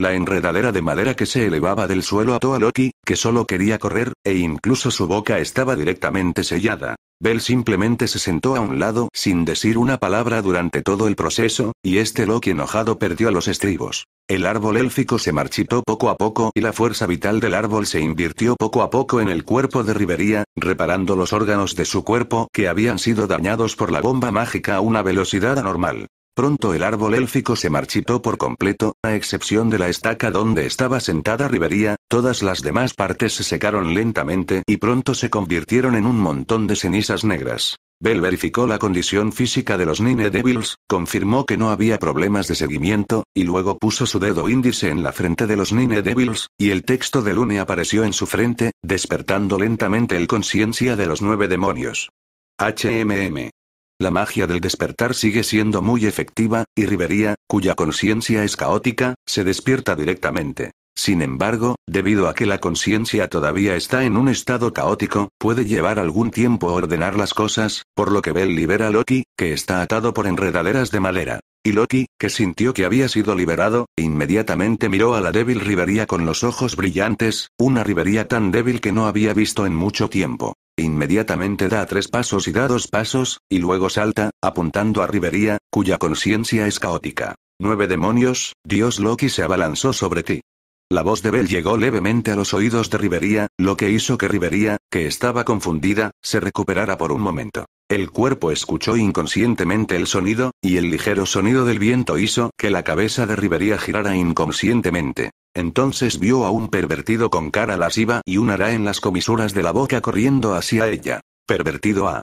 La enredadera de madera que se elevaba del suelo ató a Loki, que solo quería correr, e incluso su boca estaba directamente sellada. Bell simplemente se sentó a un lado sin decir una palabra durante todo el proceso, y este Loki enojado perdió los estribos. El árbol élfico se marchitó poco a poco y la fuerza vital del árbol se invirtió poco a poco en el cuerpo de Rivería, reparando los órganos de su cuerpo que habían sido dañados por la bomba mágica a una velocidad anormal. Pronto el árbol élfico se marchitó por completo, a excepción de la estaca donde estaba sentada Riveria, todas las demás partes se secaron lentamente y pronto se convirtieron en un montón de cenizas negras. Bell verificó la condición física de los Nine Devils, confirmó que no había problemas de seguimiento, y luego puso su dedo índice en la frente de los Nine Devils, y el texto de Lune apareció en su frente, despertando lentamente el conciencia de los nueve demonios. HMM. La magia del despertar sigue siendo muy efectiva, y Rivería, cuya conciencia es caótica, se despierta directamente. Sin embargo, debido a que la conciencia todavía está en un estado caótico, puede llevar algún tiempo ordenar las cosas, por lo que Bell libera a Loki, que está atado por enredaderas de madera. Y Loki, que sintió que había sido liberado, inmediatamente miró a la débil rivería con los ojos brillantes, una rivería tan débil que no había visto en mucho tiempo. Inmediatamente da tres pasos y da dos pasos, y luego salta, apuntando a Rivería, cuya conciencia es caótica. Nueve demonios, Dios Loki se abalanzó sobre ti. La voz de Bell llegó levemente a los oídos de Rivería, lo que hizo que Rivería, que estaba confundida, se recuperara por un momento. El cuerpo escuchó inconscientemente el sonido, y el ligero sonido del viento hizo que la cabeza de Rivería girara inconscientemente. Entonces vio a un pervertido con cara lasciva y un ara en las comisuras de la boca corriendo hacia ella. Pervertido A.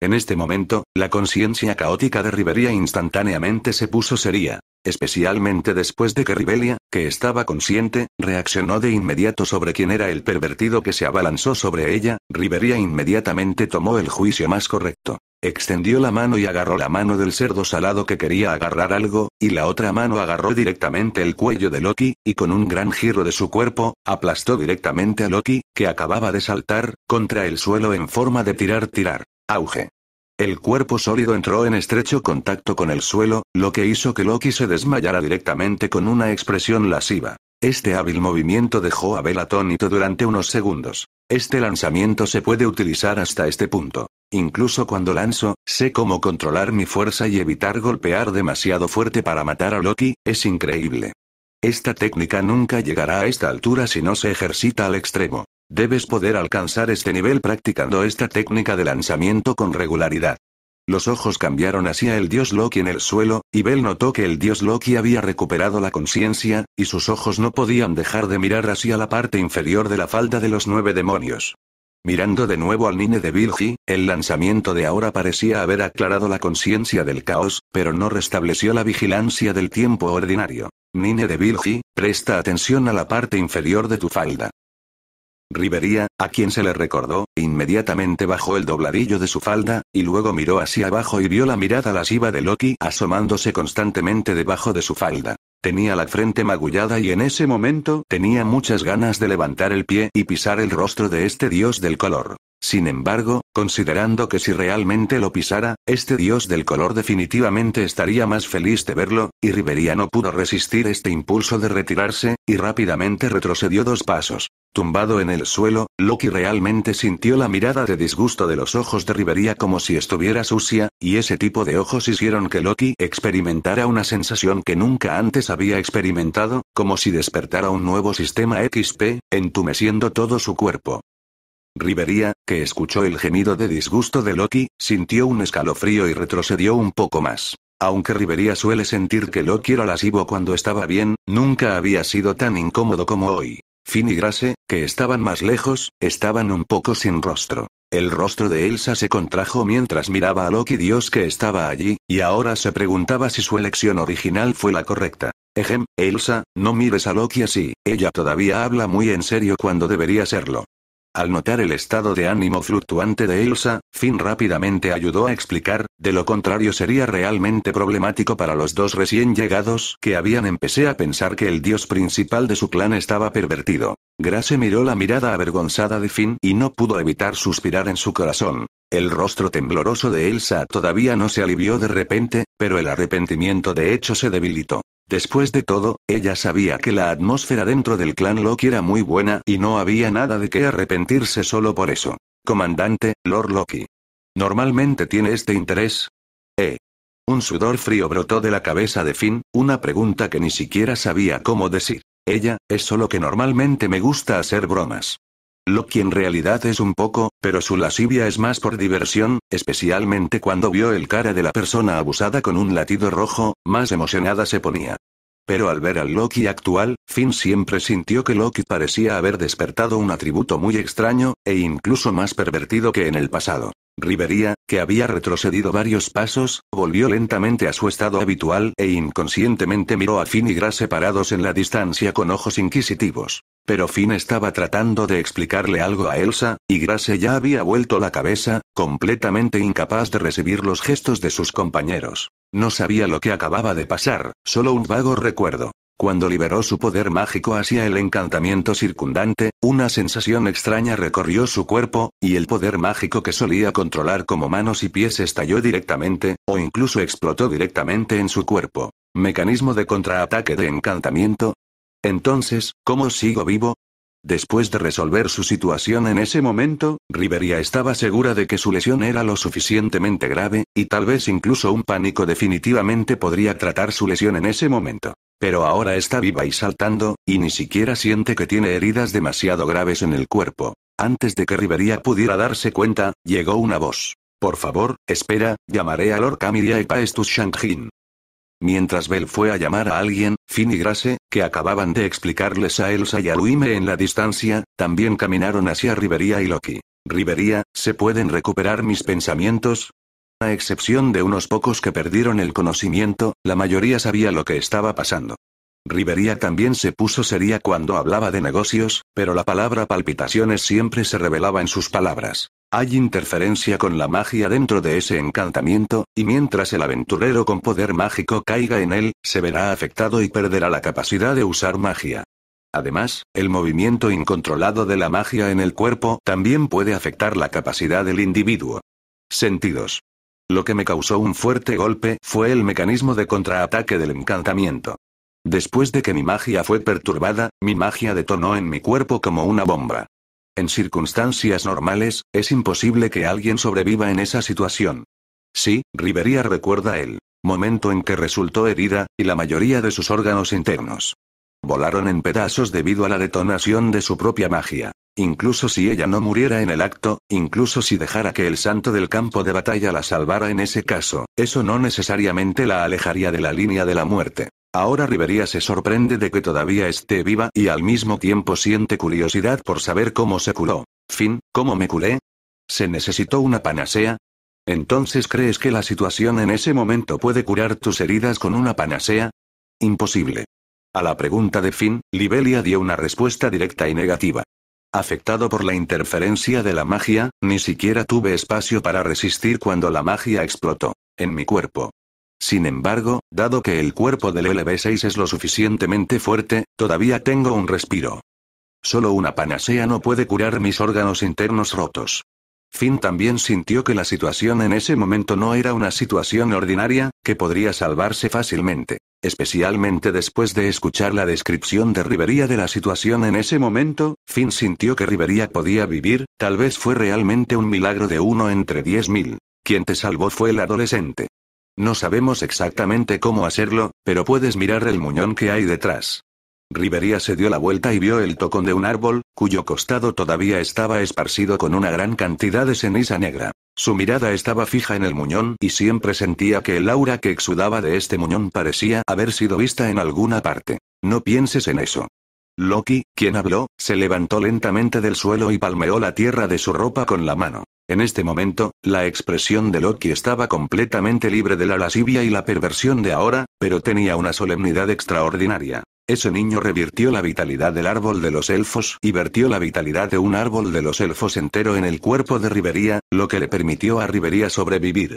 En este momento, la conciencia caótica de Rivería instantáneamente se puso seria. Especialmente después de que Rivelia, que estaba consciente, reaccionó de inmediato sobre quién era el pervertido que se abalanzó sobre ella, Rivelia inmediatamente tomó el juicio más correcto. Extendió la mano y agarró la mano del cerdo salado que quería agarrar algo, y la otra mano agarró directamente el cuello de Loki, y con un gran giro de su cuerpo, aplastó directamente a Loki, que acababa de saltar, contra el suelo en forma de tirar-tirar. Auge. El cuerpo sólido entró en estrecho contacto con el suelo, lo que hizo que Loki se desmayara directamente con una expresión lasciva. Este hábil movimiento dejó a Bell atónito durante unos segundos. Este lanzamiento se puede utilizar hasta este punto. Incluso cuando lanzo, sé cómo controlar mi fuerza y evitar golpear demasiado fuerte para matar a Loki, es increíble. Esta técnica nunca llegará a esta altura si no se ejercita al extremo. Debes poder alcanzar este nivel practicando esta técnica de lanzamiento con regularidad. Los ojos cambiaron hacia el dios Loki en el suelo, y Bell notó que el dios Loki había recuperado la conciencia, y sus ojos no podían dejar de mirar hacia la parte inferior de la falda de los nueve demonios. Mirando de nuevo al nine de Virgi, el lanzamiento de ahora parecía haber aclarado la conciencia del caos, pero no restableció la vigilancia del tiempo ordinario. Nine de Virgi, presta atención a la parte inferior de tu falda. Rivería, a quien se le recordó, inmediatamente bajó el dobladillo de su falda, y luego miró hacia abajo y vio la mirada lasciva de Loki asomándose constantemente debajo de su falda. Tenía la frente magullada y en ese momento tenía muchas ganas de levantar el pie y pisar el rostro de este dios del color. Sin embargo, considerando que si realmente lo pisara, este dios del color definitivamente estaría más feliz de verlo, y Rivería no pudo resistir este impulso de retirarse, y rápidamente retrocedió dos pasos. Tumbado en el suelo, Loki realmente sintió la mirada de disgusto de los ojos de Rivería como si estuviera sucia, y ese tipo de ojos hicieron que Loki experimentara una sensación que nunca antes había experimentado, como si despertara un nuevo sistema XP, entumeciendo todo su cuerpo. Riveria, que escuchó el gemido de disgusto de Loki, sintió un escalofrío y retrocedió un poco más. Aunque Rivería suele sentir que Loki era lascivo cuando estaba bien, nunca había sido tan incómodo como hoy. Finn y grase, que estaban más lejos, estaban un poco sin rostro. El rostro de Elsa se contrajo mientras miraba a Loki Dios que estaba allí, y ahora se preguntaba si su elección original fue la correcta. Ejem, Elsa, no mires a Loki así, ella todavía habla muy en serio cuando debería serlo. Al notar el estado de ánimo fluctuante de Elsa, Finn rápidamente ayudó a explicar, de lo contrario sería realmente problemático para los dos recién llegados que habían empecé a pensar que el dios principal de su clan estaba pervertido. Grace miró la mirada avergonzada de Finn y no pudo evitar suspirar en su corazón. El rostro tembloroso de Elsa todavía no se alivió de repente, pero el arrepentimiento de hecho se debilitó. Después de todo, ella sabía que la atmósfera dentro del clan Loki era muy buena y no había nada de qué arrepentirse solo por eso. Comandante, Lord Loki. ¿Normalmente tiene este interés? Eh. Un sudor frío brotó de la cabeza de Finn, una pregunta que ni siquiera sabía cómo decir. Ella, es solo que normalmente me gusta hacer bromas. Loki en realidad es un poco, pero su lascivia es más por diversión, especialmente cuando vio el cara de la persona abusada con un latido rojo, más emocionada se ponía. Pero al ver al Loki actual, Finn siempre sintió que Loki parecía haber despertado un atributo muy extraño, e incluso más pervertido que en el pasado. Rivería, que había retrocedido varios pasos, volvió lentamente a su estado habitual e inconscientemente miró a Finn y Gras separados en la distancia con ojos inquisitivos. Pero Finn estaba tratando de explicarle algo a Elsa, y Grace ya había vuelto la cabeza, completamente incapaz de recibir los gestos de sus compañeros. No sabía lo que acababa de pasar, solo un vago recuerdo. Cuando liberó su poder mágico hacia el encantamiento circundante, una sensación extraña recorrió su cuerpo, y el poder mágico que solía controlar como manos y pies estalló directamente, o incluso explotó directamente en su cuerpo. Mecanismo de contraataque de encantamiento. Entonces, ¿cómo sigo vivo? Después de resolver su situación en ese momento, Riveria estaba segura de que su lesión era lo suficientemente grave, y tal vez incluso un pánico definitivamente podría tratar su lesión en ese momento. Pero ahora está viva y saltando, y ni siquiera siente que tiene heridas demasiado graves en el cuerpo. Antes de que Riveria pudiera darse cuenta, llegó una voz. Por favor, espera, llamaré a Lord Camilia y Paestus Shangjin. Mientras Bell fue a llamar a alguien, Finn y Grace, que acababan de explicarles a Elsa y a Luime en la distancia, también caminaron hacia Rivería y Loki. Rivería, ¿se pueden recuperar mis pensamientos? A excepción de unos pocos que perdieron el conocimiento, la mayoría sabía lo que estaba pasando. Rivería también se puso seria cuando hablaba de negocios, pero la palabra palpitaciones siempre se revelaba en sus palabras. Hay interferencia con la magia dentro de ese encantamiento, y mientras el aventurero con poder mágico caiga en él, se verá afectado y perderá la capacidad de usar magia. Además, el movimiento incontrolado de la magia en el cuerpo también puede afectar la capacidad del individuo. Sentidos. Lo que me causó un fuerte golpe fue el mecanismo de contraataque del encantamiento. Después de que mi magia fue perturbada, mi magia detonó en mi cuerpo como una bomba. En circunstancias normales, es imposible que alguien sobreviva en esa situación. Sí, Rivería recuerda el momento en que resultó herida, y la mayoría de sus órganos internos. Volaron en pedazos debido a la detonación de su propia magia. Incluso si ella no muriera en el acto, incluso si dejara que el santo del campo de batalla la salvara en ese caso, eso no necesariamente la alejaría de la línea de la muerte. Ahora Riveria se sorprende de que todavía esté viva y al mismo tiempo siente curiosidad por saber cómo se curó. Fin, ¿cómo me curé? ¿Se necesitó una panacea? Entonces crees que la situación en ese momento puede curar tus heridas con una panacea? Imposible. A la pregunta de Fin, Libelia dio una respuesta directa y negativa. Afectado por la interferencia de la magia, ni siquiera tuve espacio para resistir cuando la magia explotó. En mi cuerpo. Sin embargo, dado que el cuerpo del LB6 es lo suficientemente fuerte, todavía tengo un respiro. Solo una panacea no puede curar mis órganos internos rotos. Finn también sintió que la situación en ese momento no era una situación ordinaria, que podría salvarse fácilmente, especialmente después de escuchar la descripción de Rivería de la situación en ese momento, Finn sintió que Rivería podía vivir, tal vez fue realmente un milagro de uno entre diez mil. Quien te salvó fue el adolescente. No sabemos exactamente cómo hacerlo, pero puedes mirar el muñón que hay detrás. Rivería se dio la vuelta y vio el tocón de un árbol, cuyo costado todavía estaba esparcido con una gran cantidad de ceniza negra. Su mirada estaba fija en el muñón y siempre sentía que el aura que exudaba de este muñón parecía haber sido vista en alguna parte. No pienses en eso. Loki, quien habló, se levantó lentamente del suelo y palmeó la tierra de su ropa con la mano. En este momento, la expresión de Loki estaba completamente libre de la lascivia y la perversión de ahora, pero tenía una solemnidad extraordinaria. Ese niño revirtió la vitalidad del árbol de los elfos y vertió la vitalidad de un árbol de los elfos entero en el cuerpo de Rivería, lo que le permitió a Rivería sobrevivir.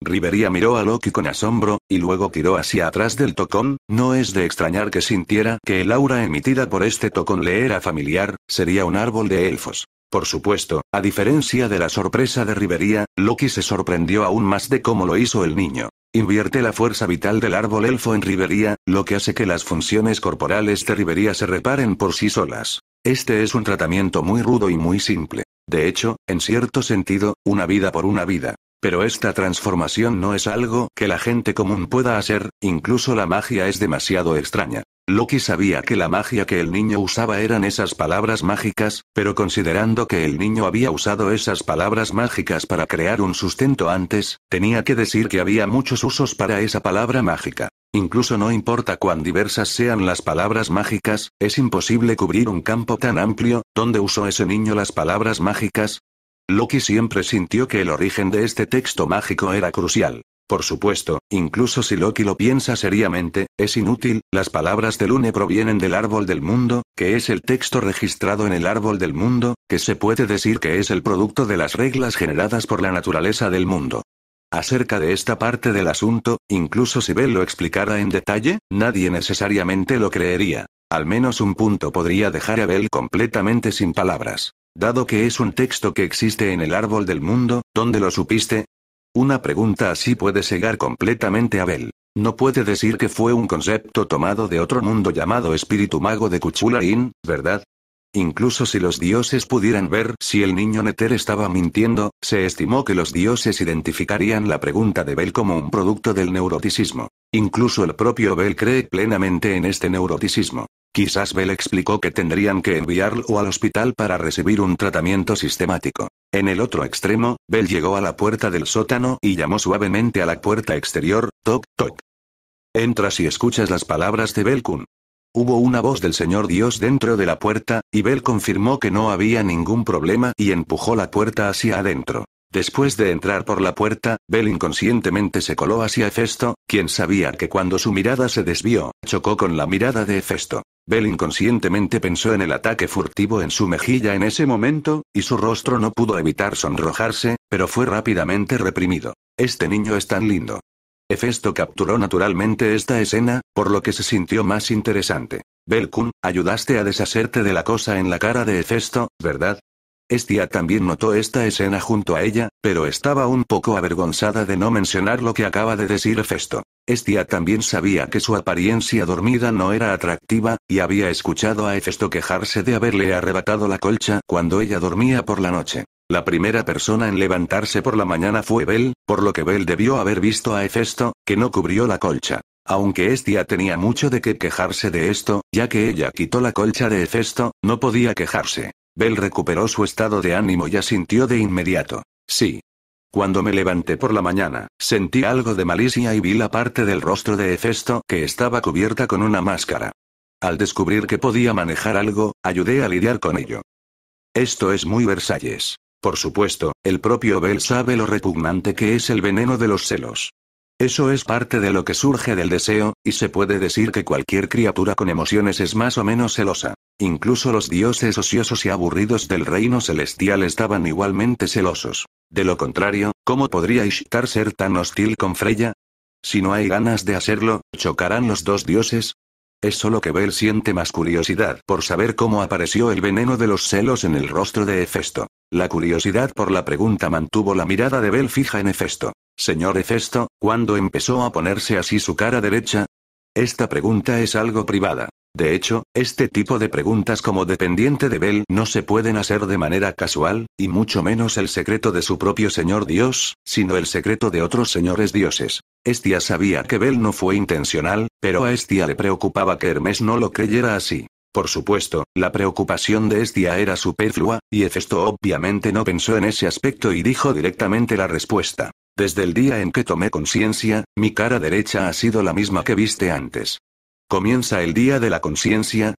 Riveria miró a Loki con asombro, y luego tiró hacia atrás del tocón, no es de extrañar que sintiera que el aura emitida por este tocón le era familiar, sería un árbol de elfos. Por supuesto, a diferencia de la sorpresa de Rivería, Loki se sorprendió aún más de cómo lo hizo el niño. Invierte la fuerza vital del árbol elfo en Rivería, lo que hace que las funciones corporales de Rivería se reparen por sí solas. Este es un tratamiento muy rudo y muy simple. De hecho, en cierto sentido, una vida por una vida. Pero esta transformación no es algo que la gente común pueda hacer, incluso la magia es demasiado extraña. Loki sabía que la magia que el niño usaba eran esas palabras mágicas, pero considerando que el niño había usado esas palabras mágicas para crear un sustento antes, tenía que decir que había muchos usos para esa palabra mágica. Incluso no importa cuán diversas sean las palabras mágicas, es imposible cubrir un campo tan amplio, donde usó ese niño las palabras mágicas. Loki siempre sintió que el origen de este texto mágico era crucial. Por supuesto, incluso si Loki lo piensa seriamente, es inútil, las palabras de Lune provienen del árbol del mundo, que es el texto registrado en el árbol del mundo, que se puede decir que es el producto de las reglas generadas por la naturaleza del mundo. Acerca de esta parte del asunto, incluso si Bell lo explicara en detalle, nadie necesariamente lo creería. Al menos un punto podría dejar a Bell completamente sin palabras. Dado que es un texto que existe en el árbol del mundo, ¿dónde lo supiste? Una pregunta así puede cegar completamente a Bell. No puede decir que fue un concepto tomado de otro mundo llamado espíritu mago de Kuchulain, ¿verdad? Incluso si los dioses pudieran ver si el niño Neter estaba mintiendo, se estimó que los dioses identificarían la pregunta de Bell como un producto del neuroticismo. Incluso el propio Bell cree plenamente en este neuroticismo. Quizás Bell explicó que tendrían que enviarlo al hospital para recibir un tratamiento sistemático. En el otro extremo, Bell llegó a la puerta del sótano y llamó suavemente a la puerta exterior, toc, toc. Entras y escuchas las palabras de Bell Kun. Hubo una voz del Señor Dios dentro de la puerta, y Bell confirmó que no había ningún problema y empujó la puerta hacia adentro. Después de entrar por la puerta, Bell inconscientemente se coló hacia Hefesto, quien sabía que cuando su mirada se desvió, chocó con la mirada de Hefesto. Bell inconscientemente pensó en el ataque furtivo en su mejilla en ese momento, y su rostro no pudo evitar sonrojarse, pero fue rápidamente reprimido. Este niño es tan lindo. Hefesto capturó naturalmente esta escena, por lo que se sintió más interesante. Belkun, ayudaste a deshacerte de la cosa en la cara de Hefesto, ¿verdad? Estia también notó esta escena junto a ella, pero estaba un poco avergonzada de no mencionar lo que acaba de decir Hefesto. Estia también sabía que su apariencia dormida no era atractiva, y había escuchado a Hefesto quejarse de haberle arrebatado la colcha cuando ella dormía por la noche. La primera persona en levantarse por la mañana fue Bell, por lo que Bell debió haber visto a Hefesto, que no cubrió la colcha. Aunque Estia tenía mucho de qué quejarse de esto, ya que ella quitó la colcha de Hefesto, no podía quejarse. Bell recuperó su estado de ánimo y asintió de inmediato. Sí. Cuando me levanté por la mañana, sentí algo de malicia y vi la parte del rostro de Hefesto que estaba cubierta con una máscara. Al descubrir que podía manejar algo, ayudé a lidiar con ello. Esto es muy Versalles. Por supuesto, el propio Bel sabe lo repugnante que es el veneno de los celos. Eso es parte de lo que surge del deseo, y se puede decir que cualquier criatura con emociones es más o menos celosa. Incluso los dioses ociosos y aburridos del reino celestial estaban igualmente celosos. De lo contrario, ¿cómo podría Ishtar ser tan hostil con Freya? Si no hay ganas de hacerlo, chocarán los dos dioses, es solo que Bell siente más curiosidad por saber cómo apareció el veneno de los celos en el rostro de Hefesto. La curiosidad por la pregunta mantuvo la mirada de Bell fija en Hefesto. Señor Hefesto, ¿cuándo empezó a ponerse así su cara derecha? Esta pregunta es algo privada, de hecho, este tipo de preguntas como dependiente de Bel no se pueden hacer de manera casual, y mucho menos el secreto de su propio señor Dios, sino el secreto de otros señores dioses. Estia sabía que Bel no fue intencional, pero a Estia le preocupaba que Hermes no lo creyera así. Por supuesto, la preocupación de Estia era superflua, y Hefesto obviamente no pensó en ese aspecto y dijo directamente la respuesta. Desde el día en que tomé conciencia, mi cara derecha ha sido la misma que viste antes. ¿Comienza el día de la conciencia?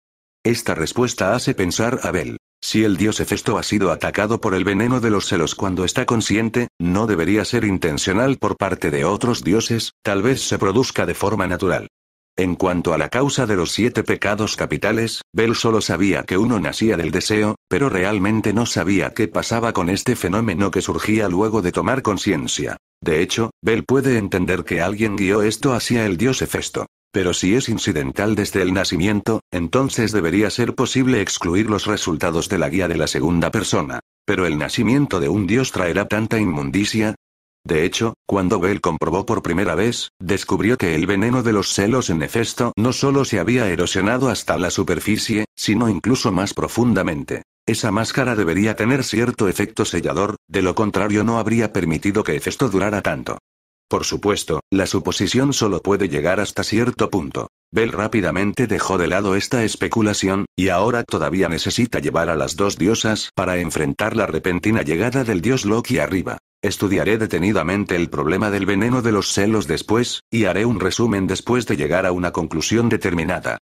Esta respuesta hace pensar a Bell. Si el dios Hefesto ha sido atacado por el veneno de los celos cuando está consciente, no debería ser intencional por parte de otros dioses, tal vez se produzca de forma natural. En cuanto a la causa de los siete pecados capitales, Bell solo sabía que uno nacía del deseo, pero realmente no sabía qué pasaba con este fenómeno que surgía luego de tomar conciencia. De hecho, Bell puede entender que alguien guió esto hacia el dios Hefesto. Pero si es incidental desde el nacimiento, entonces debería ser posible excluir los resultados de la guía de la segunda persona. Pero el nacimiento de un dios traerá tanta inmundicia, de hecho, cuando Bell comprobó por primera vez, descubrió que el veneno de los celos en Hefesto no solo se había erosionado hasta la superficie, sino incluso más profundamente. Esa máscara debería tener cierto efecto sellador, de lo contrario no habría permitido que Hefesto durara tanto. Por supuesto, la suposición solo puede llegar hasta cierto punto. Bell rápidamente dejó de lado esta especulación, y ahora todavía necesita llevar a las dos diosas para enfrentar la repentina llegada del dios Loki arriba. Estudiaré detenidamente el problema del veneno de los celos después, y haré un resumen después de llegar a una conclusión determinada.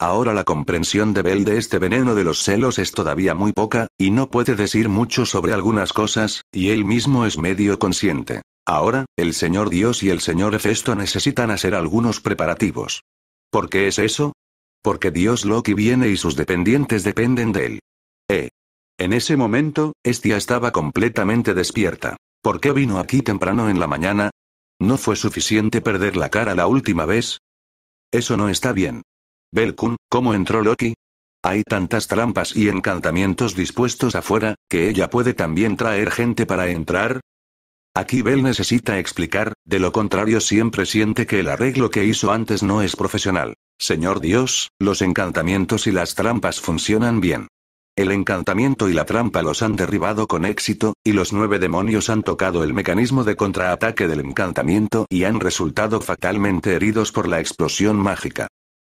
Ahora la comprensión de Bell de este veneno de los celos es todavía muy poca, y no puede decir mucho sobre algunas cosas, y él mismo es medio consciente. Ahora, el señor Dios y el señor Hefesto necesitan hacer algunos preparativos. ¿Por qué es eso? Porque Dios Loki viene y sus dependientes dependen de él. Eh. En ese momento, Estia estaba completamente despierta. ¿Por qué vino aquí temprano en la mañana? ¿No fue suficiente perder la cara la última vez? Eso no está bien. Belkun, ¿cómo entró Loki? Hay tantas trampas y encantamientos dispuestos afuera, que ella puede también traer gente para entrar, Aquí Bell necesita explicar, de lo contrario siempre siente que el arreglo que hizo antes no es profesional. Señor Dios, los encantamientos y las trampas funcionan bien. El encantamiento y la trampa los han derribado con éxito, y los nueve demonios han tocado el mecanismo de contraataque del encantamiento y han resultado fatalmente heridos por la explosión mágica.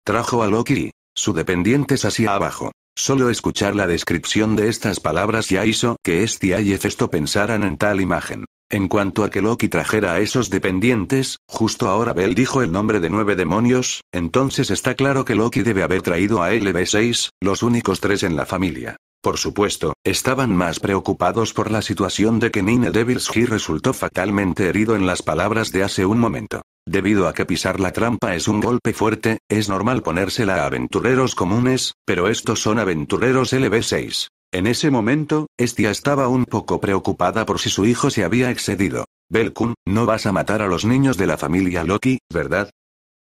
Trajo a Loki su su dependientes hacia abajo. Solo escuchar la descripción de estas palabras ya hizo que este y esto pensaran en tal imagen. En cuanto a que Loki trajera a esos dependientes, justo ahora Bell dijo el nombre de nueve demonios, entonces está claro que Loki debe haber traído a LB6, los únicos tres en la familia. Por supuesto, estaban más preocupados por la situación de que Nine Devilsky resultó fatalmente herido en las palabras de hace un momento. Debido a que pisar la trampa es un golpe fuerte, es normal ponérsela a aventureros comunes, pero estos son aventureros LB6. En ese momento, Estia estaba un poco preocupada por si su hijo se había excedido. Belkun, no vas a matar a los niños de la familia Loki, ¿verdad?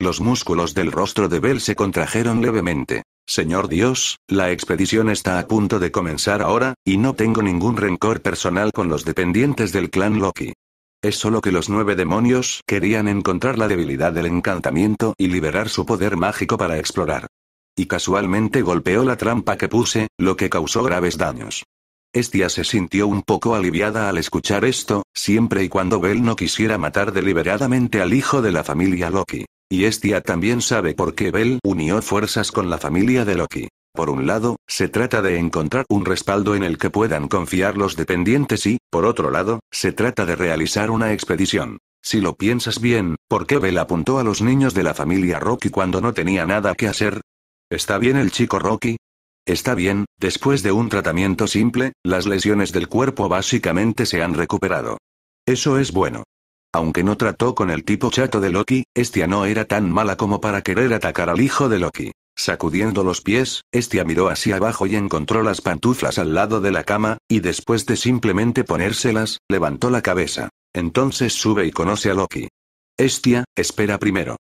Los músculos del rostro de Bel se contrajeron levemente. Señor Dios, la expedición está a punto de comenzar ahora, y no tengo ningún rencor personal con los dependientes del clan Loki. Es solo que los nueve demonios querían encontrar la debilidad del encantamiento y liberar su poder mágico para explorar y casualmente golpeó la trampa que puse, lo que causó graves daños. Estia se sintió un poco aliviada al escuchar esto, siempre y cuando Bell no quisiera matar deliberadamente al hijo de la familia Loki. Y Estia también sabe por qué Bell unió fuerzas con la familia de Loki. Por un lado, se trata de encontrar un respaldo en el que puedan confiar los dependientes y, por otro lado, se trata de realizar una expedición. Si lo piensas bien, ¿por qué Bell apuntó a los niños de la familia Rocky cuando no tenía nada que hacer? ¿Está bien el chico Rocky? Está bien, después de un tratamiento simple, las lesiones del cuerpo básicamente se han recuperado. Eso es bueno. Aunque no trató con el tipo chato de Loki, Estia no era tan mala como para querer atacar al hijo de Loki. Sacudiendo los pies, Estia miró hacia abajo y encontró las pantuflas al lado de la cama, y después de simplemente ponérselas, levantó la cabeza. Entonces sube y conoce a Loki. Estia, espera primero.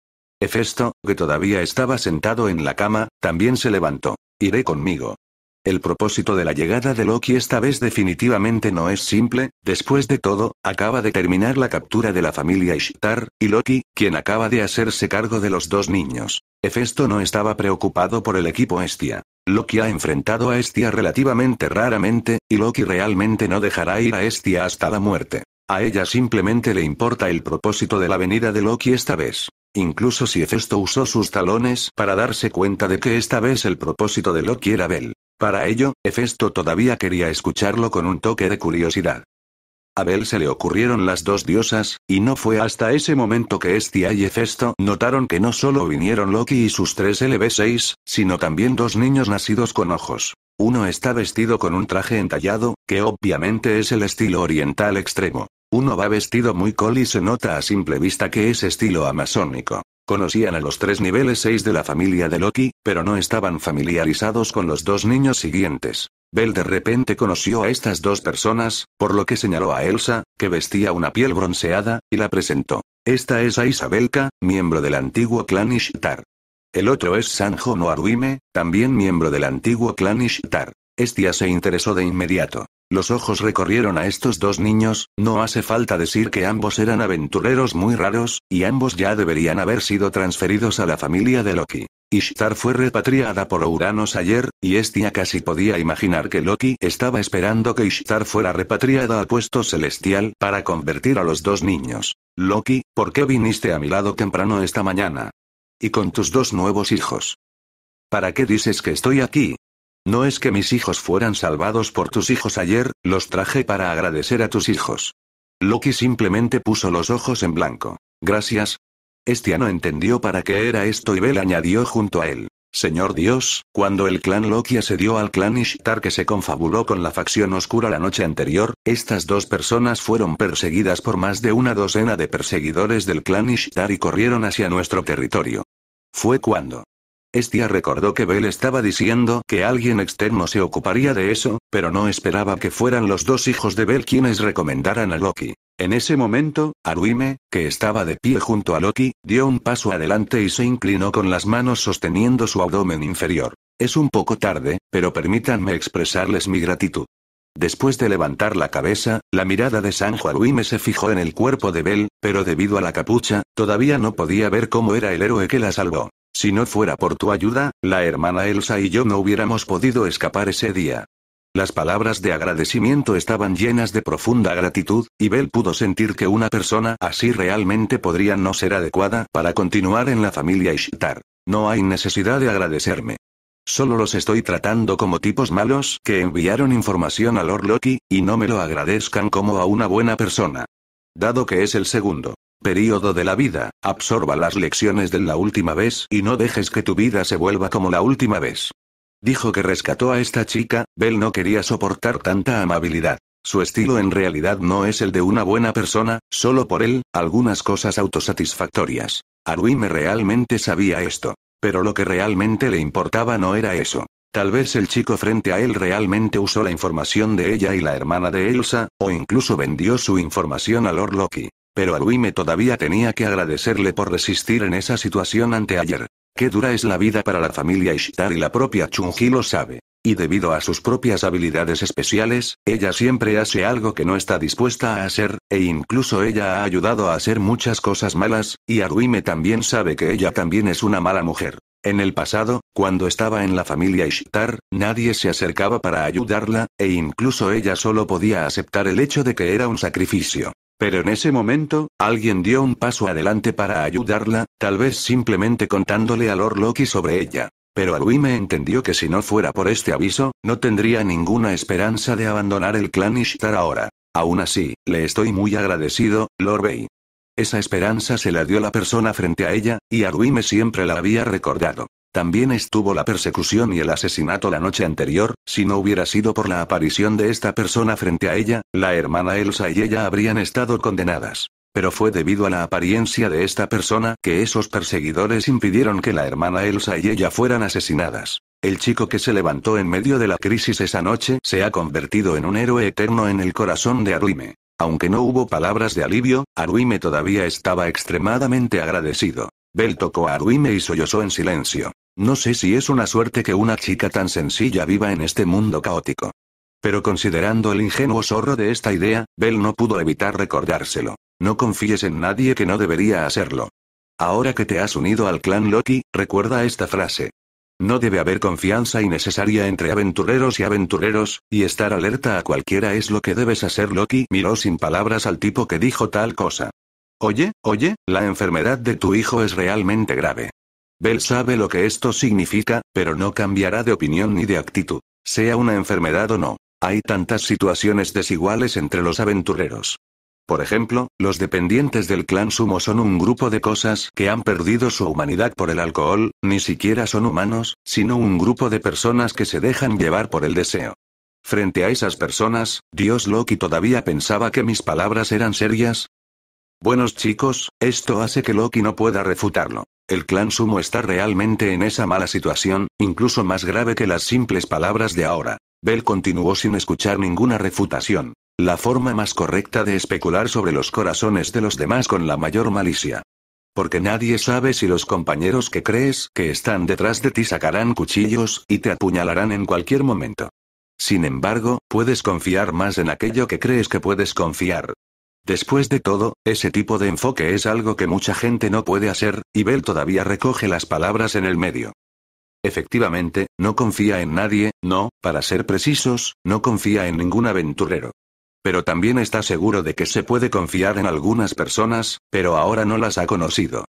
Hefesto, que todavía estaba sentado en la cama, también se levantó. Iré conmigo. El propósito de la llegada de Loki esta vez definitivamente no es simple, después de todo, acaba de terminar la captura de la familia Ishtar, y Loki, quien acaba de hacerse cargo de los dos niños. Hefesto no estaba preocupado por el equipo Estia. Loki ha enfrentado a Estia relativamente raramente, y Loki realmente no dejará ir a Estia hasta la muerte. A ella simplemente le importa el propósito de la venida de Loki esta vez incluso si Hefesto usó sus talones para darse cuenta de que esta vez el propósito de Loki era Bel. Para ello, Hefesto todavía quería escucharlo con un toque de curiosidad. A Bel se le ocurrieron las dos diosas, y no fue hasta ese momento que Estia y Hefesto notaron que no solo vinieron Loki y sus tres LB6, sino también dos niños nacidos con ojos. Uno está vestido con un traje entallado, que obviamente es el estilo oriental extremo. Uno va vestido muy col y se nota a simple vista que es estilo amazónico. Conocían a los tres niveles 6 de la familia de Loki, pero no estaban familiarizados con los dos niños siguientes. Bell de repente conoció a estas dos personas, por lo que señaló a Elsa, que vestía una piel bronceada, y la presentó. Esta es a Isabelka, miembro del antiguo clan Ishtar. El otro es Sanjo Noaruime, también miembro del antiguo clan Ishtar. Estia se interesó de inmediato. Los ojos recorrieron a estos dos niños, no hace falta decir que ambos eran aventureros muy raros, y ambos ya deberían haber sido transferidos a la familia de Loki. Ishtar fue repatriada por Uranos ayer, y Estia casi podía imaginar que Loki estaba esperando que Ishtar fuera repatriada a puesto celestial para convertir a los dos niños. Loki, ¿por qué viniste a mi lado temprano esta mañana? Y con tus dos nuevos hijos. ¿Para qué dices que estoy aquí? No es que mis hijos fueran salvados por tus hijos ayer, los traje para agradecer a tus hijos. Loki simplemente puso los ojos en blanco. Gracias. Este no entendió para qué era esto y Bel añadió junto a él. Señor Dios, cuando el clan Loki asedió al clan Ishtar que se confabuló con la facción oscura la noche anterior, estas dos personas fueron perseguidas por más de una docena de perseguidores del clan Ishtar y corrieron hacia nuestro territorio. Fue cuando Estia recordó que Bell estaba diciendo que alguien externo se ocuparía de eso, pero no esperaba que fueran los dos hijos de Bell quienes recomendaran a Loki. En ese momento, Aruime, que estaba de pie junto a Loki, dio un paso adelante y se inclinó con las manos sosteniendo su abdomen inferior. Es un poco tarde, pero permítanme expresarles mi gratitud. Después de levantar la cabeza, la mirada de Sanjo Aruime se fijó en el cuerpo de Bell, pero debido a la capucha, todavía no podía ver cómo era el héroe que la salvó. Si no fuera por tu ayuda, la hermana Elsa y yo no hubiéramos podido escapar ese día. Las palabras de agradecimiento estaban llenas de profunda gratitud, y Bell pudo sentir que una persona así realmente podría no ser adecuada para continuar en la familia Ishtar. No hay necesidad de agradecerme. Solo los estoy tratando como tipos malos que enviaron información a Lord Loki, y no me lo agradezcan como a una buena persona. Dado que es el segundo. Período de la vida, absorba las lecciones de la última vez y no dejes que tu vida se vuelva como la última vez. Dijo que rescató a esta chica, Bell no quería soportar tanta amabilidad. Su estilo en realidad no es el de una buena persona, solo por él, algunas cosas autosatisfactorias. Arwime realmente sabía esto. Pero lo que realmente le importaba no era eso. Tal vez el chico frente a él realmente usó la información de ella y la hermana de Elsa, o incluso vendió su información a Lord Loki. Pero Arwime todavía tenía que agradecerle por resistir en esa situación ante ayer. Qué dura es la vida para la familia Ishtar y la propia Chunji lo sabe. Y debido a sus propias habilidades especiales, ella siempre hace algo que no está dispuesta a hacer, e incluso ella ha ayudado a hacer muchas cosas malas, y Aruime también sabe que ella también es una mala mujer. En el pasado, cuando estaba en la familia Ishtar, nadie se acercaba para ayudarla, e incluso ella solo podía aceptar el hecho de que era un sacrificio. Pero en ese momento, alguien dio un paso adelante para ayudarla, tal vez simplemente contándole a Lord Loki sobre ella. Pero me entendió que si no fuera por este aviso, no tendría ninguna esperanza de abandonar el clan Ishtar ahora. Aún así, le estoy muy agradecido, Lord Bey. Esa esperanza se la dio la persona frente a ella, y Arwime siempre la había recordado. También estuvo la persecución y el asesinato la noche anterior, si no hubiera sido por la aparición de esta persona frente a ella, la hermana Elsa y ella habrían estado condenadas. Pero fue debido a la apariencia de esta persona que esos perseguidores impidieron que la hermana Elsa y ella fueran asesinadas. El chico que se levantó en medio de la crisis esa noche se ha convertido en un héroe eterno en el corazón de Aruime. Aunque no hubo palabras de alivio, Aruime todavía estaba extremadamente agradecido. Bell tocó a ruime y sollozó en silencio. No sé si es una suerte que una chica tan sencilla viva en este mundo caótico. Pero considerando el ingenuo zorro de esta idea, Bell no pudo evitar recordárselo. No confíes en nadie que no debería hacerlo. Ahora que te has unido al clan Loki, recuerda esta frase. No debe haber confianza innecesaria entre aventureros y aventureros, y estar alerta a cualquiera es lo que debes hacer. Loki miró sin palabras al tipo que dijo tal cosa. Oye, oye, la enfermedad de tu hijo es realmente grave. Bell sabe lo que esto significa, pero no cambiará de opinión ni de actitud. Sea una enfermedad o no, hay tantas situaciones desiguales entre los aventureros. Por ejemplo, los dependientes del clan Sumo son un grupo de cosas que han perdido su humanidad por el alcohol, ni siquiera son humanos, sino un grupo de personas que se dejan llevar por el deseo. Frente a esas personas, Dios Loki todavía pensaba que mis palabras eran serias, Buenos chicos, esto hace que Loki no pueda refutarlo. El clan sumo está realmente en esa mala situación, incluso más grave que las simples palabras de ahora. Bell continuó sin escuchar ninguna refutación. La forma más correcta de especular sobre los corazones de los demás con la mayor malicia. Porque nadie sabe si los compañeros que crees que están detrás de ti sacarán cuchillos, y te apuñalarán en cualquier momento. Sin embargo, puedes confiar más en aquello que crees que puedes confiar, Después de todo, ese tipo de enfoque es algo que mucha gente no puede hacer, y Bell todavía recoge las palabras en el medio. Efectivamente, no confía en nadie, no, para ser precisos, no confía en ningún aventurero. Pero también está seguro de que se puede confiar en algunas personas, pero ahora no las ha conocido.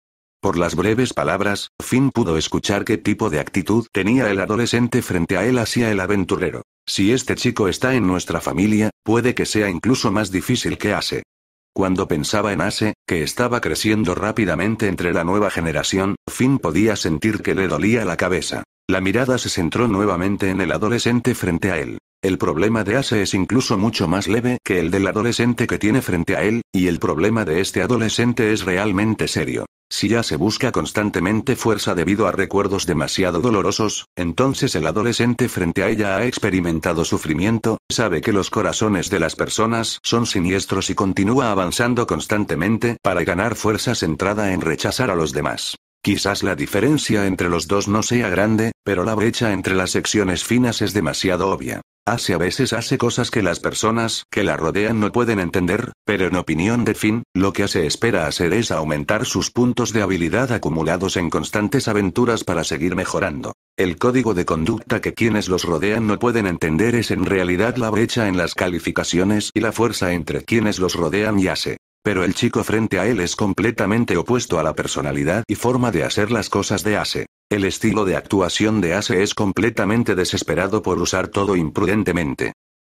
Por las breves palabras, Finn pudo escuchar qué tipo de actitud tenía el adolescente frente a él hacia el aventurero. Si este chico está en nuestra familia, puede que sea incluso más difícil que hace. Cuando pensaba en Ace, que estaba creciendo rápidamente entre la nueva generación, Finn podía sentir que le dolía la cabeza. La mirada se centró nuevamente en el adolescente frente a él. El problema de Ace es incluso mucho más leve que el del adolescente que tiene frente a él, y el problema de este adolescente es realmente serio. Si ya se busca constantemente fuerza debido a recuerdos demasiado dolorosos, entonces el adolescente frente a ella ha experimentado sufrimiento, sabe que los corazones de las personas son siniestros y continúa avanzando constantemente para ganar fuerza centrada en rechazar a los demás. Quizás la diferencia entre los dos no sea grande, pero la brecha entre las secciones finas es demasiado obvia. Hace a veces hace cosas que las personas que la rodean no pueden entender, pero en opinión de fin, lo que hace espera hacer es aumentar sus puntos de habilidad acumulados en constantes aventuras para seguir mejorando. El código de conducta que quienes los rodean no pueden entender es en realidad la brecha en las calificaciones y la fuerza entre quienes los rodean y hace. Pero el chico frente a él es completamente opuesto a la personalidad y forma de hacer las cosas de Ace. El estilo de actuación de Ace es completamente desesperado por usar todo imprudentemente.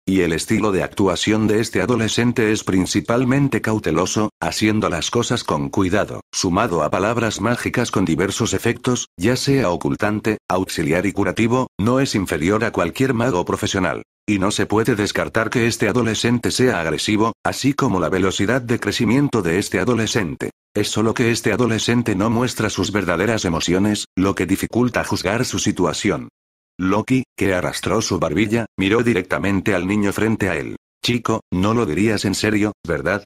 Y el estilo de actuación de este adolescente es principalmente cauteloso, haciendo las cosas con cuidado, sumado a palabras mágicas con diversos efectos, ya sea ocultante, auxiliar y curativo, no es inferior a cualquier mago profesional. Y no se puede descartar que este adolescente sea agresivo, así como la velocidad de crecimiento de este adolescente. Es solo que este adolescente no muestra sus verdaderas emociones, lo que dificulta juzgar su situación. Loki, que arrastró su barbilla, miró directamente al niño frente a él. Chico, no lo dirías en serio, ¿verdad?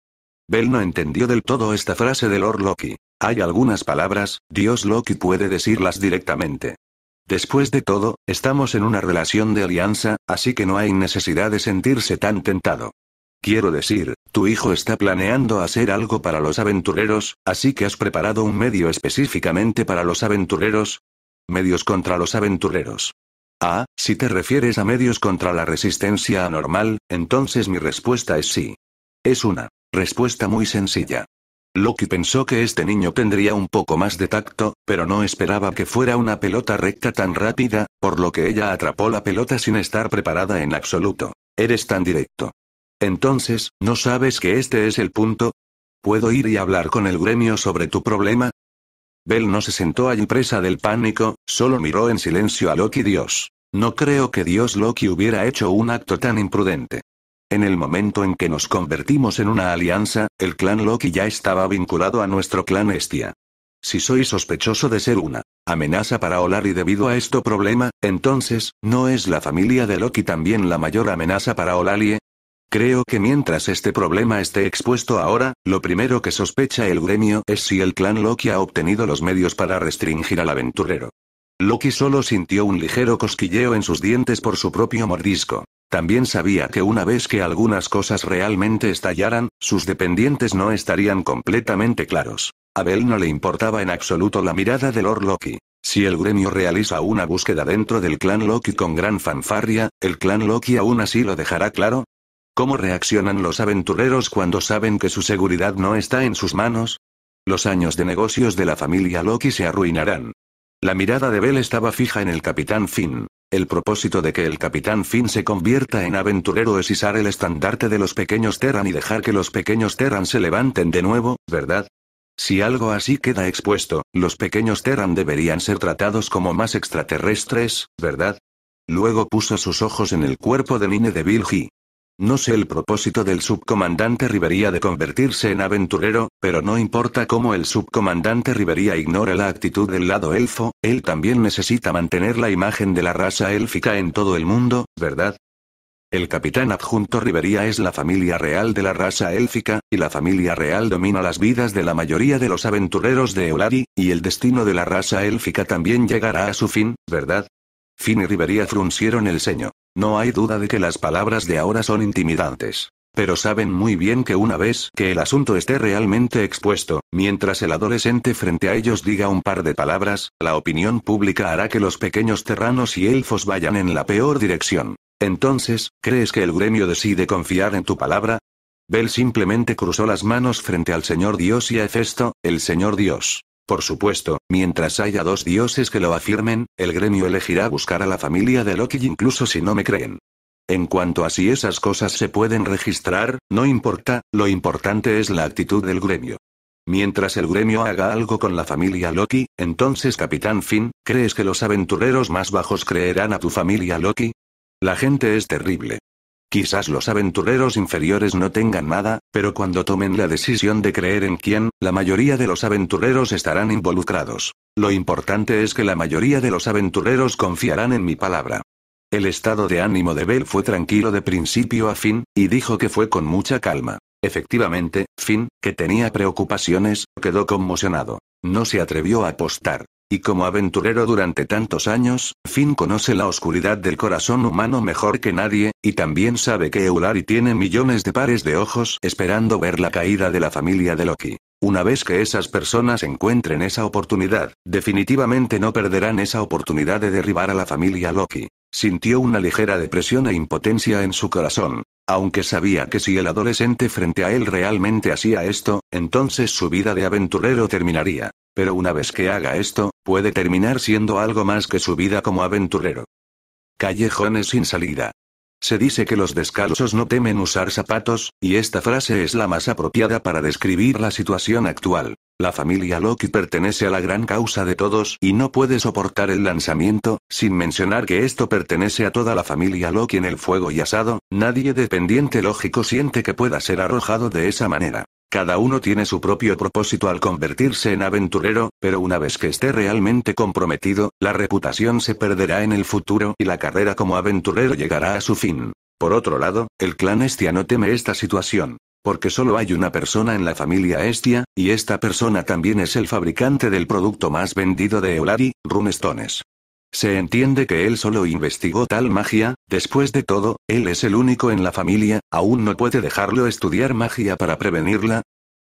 Bell no entendió del todo esta frase de Lord Loki. Hay algunas palabras, Dios Loki puede decirlas directamente. Después de todo, estamos en una relación de alianza, así que no hay necesidad de sentirse tan tentado. Quiero decir, tu hijo está planeando hacer algo para los aventureros, así que has preparado un medio específicamente para los aventureros. Medios contra los aventureros. Ah, si te refieres a medios contra la resistencia anormal, entonces mi respuesta es sí. Es una respuesta muy sencilla. Loki pensó que este niño tendría un poco más de tacto, pero no esperaba que fuera una pelota recta tan rápida, por lo que ella atrapó la pelota sin estar preparada en absoluto. Eres tan directo. Entonces, ¿no sabes que este es el punto? ¿Puedo ir y hablar con el gremio sobre tu problema? Bell no se sentó allí presa del pánico, solo miró en silencio a Loki Dios. No creo que Dios Loki hubiera hecho un acto tan imprudente. En el momento en que nos convertimos en una alianza, el clan Loki ya estaba vinculado a nuestro clan Estia. Si soy sospechoso de ser una amenaza para Olari debido a esto problema, entonces, ¿no es la familia de Loki también la mayor amenaza para Olalie? Creo que mientras este problema esté expuesto ahora, lo primero que sospecha el gremio es si el clan Loki ha obtenido los medios para restringir al aventurero. Loki solo sintió un ligero cosquilleo en sus dientes por su propio mordisco. También sabía que una vez que algunas cosas realmente estallaran, sus dependientes no estarían completamente claros. A Bell no le importaba en absoluto la mirada de Lord Loki. Si el gremio realiza una búsqueda dentro del clan Loki con gran fanfarria, ¿el clan Loki aún así lo dejará claro? ¿Cómo reaccionan los aventureros cuando saben que su seguridad no está en sus manos? Los años de negocios de la familia Loki se arruinarán. La mirada de Bell estaba fija en el capitán Finn. El propósito de que el capitán Finn se convierta en aventurero es izar el estandarte de los pequeños Terran y dejar que los pequeños Terran se levanten de nuevo, ¿verdad? Si algo así queda expuesto, los pequeños Terran deberían ser tratados como más extraterrestres, ¿verdad? Luego puso sus ojos en el cuerpo de Nine de Vilji. No sé el propósito del subcomandante Rivería de convertirse en aventurero, pero no importa cómo el subcomandante Rivería ignora la actitud del lado elfo, él también necesita mantener la imagen de la raza élfica en todo el mundo, ¿verdad? El capitán adjunto Rivería es la familia real de la raza élfica, y la familia real domina las vidas de la mayoría de los aventureros de Euladi, y el destino de la raza élfica también llegará a su fin, ¿verdad? Finn y Rivería fruncieron el ceño. No hay duda de que las palabras de ahora son intimidantes. Pero saben muy bien que una vez que el asunto esté realmente expuesto, mientras el adolescente frente a ellos diga un par de palabras, la opinión pública hará que los pequeños terranos y elfos vayan en la peor dirección. Entonces, ¿crees que el gremio decide confiar en tu palabra? Bell simplemente cruzó las manos frente al Señor Dios y a Hefesto, el Señor Dios. Por supuesto, mientras haya dos dioses que lo afirmen, el gremio elegirá buscar a la familia de Loki incluso si no me creen. En cuanto a si esas cosas se pueden registrar, no importa, lo importante es la actitud del gremio. Mientras el gremio haga algo con la familia Loki, entonces Capitán Finn, ¿crees que los aventureros más bajos creerán a tu familia Loki? La gente es terrible. Quizás los aventureros inferiores no tengan nada, pero cuando tomen la decisión de creer en quién, la mayoría de los aventureros estarán involucrados. Lo importante es que la mayoría de los aventureros confiarán en mi palabra. El estado de ánimo de Bell fue tranquilo de principio a fin, y dijo que fue con mucha calma. Efectivamente, Finn, que tenía preocupaciones, quedó conmocionado. No se atrevió a apostar. Y como aventurero durante tantos años, Finn conoce la oscuridad del corazón humano mejor que nadie, y también sabe que Eulari tiene millones de pares de ojos esperando ver la caída de la familia de Loki. Una vez que esas personas encuentren esa oportunidad, definitivamente no perderán esa oportunidad de derribar a la familia Loki. Sintió una ligera depresión e impotencia en su corazón. Aunque sabía que si el adolescente frente a él realmente hacía esto, entonces su vida de aventurero terminaría. Pero una vez que haga esto, puede terminar siendo algo más que su vida como aventurero. Callejones sin salida. Se dice que los descalzos no temen usar zapatos, y esta frase es la más apropiada para describir la situación actual. La familia Loki pertenece a la gran causa de todos y no puede soportar el lanzamiento, sin mencionar que esto pertenece a toda la familia Loki en el fuego y asado, nadie dependiente lógico siente que pueda ser arrojado de esa manera. Cada uno tiene su propio propósito al convertirse en aventurero, pero una vez que esté realmente comprometido, la reputación se perderá en el futuro y la carrera como aventurero llegará a su fin. Por otro lado, el clan Estia no teme esta situación. Porque solo hay una persona en la familia Estia, y esta persona también es el fabricante del producto más vendido de Eulari, Runestones. Se entiende que él solo investigó tal magia, después de todo, él es el único en la familia, aún no puede dejarlo estudiar magia para prevenirla.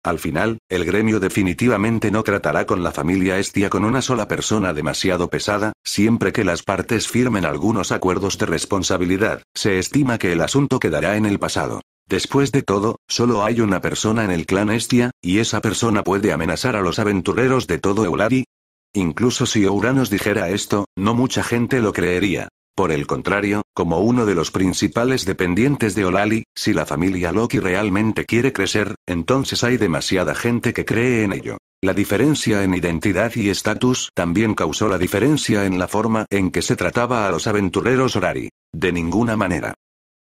Al final, el gremio definitivamente no tratará con la familia Estia con una sola persona demasiado pesada, siempre que las partes firmen algunos acuerdos de responsabilidad, se estima que el asunto quedará en el pasado. Después de todo, solo hay una persona en el clan Estia, y esa persona puede amenazar a los aventureros de todo Euladi, Incluso si Ouranos dijera esto, no mucha gente lo creería. Por el contrario, como uno de los principales dependientes de Olali, si la familia Loki realmente quiere crecer, entonces hay demasiada gente que cree en ello. La diferencia en identidad y estatus también causó la diferencia en la forma en que se trataba a los aventureros Horari. De ninguna manera.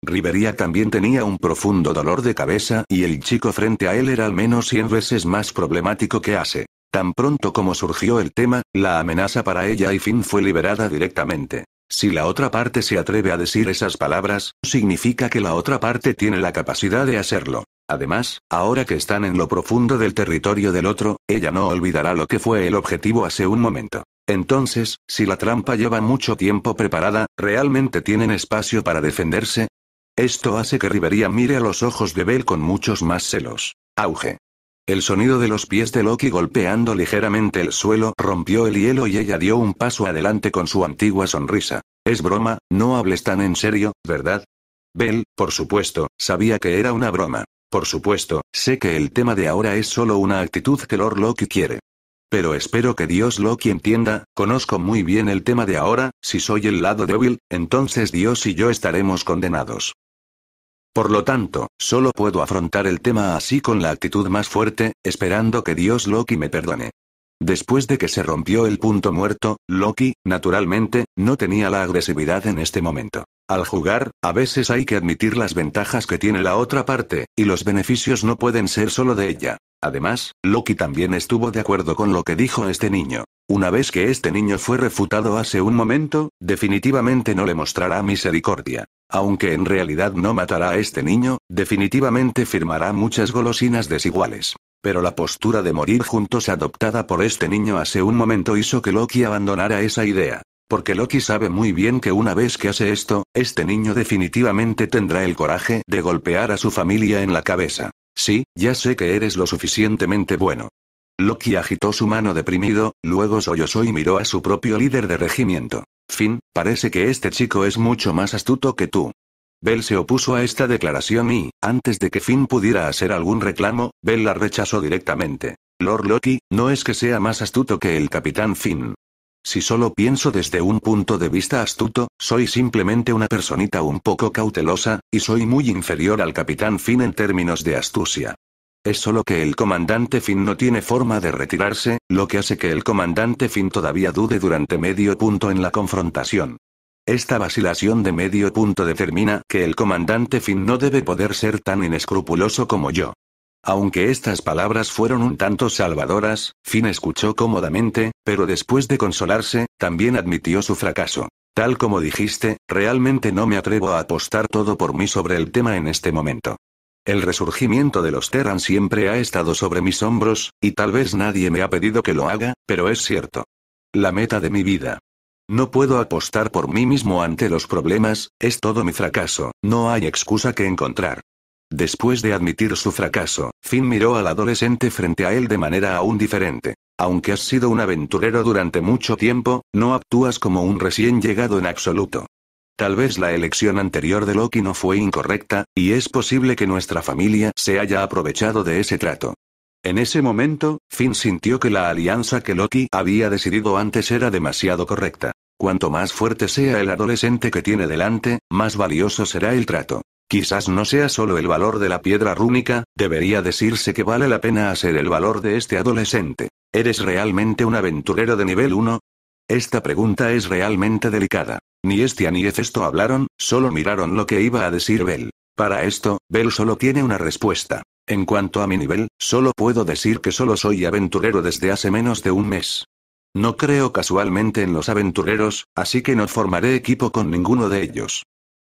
Riveria también tenía un profundo dolor de cabeza y el chico frente a él era al menos 100 veces más problemático que hace. Tan pronto como surgió el tema, la amenaza para ella y Finn fue liberada directamente. Si la otra parte se atreve a decir esas palabras, significa que la otra parte tiene la capacidad de hacerlo. Además, ahora que están en lo profundo del territorio del otro, ella no olvidará lo que fue el objetivo hace un momento. Entonces, si la trampa lleva mucho tiempo preparada, ¿realmente tienen espacio para defenderse? Esto hace que Rivería mire a los ojos de Bell con muchos más celos. Auge. El sonido de los pies de Loki golpeando ligeramente el suelo rompió el hielo y ella dio un paso adelante con su antigua sonrisa. Es broma, no hables tan en serio, ¿verdad? Bell, por supuesto, sabía que era una broma. Por supuesto, sé que el tema de ahora es solo una actitud que Lord Loki quiere. Pero espero que Dios Loki entienda, conozco muy bien el tema de ahora, si soy el lado débil, entonces Dios y yo estaremos condenados. Por lo tanto, solo puedo afrontar el tema así con la actitud más fuerte, esperando que Dios Loki me perdone. Después de que se rompió el punto muerto, Loki, naturalmente, no tenía la agresividad en este momento. Al jugar, a veces hay que admitir las ventajas que tiene la otra parte, y los beneficios no pueden ser solo de ella. Además, Loki también estuvo de acuerdo con lo que dijo este niño. Una vez que este niño fue refutado hace un momento, definitivamente no le mostrará misericordia. Aunque en realidad no matará a este niño, definitivamente firmará muchas golosinas desiguales. Pero la postura de morir juntos adoptada por este niño hace un momento hizo que Loki abandonara esa idea. Porque Loki sabe muy bien que una vez que hace esto, este niño definitivamente tendrá el coraje de golpear a su familia en la cabeza. Sí, ya sé que eres lo suficientemente bueno. Loki agitó su mano deprimido, luego sollozó y miró a su propio líder de regimiento. Fin, parece que este chico es mucho más astuto que tú. Bell se opuso a esta declaración y, antes de que Finn pudiera hacer algún reclamo, Bell la rechazó directamente. Lord Loki, no es que sea más astuto que el capitán Finn. Si solo pienso desde un punto de vista astuto, soy simplemente una personita un poco cautelosa, y soy muy inferior al capitán Finn en términos de astucia. Es solo que el comandante Finn no tiene forma de retirarse, lo que hace que el comandante Finn todavía dude durante medio punto en la confrontación. Esta vacilación de medio punto determina que el comandante Finn no debe poder ser tan inescrupuloso como yo. Aunque estas palabras fueron un tanto salvadoras, Finn escuchó cómodamente, pero después de consolarse, también admitió su fracaso. Tal como dijiste, realmente no me atrevo a apostar todo por mí sobre el tema en este momento. El resurgimiento de los Terran siempre ha estado sobre mis hombros, y tal vez nadie me ha pedido que lo haga, pero es cierto. La meta de mi vida. No puedo apostar por mí mismo ante los problemas, es todo mi fracaso, no hay excusa que encontrar. Después de admitir su fracaso, Finn miró al adolescente frente a él de manera aún diferente. Aunque has sido un aventurero durante mucho tiempo, no actúas como un recién llegado en absoluto. Tal vez la elección anterior de Loki no fue incorrecta, y es posible que nuestra familia se haya aprovechado de ese trato. En ese momento, Finn sintió que la alianza que Loki había decidido antes era demasiado correcta. Cuanto más fuerte sea el adolescente que tiene delante, más valioso será el trato. Quizás no sea solo el valor de la piedra rúnica, debería decirse que vale la pena hacer el valor de este adolescente. ¿Eres realmente un aventurero de nivel 1? Esta pregunta es realmente delicada. Ni Estia ni Efesto hablaron, solo miraron lo que iba a decir Bell. Para esto, Bell solo tiene una respuesta. En cuanto a mi nivel, solo puedo decir que solo soy aventurero desde hace menos de un mes. No creo casualmente en los aventureros, así que no formaré equipo con ninguno de ellos.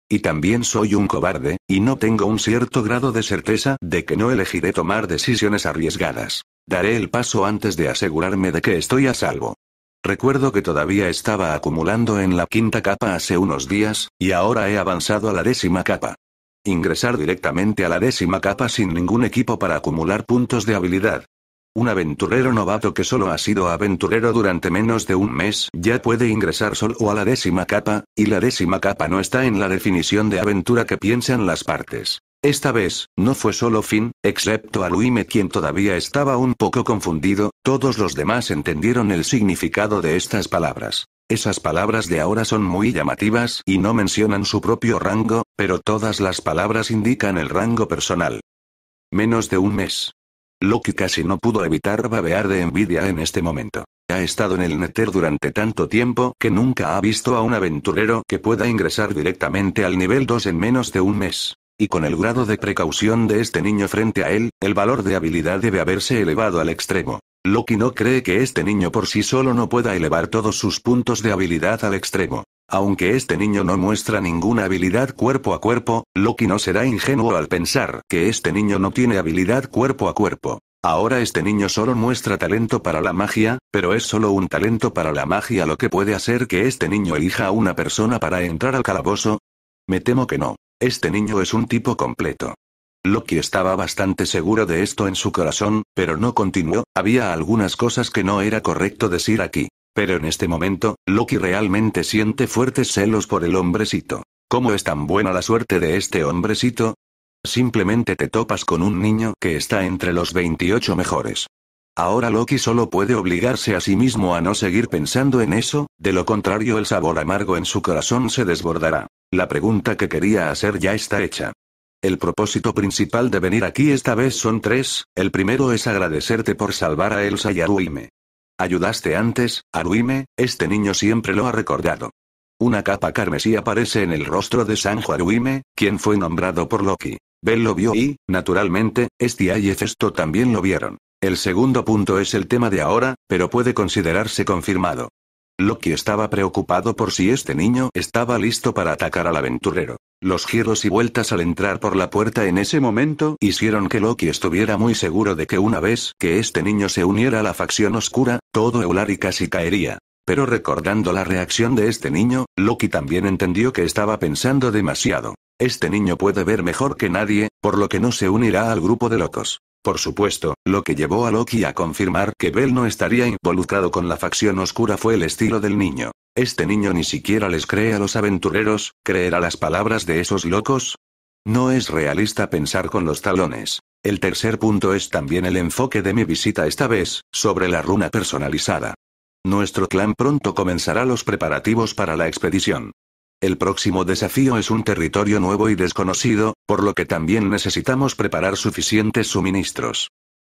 Y también soy un cobarde, y no tengo un cierto grado de certeza de que no elegiré tomar decisiones arriesgadas. Daré el paso antes de asegurarme de que estoy a salvo. Recuerdo que todavía estaba acumulando en la quinta capa hace unos días, y ahora he avanzado a la décima capa. Ingresar directamente a la décima capa sin ningún equipo para acumular puntos de habilidad, un aventurero novato que solo ha sido aventurero durante menos de un mes ya puede ingresar solo a la décima capa, y la décima capa no está en la definición de aventura que piensan las partes. Esta vez, no fue solo Finn, excepto a Luime quien todavía estaba un poco confundido, todos los demás entendieron el significado de estas palabras. Esas palabras de ahora son muy llamativas y no mencionan su propio rango, pero todas las palabras indican el rango personal. Menos de un mes. Loki casi no pudo evitar babear de envidia en este momento. Ha estado en el Nether durante tanto tiempo que nunca ha visto a un aventurero que pueda ingresar directamente al nivel 2 en menos de un mes. Y con el grado de precaución de este niño frente a él, el valor de habilidad debe haberse elevado al extremo. Loki no cree que este niño por sí solo no pueda elevar todos sus puntos de habilidad al extremo. Aunque este niño no muestra ninguna habilidad cuerpo a cuerpo, Loki no será ingenuo al pensar que este niño no tiene habilidad cuerpo a cuerpo. Ahora este niño solo muestra talento para la magia, pero es solo un talento para la magia lo que puede hacer que este niño elija a una persona para entrar al calabozo. Me temo que no. Este niño es un tipo completo. Loki estaba bastante seguro de esto en su corazón, pero no continuó, había algunas cosas que no era correcto decir aquí. Pero en este momento, Loki realmente siente fuertes celos por el hombrecito. ¿Cómo es tan buena la suerte de este hombrecito? Simplemente te topas con un niño que está entre los 28 mejores. Ahora Loki solo puede obligarse a sí mismo a no seguir pensando en eso, de lo contrario el sabor amargo en su corazón se desbordará. La pregunta que quería hacer ya está hecha. El propósito principal de venir aquí esta vez son tres, el primero es agradecerte por salvar a Elsa y a Ayudaste antes, Aruime, este niño siempre lo ha recordado. Una capa carmesí aparece en el rostro de Sanjo Aruime, quien fue nombrado por Loki. Bell lo vio y, naturalmente, Este y Hefesto también lo vieron. El segundo punto es el tema de ahora, pero puede considerarse confirmado. Loki estaba preocupado por si este niño estaba listo para atacar al aventurero. Los giros y vueltas al entrar por la puerta en ese momento hicieron que Loki estuviera muy seguro de que una vez que este niño se uniera a la facción oscura, todo Eulari casi caería. Pero recordando la reacción de este niño, Loki también entendió que estaba pensando demasiado. Este niño puede ver mejor que nadie, por lo que no se unirá al grupo de locos. Por supuesto, lo que llevó a Loki a confirmar que Bell no estaría involucrado con la facción oscura fue el estilo del niño. Este niño ni siquiera les cree a los aventureros, creerá las palabras de esos locos. No es realista pensar con los talones. El tercer punto es también el enfoque de mi visita esta vez, sobre la runa personalizada. Nuestro clan pronto comenzará los preparativos para la expedición. El próximo desafío es un territorio nuevo y desconocido, por lo que también necesitamos preparar suficientes suministros.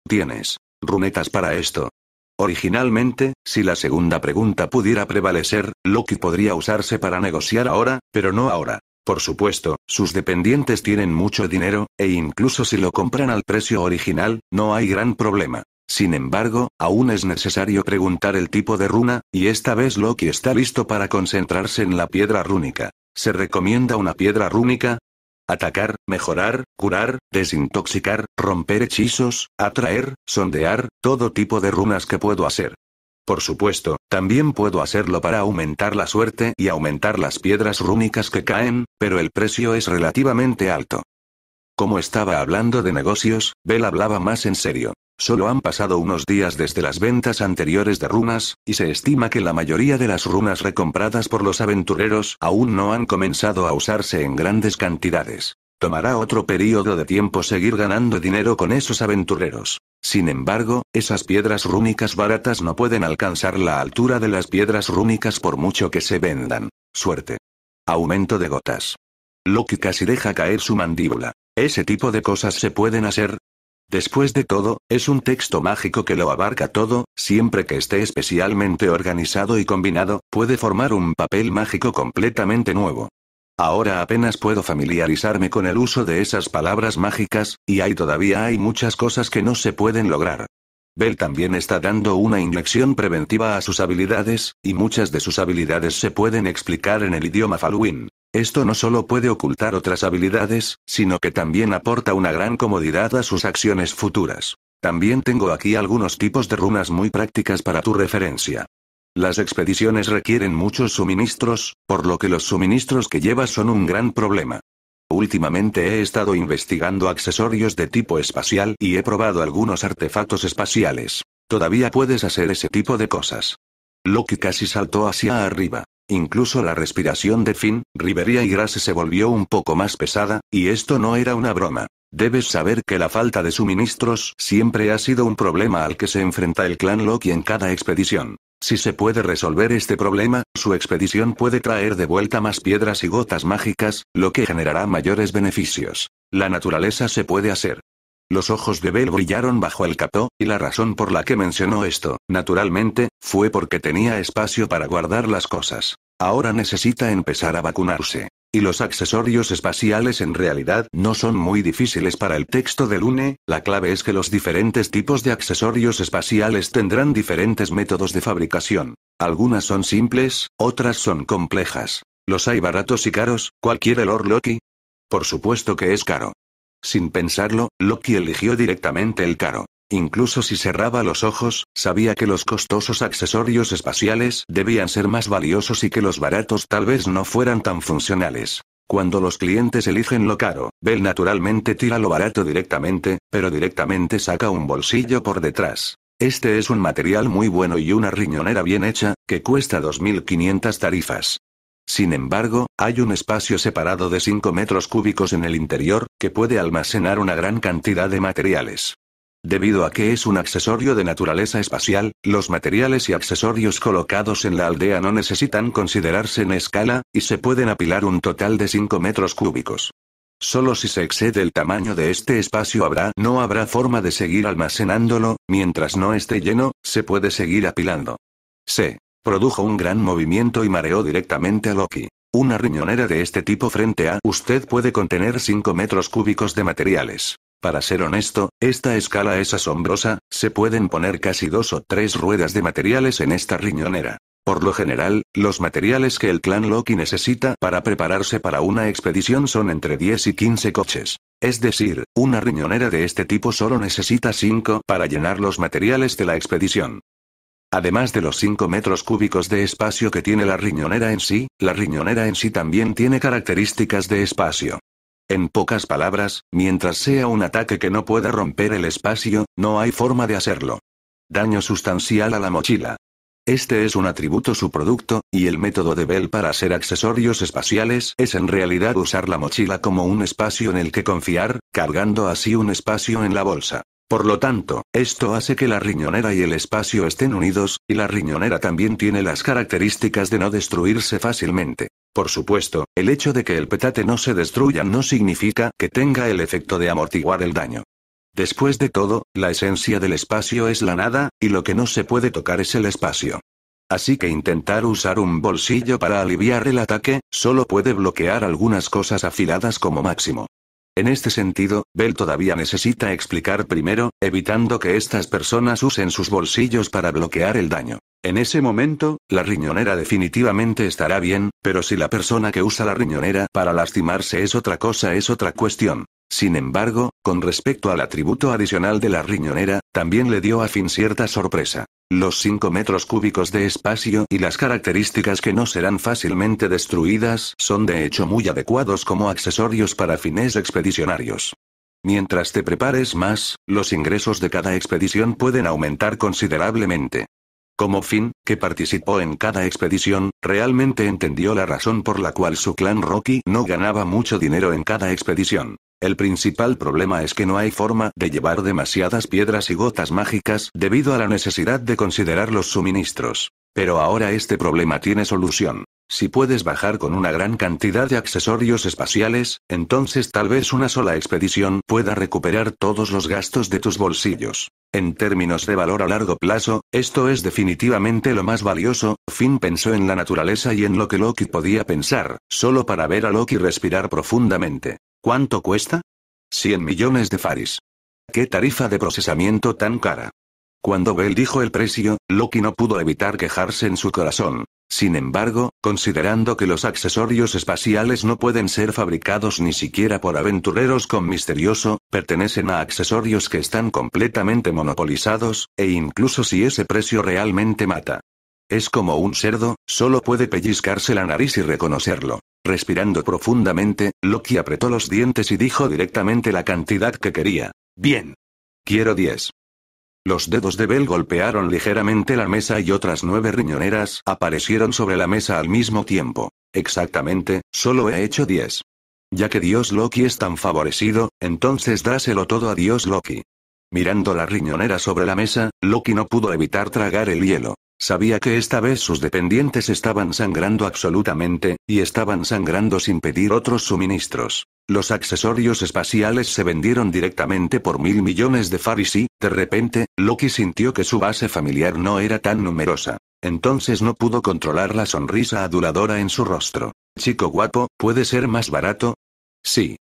Tienes runetas para esto, Originalmente, si la segunda pregunta pudiera prevalecer, Loki podría usarse para negociar ahora, pero no ahora. Por supuesto, sus dependientes tienen mucho dinero, e incluso si lo compran al precio original, no hay gran problema. Sin embargo, aún es necesario preguntar el tipo de runa, y esta vez Loki está listo para concentrarse en la piedra rúnica. ¿Se recomienda una piedra rúnica? Atacar, mejorar, curar, desintoxicar, romper hechizos, atraer, sondear, todo tipo de runas que puedo hacer. Por supuesto, también puedo hacerlo para aumentar la suerte y aumentar las piedras rúnicas que caen, pero el precio es relativamente alto. Como estaba hablando de negocios, Bell hablaba más en serio. Solo han pasado unos días desde las ventas anteriores de runas, y se estima que la mayoría de las runas recompradas por los aventureros aún no han comenzado a usarse en grandes cantidades. Tomará otro periodo de tiempo seguir ganando dinero con esos aventureros. Sin embargo, esas piedras rúnicas baratas no pueden alcanzar la altura de las piedras rúnicas por mucho que se vendan. Suerte. Aumento de gotas. Loki casi deja caer su mandíbula. Ese tipo de cosas se pueden hacer, Después de todo, es un texto mágico que lo abarca todo, siempre que esté especialmente organizado y combinado, puede formar un papel mágico completamente nuevo. Ahora apenas puedo familiarizarme con el uso de esas palabras mágicas, y hay todavía hay muchas cosas que no se pueden lograr. Bell también está dando una inyección preventiva a sus habilidades, y muchas de sus habilidades se pueden explicar en el idioma Falwin. Esto no solo puede ocultar otras habilidades, sino que también aporta una gran comodidad a sus acciones futuras. También tengo aquí algunos tipos de runas muy prácticas para tu referencia. Las expediciones requieren muchos suministros, por lo que los suministros que llevas son un gran problema. Últimamente he estado investigando accesorios de tipo espacial y he probado algunos artefactos espaciales. Todavía puedes hacer ese tipo de cosas. Loki casi saltó hacia arriba. Incluso la respiración de Finn, Riveria y Grasse se volvió un poco más pesada, y esto no era una broma. Debes saber que la falta de suministros siempre ha sido un problema al que se enfrenta el clan Loki en cada expedición. Si se puede resolver este problema, su expedición puede traer de vuelta más piedras y gotas mágicas, lo que generará mayores beneficios. La naturaleza se puede hacer. Los ojos de Bell brillaron bajo el capó, y la razón por la que mencionó esto, naturalmente, fue porque tenía espacio para guardar las cosas. Ahora necesita empezar a vacunarse. Y los accesorios espaciales en realidad no son muy difíciles para el texto de Lune, la clave es que los diferentes tipos de accesorios espaciales tendrán diferentes métodos de fabricación. Algunas son simples, otras son complejas. Los hay baratos y caros, cualquier Loki? Por supuesto que es caro. Sin pensarlo, Loki eligió directamente el caro. Incluso si cerraba los ojos, sabía que los costosos accesorios espaciales debían ser más valiosos y que los baratos tal vez no fueran tan funcionales. Cuando los clientes eligen lo caro, Bell naturalmente tira lo barato directamente, pero directamente saca un bolsillo por detrás. Este es un material muy bueno y una riñonera bien hecha, que cuesta 2.500 tarifas. Sin embargo, hay un espacio separado de 5 metros cúbicos en el interior, que puede almacenar una gran cantidad de materiales. Debido a que es un accesorio de naturaleza espacial, los materiales y accesorios colocados en la aldea no necesitan considerarse en escala, y se pueden apilar un total de 5 metros cúbicos. Solo si se excede el tamaño de este espacio habrá no habrá forma de seguir almacenándolo, mientras no esté lleno, se puede seguir apilando. C. Produjo un gran movimiento y mareó directamente a Loki. Una riñonera de este tipo frente a usted puede contener 5 metros cúbicos de materiales. Para ser honesto, esta escala es asombrosa, se pueden poner casi dos o tres ruedas de materiales en esta riñonera. Por lo general, los materiales que el clan Loki necesita para prepararse para una expedición son entre 10 y 15 coches. Es decir, una riñonera de este tipo solo necesita 5 para llenar los materiales de la expedición. Además de los 5 metros cúbicos de espacio que tiene la riñonera en sí, la riñonera en sí también tiene características de espacio. En pocas palabras, mientras sea un ataque que no pueda romper el espacio, no hay forma de hacerlo. Daño sustancial a la mochila. Este es un atributo su producto, y el método de Bell para hacer accesorios espaciales es en realidad usar la mochila como un espacio en el que confiar, cargando así un espacio en la bolsa. Por lo tanto, esto hace que la riñonera y el espacio estén unidos, y la riñonera también tiene las características de no destruirse fácilmente. Por supuesto, el hecho de que el petate no se destruya no significa que tenga el efecto de amortiguar el daño. Después de todo, la esencia del espacio es la nada, y lo que no se puede tocar es el espacio. Así que intentar usar un bolsillo para aliviar el ataque, solo puede bloquear algunas cosas afiladas como máximo. En este sentido, Bell todavía necesita explicar primero, evitando que estas personas usen sus bolsillos para bloquear el daño. En ese momento, la riñonera definitivamente estará bien, pero si la persona que usa la riñonera para lastimarse es otra cosa es otra cuestión. Sin embargo, con respecto al atributo adicional de la riñonera, también le dio a Finn cierta sorpresa. Los 5 metros cúbicos de espacio y las características que no serán fácilmente destruidas son de hecho muy adecuados como accesorios para fines expedicionarios. Mientras te prepares más, los ingresos de cada expedición pueden aumentar considerablemente. Como Finn, que participó en cada expedición, realmente entendió la razón por la cual su clan Rocky no ganaba mucho dinero en cada expedición. El principal problema es que no hay forma de llevar demasiadas piedras y gotas mágicas debido a la necesidad de considerar los suministros. Pero ahora este problema tiene solución. Si puedes bajar con una gran cantidad de accesorios espaciales, entonces tal vez una sola expedición pueda recuperar todos los gastos de tus bolsillos. En términos de valor a largo plazo, esto es definitivamente lo más valioso, Finn pensó en la naturaleza y en lo que Loki podía pensar, solo para ver a Loki respirar profundamente. ¿Cuánto cuesta? 100 millones de faris. ¿Qué tarifa de procesamiento tan cara? Cuando Bell dijo el precio, Loki no pudo evitar quejarse en su corazón. Sin embargo, considerando que los accesorios espaciales no pueden ser fabricados ni siquiera por aventureros con misterioso, pertenecen a accesorios que están completamente monopolizados, e incluso si ese precio realmente mata. Es como un cerdo, solo puede pellizcarse la nariz y reconocerlo. Respirando profundamente, Loki apretó los dientes y dijo directamente la cantidad que quería. Bien. Quiero 10. Los dedos de Bell golpearon ligeramente la mesa y otras nueve riñoneras aparecieron sobre la mesa al mismo tiempo. Exactamente, solo he hecho 10. Ya que Dios Loki es tan favorecido, entonces dáselo todo a Dios Loki. Mirando la riñonera sobre la mesa, Loki no pudo evitar tragar el hielo. Sabía que esta vez sus dependientes estaban sangrando absolutamente, y estaban sangrando sin pedir otros suministros. Los accesorios espaciales se vendieron directamente por mil millones de faris y, de repente, Loki sintió que su base familiar no era tan numerosa. Entonces no pudo controlar la sonrisa aduladora en su rostro. Chico guapo, ¿puede ser más barato? Sí.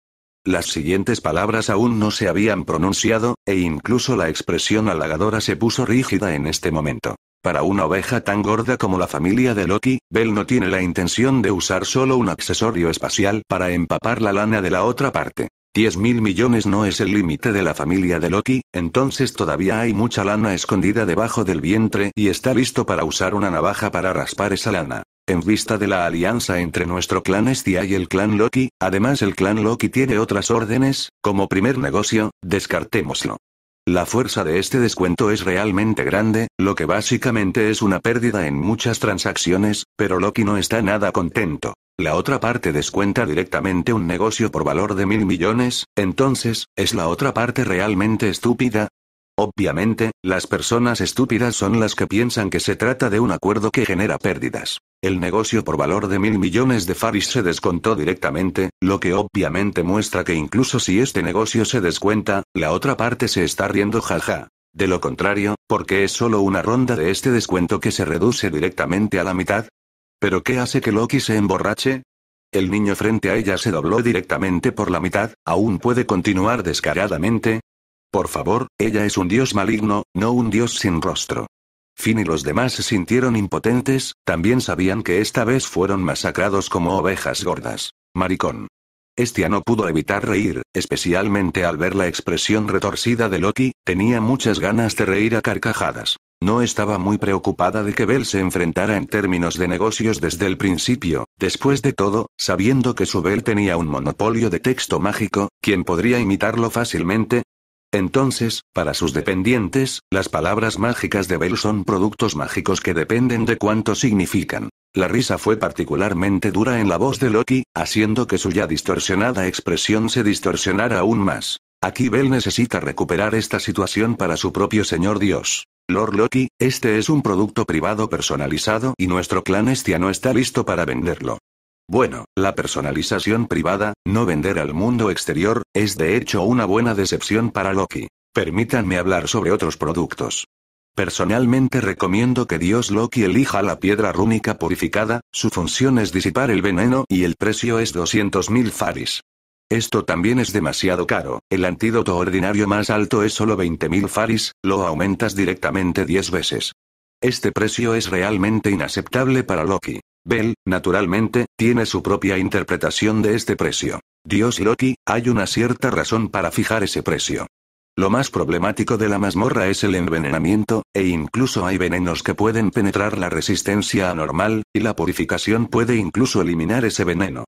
Las siguientes palabras aún no se habían pronunciado, e incluso la expresión halagadora se puso rígida en este momento. Para una oveja tan gorda como la familia de Loki, Bell no tiene la intención de usar solo un accesorio espacial para empapar la lana de la otra parte. 10.000 millones no es el límite de la familia de Loki, entonces todavía hay mucha lana escondida debajo del vientre y está listo para usar una navaja para raspar esa lana. En vista de la alianza entre nuestro clan Estia y el clan Loki, además el clan Loki tiene otras órdenes, como primer negocio, descartémoslo. La fuerza de este descuento es realmente grande, lo que básicamente es una pérdida en muchas transacciones, pero Loki no está nada contento. La otra parte descuenta directamente un negocio por valor de mil millones, entonces, ¿es la otra parte realmente estúpida? Obviamente, las personas estúpidas son las que piensan que se trata de un acuerdo que genera pérdidas. El negocio por valor de mil millones de Faris se descontó directamente, lo que obviamente muestra que incluso si este negocio se descuenta, la otra parte se está riendo jaja. De lo contrario, ¿por qué es solo una ronda de este descuento que se reduce directamente a la mitad? ¿Pero qué hace que Loki se emborrache? El niño frente a ella se dobló directamente por la mitad, aún puede continuar descaradamente, por favor, ella es un dios maligno, no un dios sin rostro. Finn y los demás se sintieron impotentes, también sabían que esta vez fueron masacrados como ovejas gordas. Maricón. Estia no pudo evitar reír, especialmente al ver la expresión retorcida de Loki, tenía muchas ganas de reír a carcajadas. No estaba muy preocupada de que Bell se enfrentara en términos de negocios desde el principio, después de todo, sabiendo que su Bell tenía un monopolio de texto mágico, quien podría imitarlo fácilmente, entonces, para sus dependientes, las palabras mágicas de Bell son productos mágicos que dependen de cuánto significan. La risa fue particularmente dura en la voz de Loki, haciendo que su ya distorsionada expresión se distorsionara aún más. Aquí Bell necesita recuperar esta situación para su propio señor Dios. Lord Loki, este es un producto privado personalizado y nuestro clan Estia no está listo para venderlo. Bueno, la personalización privada, no vender al mundo exterior, es de hecho una buena decepción para Loki. Permítanme hablar sobre otros productos. Personalmente recomiendo que Dios Loki elija la piedra rúnica purificada, su función es disipar el veneno y el precio es 200.000 faris. Esto también es demasiado caro, el antídoto ordinario más alto es solo 20.000 faris, lo aumentas directamente 10 veces. Este precio es realmente inaceptable para Loki. Bell, naturalmente, tiene su propia interpretación de este precio. Dios y Loki, hay una cierta razón para fijar ese precio. Lo más problemático de la mazmorra es el envenenamiento, e incluso hay venenos que pueden penetrar la resistencia anormal, y la purificación puede incluso eliminar ese veneno.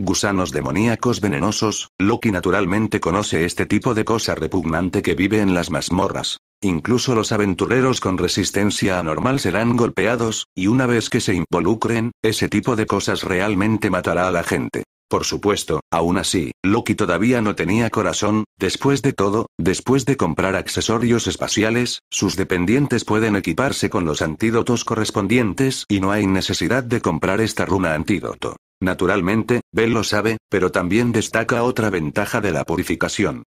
Gusanos demoníacos venenosos, Loki naturalmente conoce este tipo de cosa repugnante que vive en las mazmorras. Incluso los aventureros con resistencia anormal serán golpeados, y una vez que se involucren, ese tipo de cosas realmente matará a la gente. Por supuesto, aún así, Loki todavía no tenía corazón, después de todo, después de comprar accesorios espaciales, sus dependientes pueden equiparse con los antídotos correspondientes y no hay necesidad de comprar esta runa antídoto. Naturalmente, Bell lo sabe, pero también destaca otra ventaja de la purificación.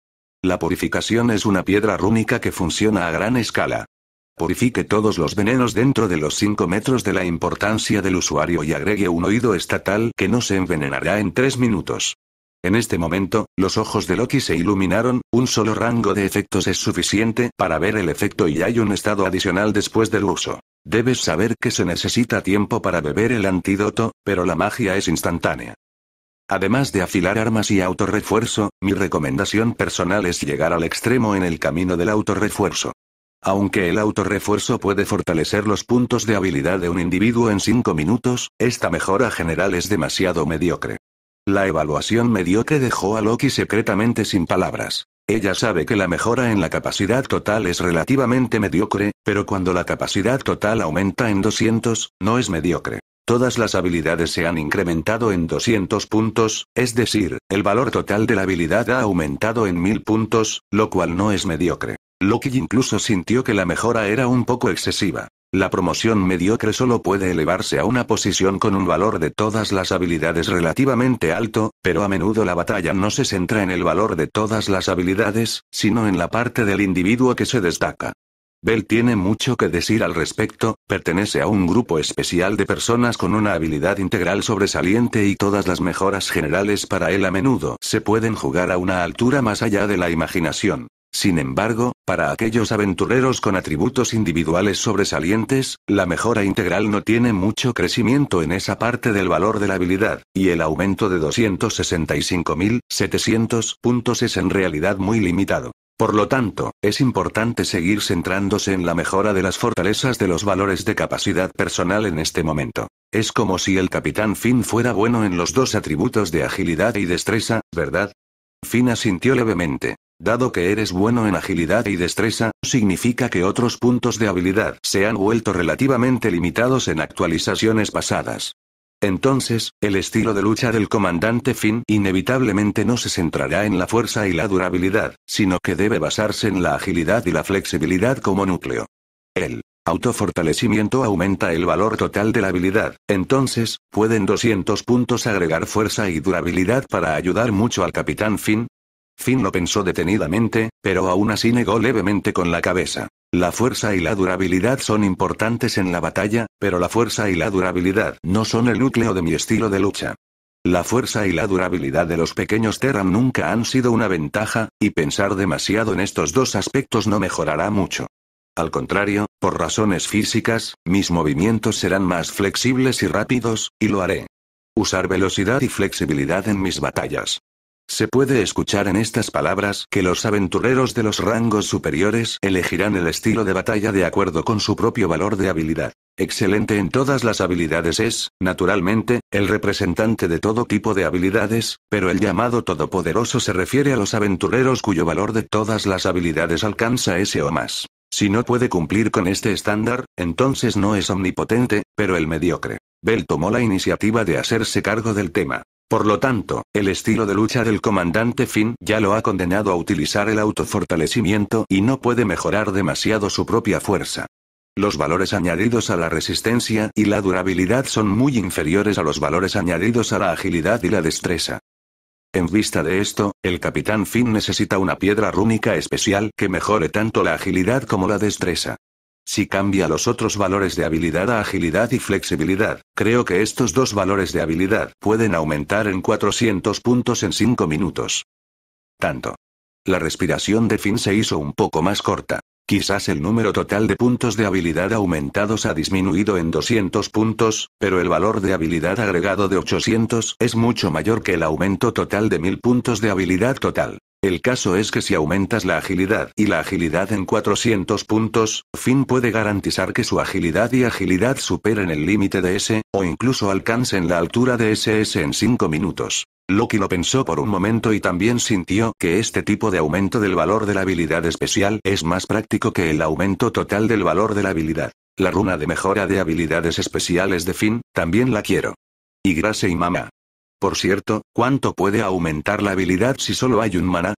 La purificación es una piedra rúnica que funciona a gran escala. Purifique todos los venenos dentro de los 5 metros de la importancia del usuario y agregue un oído estatal que no se envenenará en 3 minutos. En este momento, los ojos de Loki se iluminaron, un solo rango de efectos es suficiente para ver el efecto y hay un estado adicional después del uso. Debes saber que se necesita tiempo para beber el antídoto, pero la magia es instantánea. Además de afilar armas y autorrefuerzo, mi recomendación personal es llegar al extremo en el camino del autorrefuerzo. Aunque el autorrefuerzo puede fortalecer los puntos de habilidad de un individuo en 5 minutos, esta mejora general es demasiado mediocre. La evaluación mediocre dejó a Loki secretamente sin palabras. Ella sabe que la mejora en la capacidad total es relativamente mediocre, pero cuando la capacidad total aumenta en 200, no es mediocre. Todas las habilidades se han incrementado en 200 puntos, es decir, el valor total de la habilidad ha aumentado en 1000 puntos, lo cual no es mediocre. Loki incluso sintió que la mejora era un poco excesiva. La promoción mediocre solo puede elevarse a una posición con un valor de todas las habilidades relativamente alto, pero a menudo la batalla no se centra en el valor de todas las habilidades, sino en la parte del individuo que se destaca. Bell tiene mucho que decir al respecto, pertenece a un grupo especial de personas con una habilidad integral sobresaliente y todas las mejoras generales para él a menudo se pueden jugar a una altura más allá de la imaginación. Sin embargo, para aquellos aventureros con atributos individuales sobresalientes, la mejora integral no tiene mucho crecimiento en esa parte del valor de la habilidad, y el aumento de 265.700 puntos es en realidad muy limitado. Por lo tanto, es importante seguir centrándose en la mejora de las fortalezas de los valores de capacidad personal en este momento. Es como si el capitán Finn fuera bueno en los dos atributos de agilidad y destreza, ¿verdad? Finn asintió levemente. Dado que eres bueno en agilidad y destreza, significa que otros puntos de habilidad se han vuelto relativamente limitados en actualizaciones pasadas. Entonces, el estilo de lucha del comandante Finn inevitablemente no se centrará en la fuerza y la durabilidad, sino que debe basarse en la agilidad y la flexibilidad como núcleo. El autofortalecimiento aumenta el valor total de la habilidad, entonces, pueden 200 puntos agregar fuerza y durabilidad para ayudar mucho al capitán Finn, Finn lo pensó detenidamente, pero aún así negó levemente con la cabeza. La fuerza y la durabilidad son importantes en la batalla, pero la fuerza y la durabilidad no son el núcleo de mi estilo de lucha. La fuerza y la durabilidad de los pequeños Terran nunca han sido una ventaja, y pensar demasiado en estos dos aspectos no mejorará mucho. Al contrario, por razones físicas, mis movimientos serán más flexibles y rápidos, y lo haré. Usar velocidad y flexibilidad en mis batallas. Se puede escuchar en estas palabras que los aventureros de los rangos superiores elegirán el estilo de batalla de acuerdo con su propio valor de habilidad. Excelente en todas las habilidades es, naturalmente, el representante de todo tipo de habilidades, pero el llamado todopoderoso se refiere a los aventureros cuyo valor de todas las habilidades alcanza ese o más. Si no puede cumplir con este estándar, entonces no es omnipotente, pero el mediocre. Bell tomó la iniciativa de hacerse cargo del tema. Por lo tanto, el estilo de lucha del comandante Finn ya lo ha condenado a utilizar el autofortalecimiento y no puede mejorar demasiado su propia fuerza. Los valores añadidos a la resistencia y la durabilidad son muy inferiores a los valores añadidos a la agilidad y la destreza. En vista de esto, el capitán Finn necesita una piedra rúnica especial que mejore tanto la agilidad como la destreza. Si cambia los otros valores de habilidad a agilidad y flexibilidad, creo que estos dos valores de habilidad pueden aumentar en 400 puntos en 5 minutos. Tanto. La respiración de Finn se hizo un poco más corta. Quizás el número total de puntos de habilidad aumentados ha disminuido en 200 puntos, pero el valor de habilidad agregado de 800 es mucho mayor que el aumento total de 1000 puntos de habilidad total. El caso es que si aumentas la agilidad y la agilidad en 400 puntos, Finn puede garantizar que su agilidad y agilidad superen el límite de S, o incluso alcancen la altura de SS en 5 minutos. Loki lo pensó por un momento y también sintió que este tipo de aumento del valor de la habilidad especial es más práctico que el aumento total del valor de la habilidad. La runa de mejora de habilidades especiales de Finn, también la quiero. Y gracias y mamá. Por cierto, ¿cuánto puede aumentar la habilidad si solo hay un mana?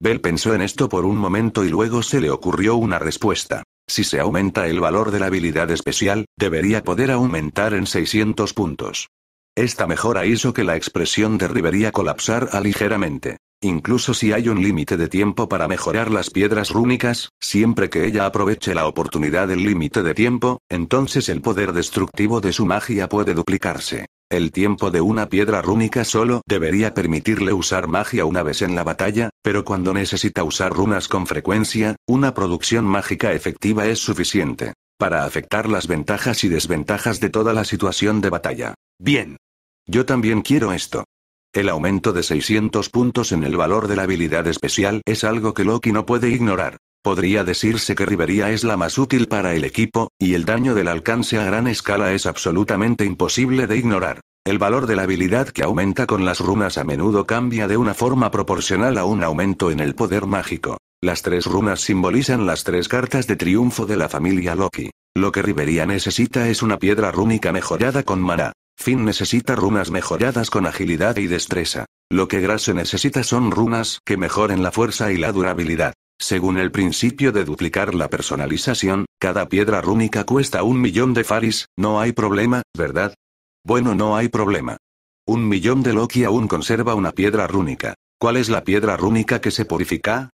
Bell pensó en esto por un momento y luego se le ocurrió una respuesta. Si se aumenta el valor de la habilidad especial, debería poder aumentar en 600 puntos. Esta mejora hizo que la expresión de Rivería colapsara ligeramente. Incluso si hay un límite de tiempo para mejorar las piedras rúnicas, siempre que ella aproveche la oportunidad del límite de tiempo, entonces el poder destructivo de su magia puede duplicarse. El tiempo de una piedra rúnica solo debería permitirle usar magia una vez en la batalla, pero cuando necesita usar runas con frecuencia, una producción mágica efectiva es suficiente para afectar las ventajas y desventajas de toda la situación de batalla. Bien. Yo también quiero esto. El aumento de 600 puntos en el valor de la habilidad especial es algo que Loki no puede ignorar. Podría decirse que Rivería es la más útil para el equipo, y el daño del alcance a gran escala es absolutamente imposible de ignorar. El valor de la habilidad que aumenta con las runas a menudo cambia de una forma proporcional a un aumento en el poder mágico. Las tres runas simbolizan las tres cartas de triunfo de la familia Loki. Lo que Riveria necesita es una piedra rúnica mejorada con mana. Finn necesita runas mejoradas con agilidad y destreza. Lo que Grasso necesita son runas que mejoren la fuerza y la durabilidad. Según el principio de duplicar la personalización, cada piedra rúnica cuesta un millón de faris, no hay problema, ¿verdad? Bueno, no hay problema. Un millón de Loki aún conserva una piedra rúnica. ¿Cuál es la piedra rúnica que se purifica?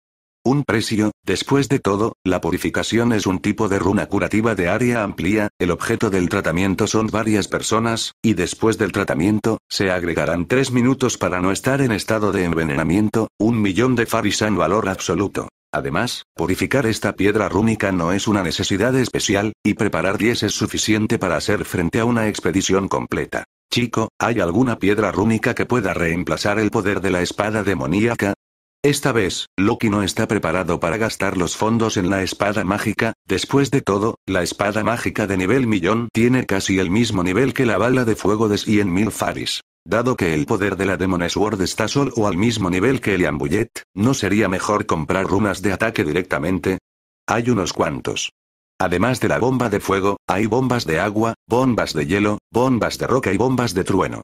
Un precio, después de todo, la purificación es un tipo de runa curativa de área amplia, el objeto del tratamiento son varias personas, y después del tratamiento, se agregarán tres minutos para no estar en estado de envenenamiento, un millón de faris en valor absoluto. Además, purificar esta piedra rúnica no es una necesidad especial, y preparar 10 es suficiente para hacer frente a una expedición completa. Chico, ¿hay alguna piedra rúnica que pueda reemplazar el poder de la espada demoníaca? Esta vez, Loki no está preparado para gastar los fondos en la espada mágica, después de todo, la espada mágica de nivel millón tiene casi el mismo nivel que la bala de fuego de 100.000 faris. Dado que el poder de la Demon Sword está solo o al mismo nivel que el Yambuyet, ¿no sería mejor comprar runas de ataque directamente? Hay unos cuantos. Además de la bomba de fuego, hay bombas de agua, bombas de hielo, bombas de roca y bombas de trueno.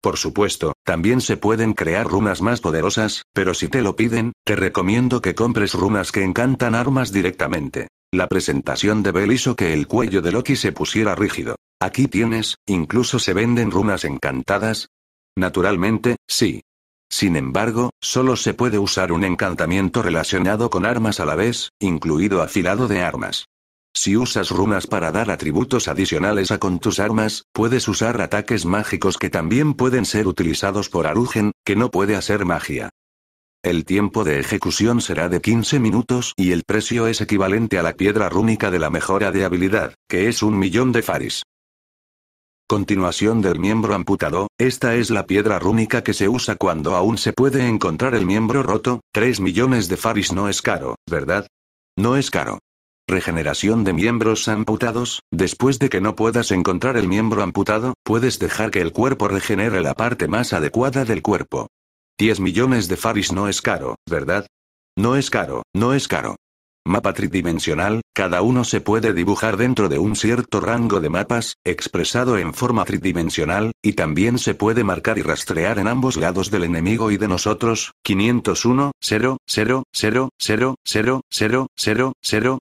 Por supuesto, también se pueden crear runas más poderosas, pero si te lo piden, te recomiendo que compres runas que encantan armas directamente. La presentación de Bell hizo que el cuello de Loki se pusiera rígido. Aquí tienes, incluso se venden runas encantadas, Naturalmente, sí. Sin embargo, solo se puede usar un encantamiento relacionado con armas a la vez, incluido afilado de armas. Si usas runas para dar atributos adicionales a con tus armas, puedes usar ataques mágicos que también pueden ser utilizados por Arugen, que no puede hacer magia. El tiempo de ejecución será de 15 minutos y el precio es equivalente a la piedra rúnica de la mejora de habilidad, que es un millón de faris. Continuación del miembro amputado, esta es la piedra rúnica que se usa cuando aún se puede encontrar el miembro roto, 3 millones de faris no es caro, ¿verdad? No es caro. Regeneración de miembros amputados, después de que no puedas encontrar el miembro amputado, puedes dejar que el cuerpo regenere la parte más adecuada del cuerpo. 10 millones de faris no es caro, ¿verdad? No es caro, no es caro mapa tridimensional, cada uno se puede dibujar dentro de un cierto rango de mapas, expresado en forma tridimensional, y también se puede marcar y rastrear en ambos lados del enemigo y de nosotros, 501, 0, 0, 0, 0, 0, 0, 0, 0,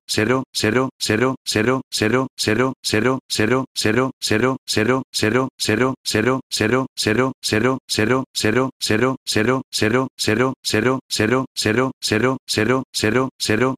0,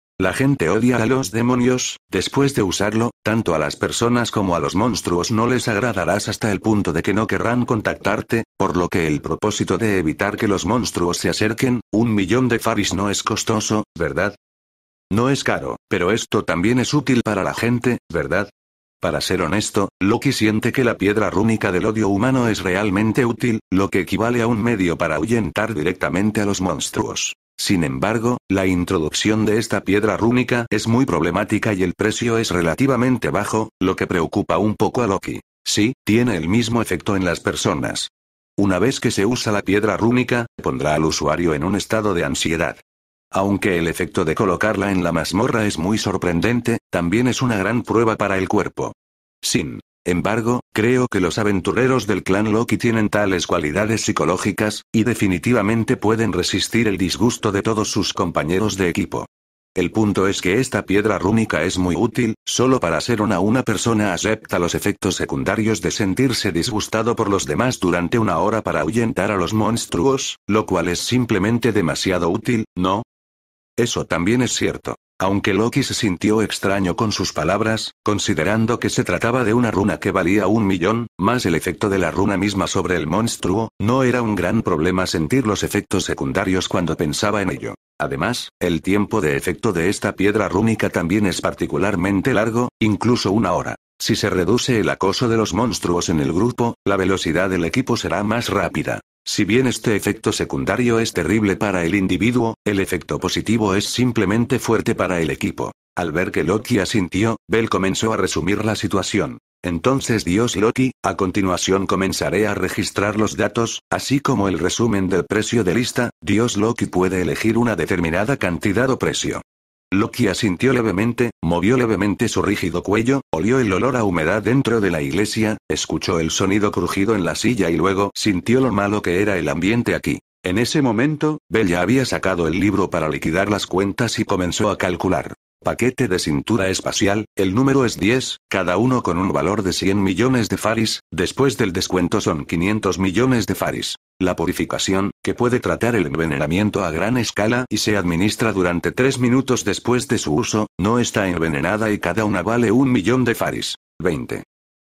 La gente odia a los demonios, después de usarlo, tanto a las personas como a los monstruos no les agradarás hasta el punto de que no querrán contactarte, por lo que el propósito de evitar que los monstruos se acerquen, un millón de faris no es costoso, ¿verdad? No es caro, pero esto también es útil para la gente, ¿verdad? Para ser honesto, Loki siente que la piedra rúnica del odio humano es realmente útil, lo que equivale a un medio para ahuyentar directamente a los monstruos. Sin embargo, la introducción de esta piedra rúnica es muy problemática y el precio es relativamente bajo, lo que preocupa un poco a Loki. Sí, tiene el mismo efecto en las personas. Una vez que se usa la piedra rúnica, pondrá al usuario en un estado de ansiedad. Aunque el efecto de colocarla en la mazmorra es muy sorprendente, también es una gran prueba para el cuerpo. Sin embargo, creo que los aventureros del clan Loki tienen tales cualidades psicológicas, y definitivamente pueden resistir el disgusto de todos sus compañeros de equipo. El punto es que esta piedra rúnica es muy útil, solo para ser una una persona acepta los efectos secundarios de sentirse disgustado por los demás durante una hora para ahuyentar a los monstruos, lo cual es simplemente demasiado útil, ¿no? Eso también es cierto aunque Loki se sintió extraño con sus palabras, considerando que se trataba de una runa que valía un millón, más el efecto de la runa misma sobre el monstruo, no era un gran problema sentir los efectos secundarios cuando pensaba en ello. Además, el tiempo de efecto de esta piedra rúnica también es particularmente largo, incluso una hora. Si se reduce el acoso de los monstruos en el grupo, la velocidad del equipo será más rápida. Si bien este efecto secundario es terrible para el individuo, el efecto positivo es simplemente fuerte para el equipo. Al ver que Loki asintió, Bell comenzó a resumir la situación. Entonces Dios Loki, a continuación comenzaré a registrar los datos, así como el resumen del precio de lista, Dios Loki puede elegir una determinada cantidad o precio. Loki asintió levemente, movió levemente su rígido cuello, olió el olor a humedad dentro de la iglesia, escuchó el sonido crujido en la silla y luego sintió lo malo que era el ambiente aquí. En ese momento, Bella había sacado el libro para liquidar las cuentas y comenzó a calcular. Paquete de cintura espacial, el número es 10, cada uno con un valor de 100 millones de faris, después del descuento son 500 millones de faris. La purificación, que puede tratar el envenenamiento a gran escala y se administra durante 3 minutos después de su uso, no está envenenada y cada una vale un millón de faris. 20.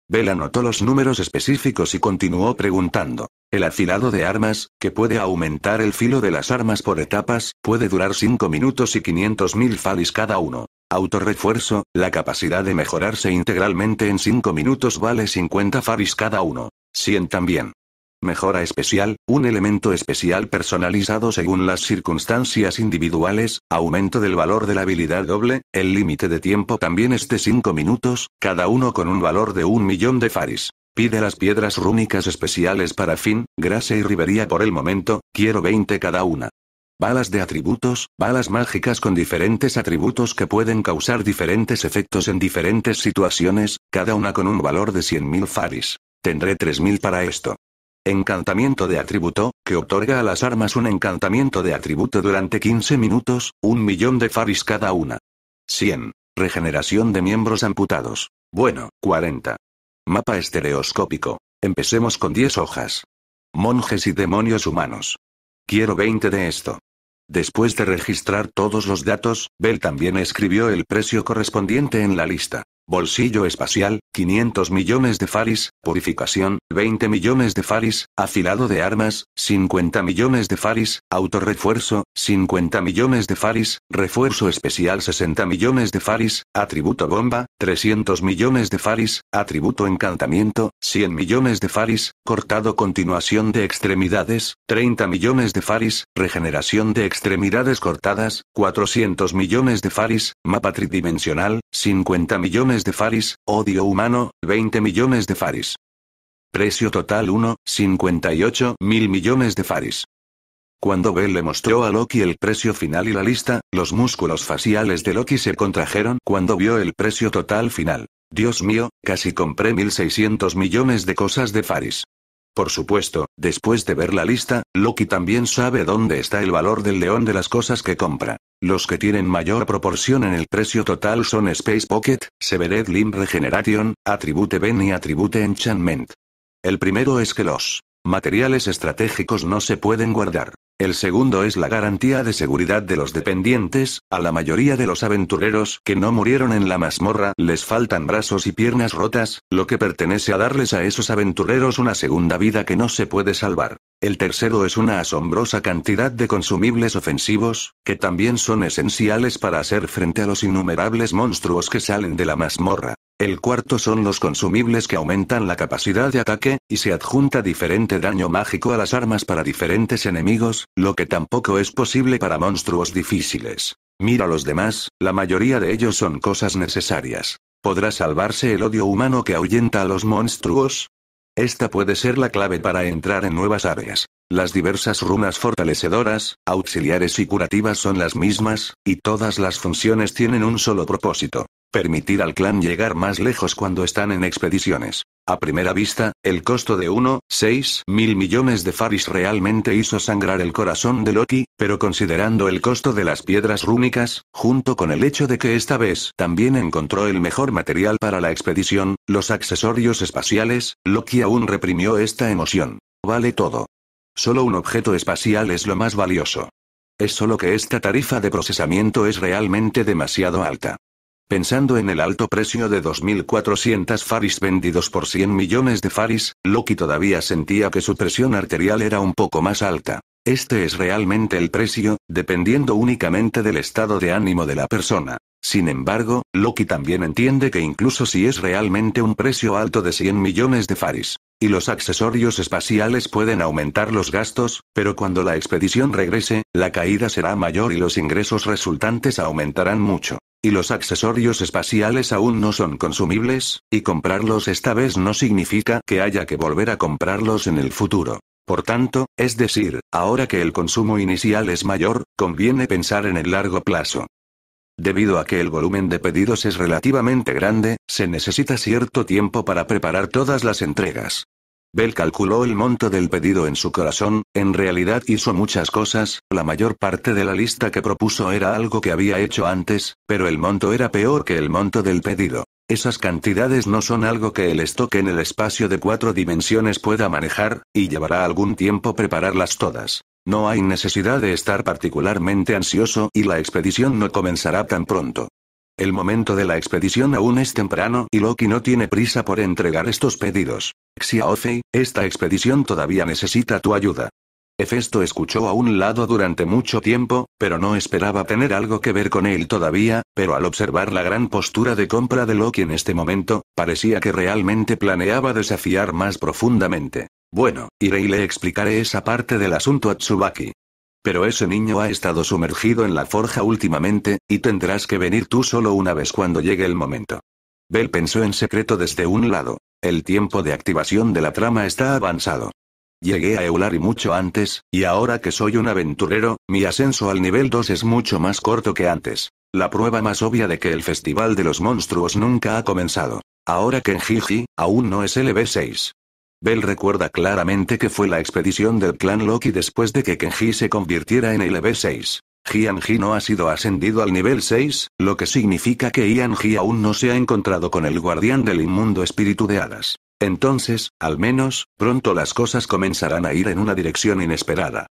Bell anotó los números específicos y continuó preguntando. El afilado de armas, que puede aumentar el filo de las armas por etapas, puede durar 5 minutos y 500.000 falis cada uno. Autorrefuerzo, la capacidad de mejorarse integralmente en 5 minutos vale 50 faris cada uno. 100 también. Mejora especial, un elemento especial personalizado según las circunstancias individuales, aumento del valor de la habilidad doble, el límite de tiempo también es de 5 minutos, cada uno con un valor de un millón de faris. Pide las piedras rúnicas especiales para Fin, grasa y ribería por el momento, quiero 20 cada una. Balas de atributos, balas mágicas con diferentes atributos que pueden causar diferentes efectos en diferentes situaciones, cada una con un valor de 100.000 faris. Tendré 3.000 para esto. Encantamiento de atributo, que otorga a las armas un encantamiento de atributo durante 15 minutos, un millón de faris cada una. 100. Regeneración de miembros amputados. Bueno, 40. Mapa estereoscópico. Empecemos con 10 hojas. Monjes y demonios humanos. Quiero 20 de esto. Después de registrar todos los datos, Bell también escribió el precio correspondiente en la lista. Bolsillo espacial, 500 millones de faris, purificación, 20 millones de faris, afilado de armas, 50 millones de faris, autorrefuerzo, 50 millones de faris, refuerzo especial 60 millones de faris, atributo bomba, 300 millones de faris, atributo encantamiento, 100 millones de faris, cortado continuación de extremidades, 30 millones de faris, regeneración de extremidades cortadas, 400 millones de faris, Mapa tridimensional, 50 millones de faris, odio humano, 20 millones de faris. Precio total 1, 58 mil millones de faris. Cuando Bell le mostró a Loki el precio final y la lista, los músculos faciales de Loki se contrajeron cuando vio el precio total final. Dios mío, casi compré 1.600 millones de cosas de Faris. Por supuesto, después de ver la lista, Loki también sabe dónde está el valor del león de las cosas que compra. Los que tienen mayor proporción en el precio total son Space Pocket, Severed Limb Regeneration, Attribute Ben y Attribute Enchantment. El primero es que los Materiales estratégicos no se pueden guardar. El segundo es la garantía de seguridad de los dependientes, a la mayoría de los aventureros que no murieron en la mazmorra les faltan brazos y piernas rotas, lo que pertenece a darles a esos aventureros una segunda vida que no se puede salvar. El tercero es una asombrosa cantidad de consumibles ofensivos, que también son esenciales para hacer frente a los innumerables monstruos que salen de la mazmorra. El cuarto son los consumibles que aumentan la capacidad de ataque, y se adjunta diferente daño mágico a las armas para diferentes enemigos, lo que tampoco es posible para monstruos difíciles. Mira los demás, la mayoría de ellos son cosas necesarias. ¿Podrá salvarse el odio humano que ahuyenta a los monstruos? Esta puede ser la clave para entrar en nuevas áreas. Las diversas runas fortalecedoras, auxiliares y curativas son las mismas, y todas las funciones tienen un solo propósito, Permitir al clan llegar más lejos cuando están en expediciones. A primera vista, el costo de 1,6 mil millones de faris realmente hizo sangrar el corazón de Loki, pero considerando el costo de las piedras rúnicas, junto con el hecho de que esta vez también encontró el mejor material para la expedición, los accesorios espaciales, Loki aún reprimió esta emoción. Vale todo. Solo un objeto espacial es lo más valioso. Es solo que esta tarifa de procesamiento es realmente demasiado alta. Pensando en el alto precio de 2.400 faris vendidos por 100 millones de faris, Loki todavía sentía que su presión arterial era un poco más alta. Este es realmente el precio, dependiendo únicamente del estado de ánimo de la persona. Sin embargo, Loki también entiende que incluso si es realmente un precio alto de 100 millones de faris, y los accesorios espaciales pueden aumentar los gastos, pero cuando la expedición regrese, la caída será mayor y los ingresos resultantes aumentarán mucho y los accesorios espaciales aún no son consumibles, y comprarlos esta vez no significa que haya que volver a comprarlos en el futuro. Por tanto, es decir, ahora que el consumo inicial es mayor, conviene pensar en el largo plazo. Debido a que el volumen de pedidos es relativamente grande, se necesita cierto tiempo para preparar todas las entregas. Bell calculó el monto del pedido en su corazón, en realidad hizo muchas cosas, la mayor parte de la lista que propuso era algo que había hecho antes, pero el monto era peor que el monto del pedido. Esas cantidades no son algo que el stock en el espacio de cuatro dimensiones pueda manejar, y llevará algún tiempo prepararlas todas. No hay necesidad de estar particularmente ansioso y la expedición no comenzará tan pronto. El momento de la expedición aún es temprano y Loki no tiene prisa por entregar estos pedidos. Xiaofei, esta expedición todavía necesita tu ayuda. Hefesto escuchó a un lado durante mucho tiempo, pero no esperaba tener algo que ver con él todavía, pero al observar la gran postura de compra de Loki en este momento, parecía que realmente planeaba desafiar más profundamente. Bueno, iré y le explicaré esa parte del asunto a Tsubaki. Pero ese niño ha estado sumergido en la forja últimamente, y tendrás que venir tú solo una vez cuando llegue el momento. Bell pensó en secreto desde un lado. El tiempo de activación de la trama está avanzado. Llegué a Eulari mucho antes, y ahora que soy un aventurero, mi ascenso al nivel 2 es mucho más corto que antes. La prueba más obvia de que el Festival de los Monstruos nunca ha comenzado. Ahora que en Jiji, aún no es LB6. Bell recuerda claramente que fue la expedición del clan Loki después de que Kenji se convirtiera en el 6 Jianji no ha sido ascendido al nivel 6, lo que significa que Jianji aún no se ha encontrado con el guardián del inmundo espíritu de hadas. Entonces, al menos, pronto las cosas comenzarán a ir en una dirección inesperada.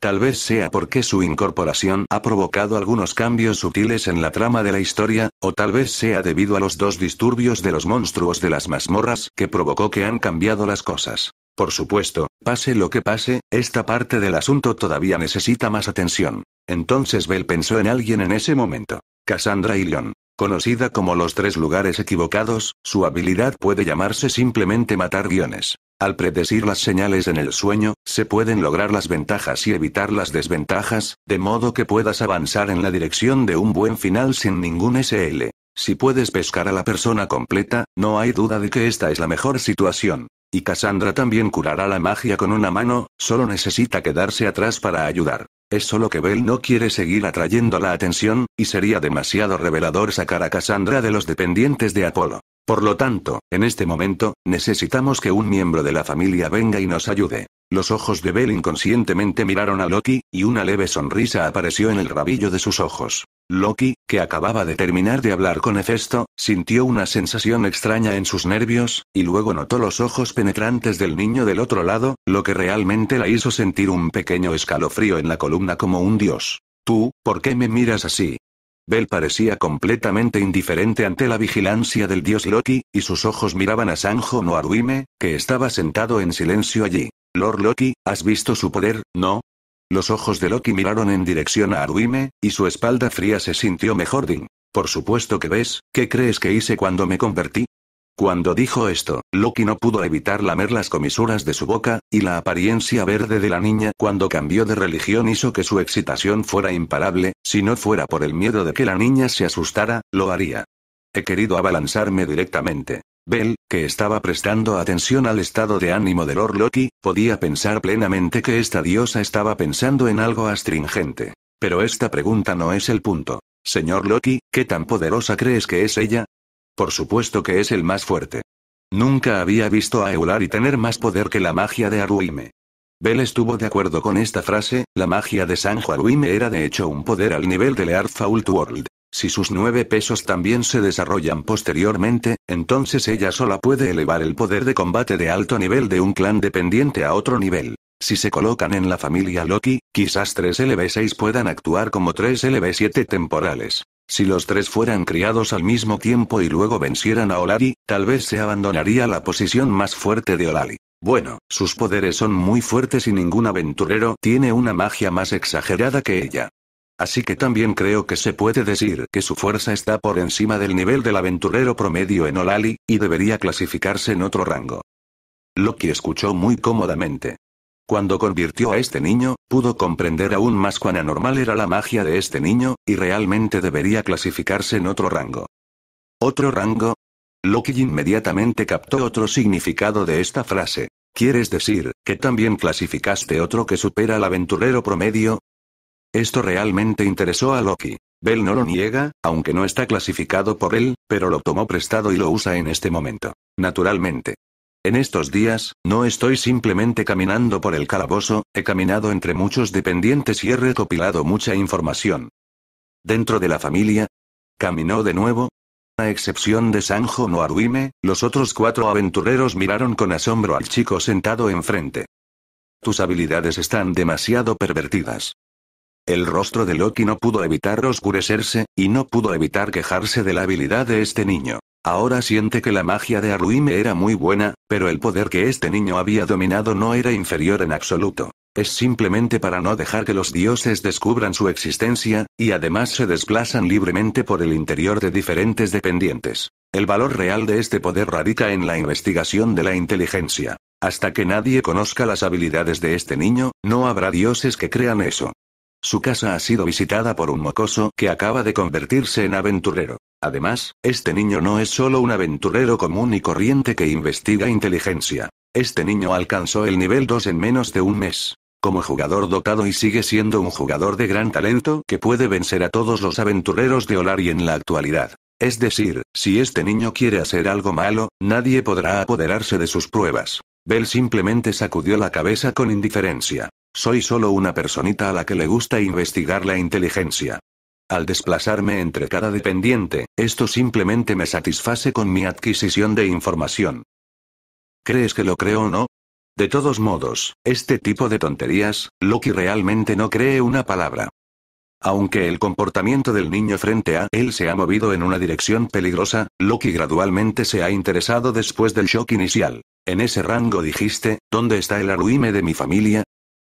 Tal vez sea porque su incorporación ha provocado algunos cambios sutiles en la trama de la historia, o tal vez sea debido a los dos disturbios de los monstruos de las mazmorras que provocó que han cambiado las cosas. Por supuesto, pase lo que pase, esta parte del asunto todavía necesita más atención. Entonces Bell pensó en alguien en ese momento. Cassandra y Leon. Conocida como los tres lugares equivocados, su habilidad puede llamarse simplemente matar guiones. Al predecir las señales en el sueño, se pueden lograr las ventajas y evitar las desventajas, de modo que puedas avanzar en la dirección de un buen final sin ningún SL. Si puedes pescar a la persona completa, no hay duda de que esta es la mejor situación. Y Cassandra también curará la magia con una mano, solo necesita quedarse atrás para ayudar. Es solo que Bell no quiere seguir atrayendo la atención, y sería demasiado revelador sacar a Cassandra de los dependientes de Apolo. Por lo tanto, en este momento, necesitamos que un miembro de la familia venga y nos ayude. Los ojos de Bell inconscientemente miraron a Loki, y una leve sonrisa apareció en el rabillo de sus ojos. Loki, que acababa de terminar de hablar con Hefesto, sintió una sensación extraña en sus nervios, y luego notó los ojos penetrantes del niño del otro lado, lo que realmente la hizo sentir un pequeño escalofrío en la columna como un dios. Tú, ¿por qué me miras así? Bell parecía completamente indiferente ante la vigilancia del dios Loki, y sus ojos miraban a Sanjo Noaruime, que estaba sentado en silencio allí. Lord Loki, ¿has visto su poder, no? Los ojos de Loki miraron en dirección a Aruime, y su espalda fría se sintió mejor. Din. Por supuesto que ves, ¿qué crees que hice cuando me convertí? Cuando dijo esto, Loki no pudo evitar lamer las comisuras de su boca, y la apariencia verde de la niña cuando cambió de religión hizo que su excitación fuera imparable, si no fuera por el miedo de que la niña se asustara, lo haría. He querido abalanzarme directamente. Bell, que estaba prestando atención al estado de ánimo de Lord Loki, podía pensar plenamente que esta diosa estaba pensando en algo astringente. Pero esta pregunta no es el punto. Señor Loki, ¿qué tan poderosa crees que es ella? Por supuesto que es el más fuerte. Nunca había visto a Eulari tener más poder que la magia de Aruime. Bell estuvo de acuerdo con esta frase, la magia de San Aruime era de hecho un poder al nivel de Learth Fault World. Si sus nueve pesos también se desarrollan posteriormente, entonces ella sola puede elevar el poder de combate de alto nivel de un clan dependiente a otro nivel. Si se colocan en la familia Loki, quizás tres lv 6 puedan actuar como tres LB7 temporales. Si los tres fueran criados al mismo tiempo y luego vencieran a Olari, tal vez se abandonaría la posición más fuerte de Olari. Bueno, sus poderes son muy fuertes y ningún aventurero tiene una magia más exagerada que ella. Así que también creo que se puede decir que su fuerza está por encima del nivel del aventurero promedio en Olali, y debería clasificarse en otro rango. Loki escuchó muy cómodamente. Cuando convirtió a este niño, pudo comprender aún más cuán anormal era la magia de este niño, y realmente debería clasificarse en otro rango. ¿Otro rango? Loki inmediatamente captó otro significado de esta frase. ¿Quieres decir, que también clasificaste otro que supera al aventurero promedio? Esto realmente interesó a Loki. Bell no lo niega, aunque no está clasificado por él, pero lo tomó prestado y lo usa en este momento. Naturalmente. En estos días, no estoy simplemente caminando por el calabozo, he caminado entre muchos dependientes y he recopilado mucha información. Dentro de la familia, caminó de nuevo. A excepción de Sanjo Noaruime, los otros cuatro aventureros miraron con asombro al chico sentado enfrente. Tus habilidades están demasiado pervertidas. El rostro de Loki no pudo evitar oscurecerse, y no pudo evitar quejarse de la habilidad de este niño. Ahora siente que la magia de Aruime era muy buena, pero el poder que este niño había dominado no era inferior en absoluto. Es simplemente para no dejar que los dioses descubran su existencia, y además se desplazan libremente por el interior de diferentes dependientes. El valor real de este poder radica en la investigación de la inteligencia. Hasta que nadie conozca las habilidades de este niño, no habrá dioses que crean eso. Su casa ha sido visitada por un mocoso que acaba de convertirse en aventurero. Además, este niño no es solo un aventurero común y corriente que investiga inteligencia. Este niño alcanzó el nivel 2 en menos de un mes. Como jugador dotado y sigue siendo un jugador de gran talento que puede vencer a todos los aventureros de Olari en la actualidad. Es decir, si este niño quiere hacer algo malo, nadie podrá apoderarse de sus pruebas. Bell simplemente sacudió la cabeza con indiferencia. Soy solo una personita a la que le gusta investigar la inteligencia. Al desplazarme entre cada dependiente, esto simplemente me satisface con mi adquisición de información. ¿Crees que lo creo o no? De todos modos, este tipo de tonterías, Loki realmente no cree una palabra. Aunque el comportamiento del niño frente a él se ha movido en una dirección peligrosa, Loki gradualmente se ha interesado después del shock inicial. En ese rango dijiste, ¿dónde está el aruime de mi familia?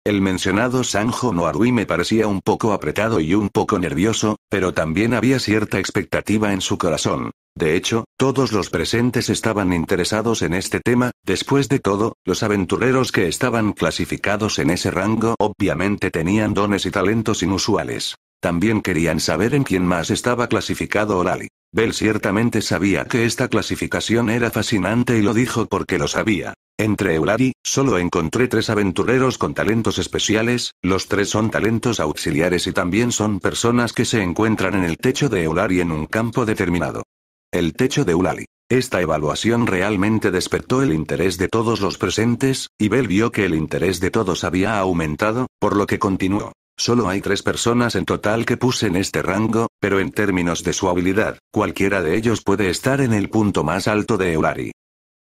El mencionado Sanjo Noarui me parecía un poco apretado y un poco nervioso, pero también había cierta expectativa en su corazón. De hecho, todos los presentes estaban interesados en este tema, después de todo, los aventureros que estaban clasificados en ese rango obviamente tenían dones y talentos inusuales. También querían saber en quién más estaba clasificado Orali. Bell ciertamente sabía que esta clasificación era fascinante y lo dijo porque lo sabía. Entre Eulari, solo encontré tres aventureros con talentos especiales, los tres son talentos auxiliares y también son personas que se encuentran en el techo de Eulari en un campo determinado. El techo de Eulari. Esta evaluación realmente despertó el interés de todos los presentes, y Bell vio que el interés de todos había aumentado, por lo que continuó. Solo hay tres personas en total que puse en este rango, pero en términos de su habilidad, cualquiera de ellos puede estar en el punto más alto de Eulari.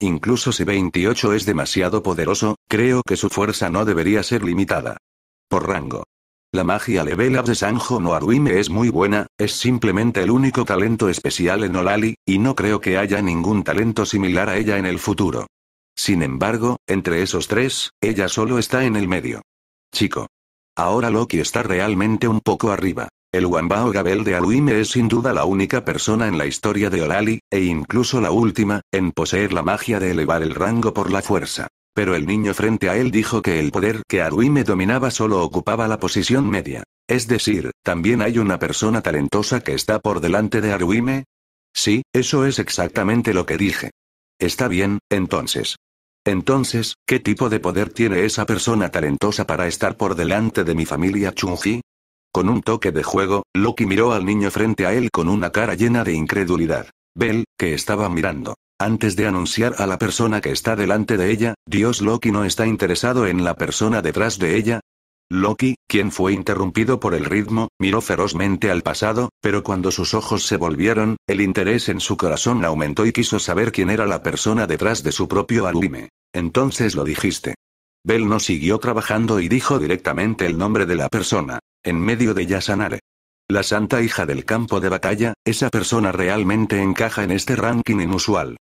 Incluso si 28 es demasiado poderoso, creo que su fuerza no debería ser limitada. Por rango. La magia level up de Sanjo no Aruime es muy buena, es simplemente el único talento especial en Olali, y no creo que haya ningún talento similar a ella en el futuro. Sin embargo, entre esos tres, ella solo está en el medio. Chico. Ahora Loki está realmente un poco arriba. El Wambao Gabel de Aruime es sin duda la única persona en la historia de Orali, e incluso la última, en poseer la magia de elevar el rango por la fuerza. Pero el niño frente a él dijo que el poder que Aruime dominaba solo ocupaba la posición media. Es decir, ¿también hay una persona talentosa que está por delante de Aruime? Sí, eso es exactamente lo que dije. Está bien, entonces. Entonces, ¿qué tipo de poder tiene esa persona talentosa para estar por delante de mi familia Chunji? Con un toque de juego, Loki miró al niño frente a él con una cara llena de incredulidad. Bell, que estaba mirando. Antes de anunciar a la persona que está delante de ella, Dios Loki no está interesado en la persona detrás de ella. Loki, quien fue interrumpido por el ritmo, miró ferozmente al pasado, pero cuando sus ojos se volvieron, el interés en su corazón aumentó y quiso saber quién era la persona detrás de su propio alume. Entonces lo dijiste. Bell no siguió trabajando y dijo directamente el nombre de la persona. En medio de Yasanare. La santa hija del campo de batalla, esa persona realmente encaja en este ranking inusual.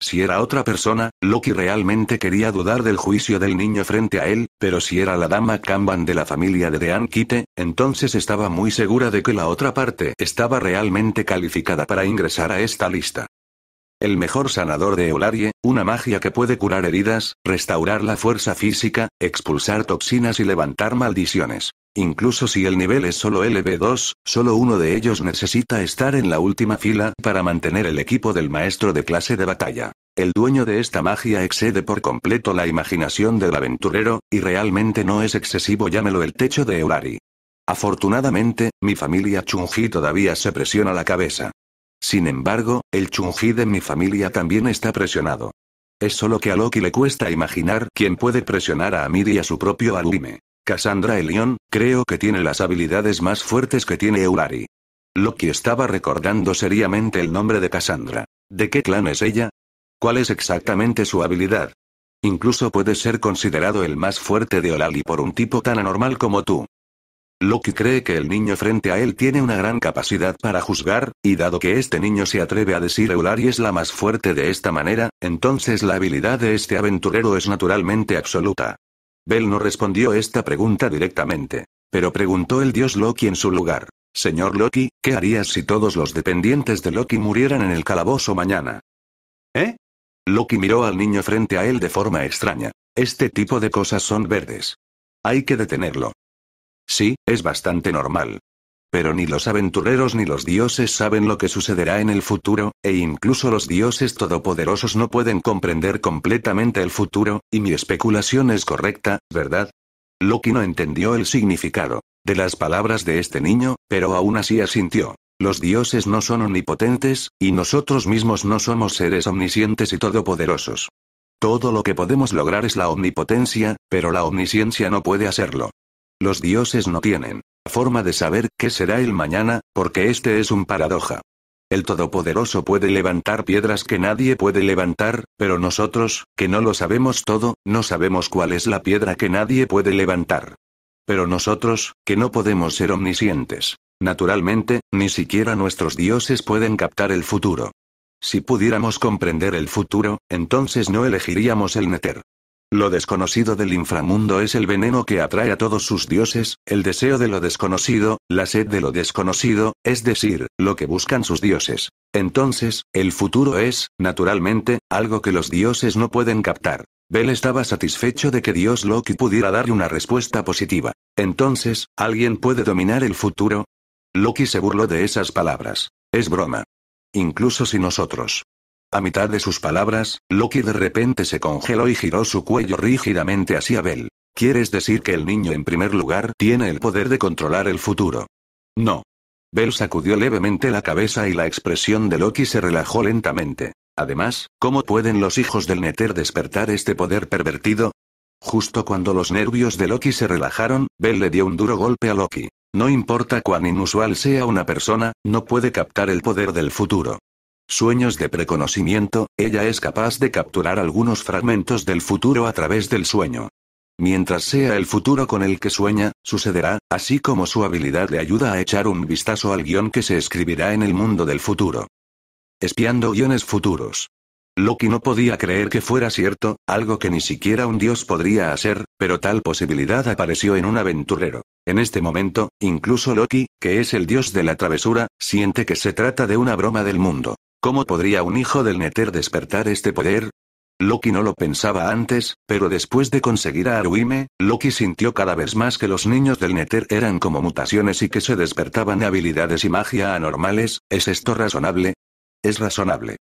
Si era otra persona, Loki realmente quería dudar del juicio del niño frente a él, pero si era la dama Kanban de la familia de Dean Kite, entonces estaba muy segura de que la otra parte estaba realmente calificada para ingresar a esta lista. El mejor sanador de Eularie, una magia que puede curar heridas, restaurar la fuerza física, expulsar toxinas y levantar maldiciones. Incluso si el nivel es solo LB2, solo uno de ellos necesita estar en la última fila para mantener el equipo del maestro de clase de batalla. El dueño de esta magia excede por completo la imaginación del aventurero, y realmente no es excesivo llámelo el techo de Eurari. Afortunadamente, mi familia Chunji todavía se presiona la cabeza. Sin embargo, el Chunji de mi familia también está presionado. Es solo que a Loki le cuesta imaginar quién puede presionar a Amir y a su propio Alume. Cassandra Elion, creo que tiene las habilidades más fuertes que tiene Eulari. Loki estaba recordando seriamente el nombre de Cassandra. ¿De qué clan es ella? ¿Cuál es exactamente su habilidad? Incluso puede ser considerado el más fuerte de Olali por un tipo tan anormal como tú. Loki cree que el niño frente a él tiene una gran capacidad para juzgar, y dado que este niño se atreve a decir Eulari es la más fuerte de esta manera, entonces la habilidad de este aventurero es naturalmente absoluta. Bell no respondió esta pregunta directamente. Pero preguntó el dios Loki en su lugar. Señor Loki, ¿qué harías si todos los dependientes de Loki murieran en el calabozo mañana? ¿Eh? Loki miró al niño frente a él de forma extraña. Este tipo de cosas son verdes. Hay que detenerlo. Sí, es bastante normal. Pero ni los aventureros ni los dioses saben lo que sucederá en el futuro, e incluso los dioses todopoderosos no pueden comprender completamente el futuro, y mi especulación es correcta, ¿verdad? Loki no entendió el significado de las palabras de este niño, pero aún así asintió. Los dioses no son omnipotentes, y nosotros mismos no somos seres omniscientes y todopoderosos. Todo lo que podemos lograr es la omnipotencia, pero la omnisciencia no puede hacerlo. Los dioses no tienen forma de saber qué será el mañana, porque este es un paradoja. El Todopoderoso puede levantar piedras que nadie puede levantar, pero nosotros, que no lo sabemos todo, no sabemos cuál es la piedra que nadie puede levantar. Pero nosotros, que no podemos ser omniscientes. Naturalmente, ni siquiera nuestros dioses pueden captar el futuro. Si pudiéramos comprender el futuro, entonces no elegiríamos el Neter. Lo desconocido del inframundo es el veneno que atrae a todos sus dioses, el deseo de lo desconocido, la sed de lo desconocido, es decir, lo que buscan sus dioses. Entonces, el futuro es, naturalmente, algo que los dioses no pueden captar. Bell estaba satisfecho de que Dios Loki pudiera darle una respuesta positiva. Entonces, ¿alguien puede dominar el futuro? Loki se burló de esas palabras. Es broma. Incluso si nosotros a mitad de sus palabras, Loki de repente se congeló y giró su cuello rígidamente hacia Bell. ¿Quieres decir que el niño en primer lugar tiene el poder de controlar el futuro? No. Bell sacudió levemente la cabeza y la expresión de Loki se relajó lentamente. Además, ¿cómo pueden los hijos del Nether despertar este poder pervertido? Justo cuando los nervios de Loki se relajaron, Bell le dio un duro golpe a Loki. No importa cuán inusual sea una persona, no puede captar el poder del futuro sueños de preconocimiento, ella es capaz de capturar algunos fragmentos del futuro a través del sueño. Mientras sea el futuro con el que sueña, sucederá, así como su habilidad le ayuda a echar un vistazo al guión que se escribirá en el mundo del futuro. Espiando guiones futuros. Loki no podía creer que fuera cierto, algo que ni siquiera un dios podría hacer, pero tal posibilidad apareció en un aventurero. En este momento, incluso Loki, que es el dios de la travesura, siente que se trata de una broma del mundo. ¿Cómo podría un hijo del Nether despertar este poder? Loki no lo pensaba antes, pero después de conseguir a Aruime, Loki sintió cada vez más que los niños del Nether eran como mutaciones y que se despertaban habilidades y magia anormales, ¿es esto razonable? Es razonable.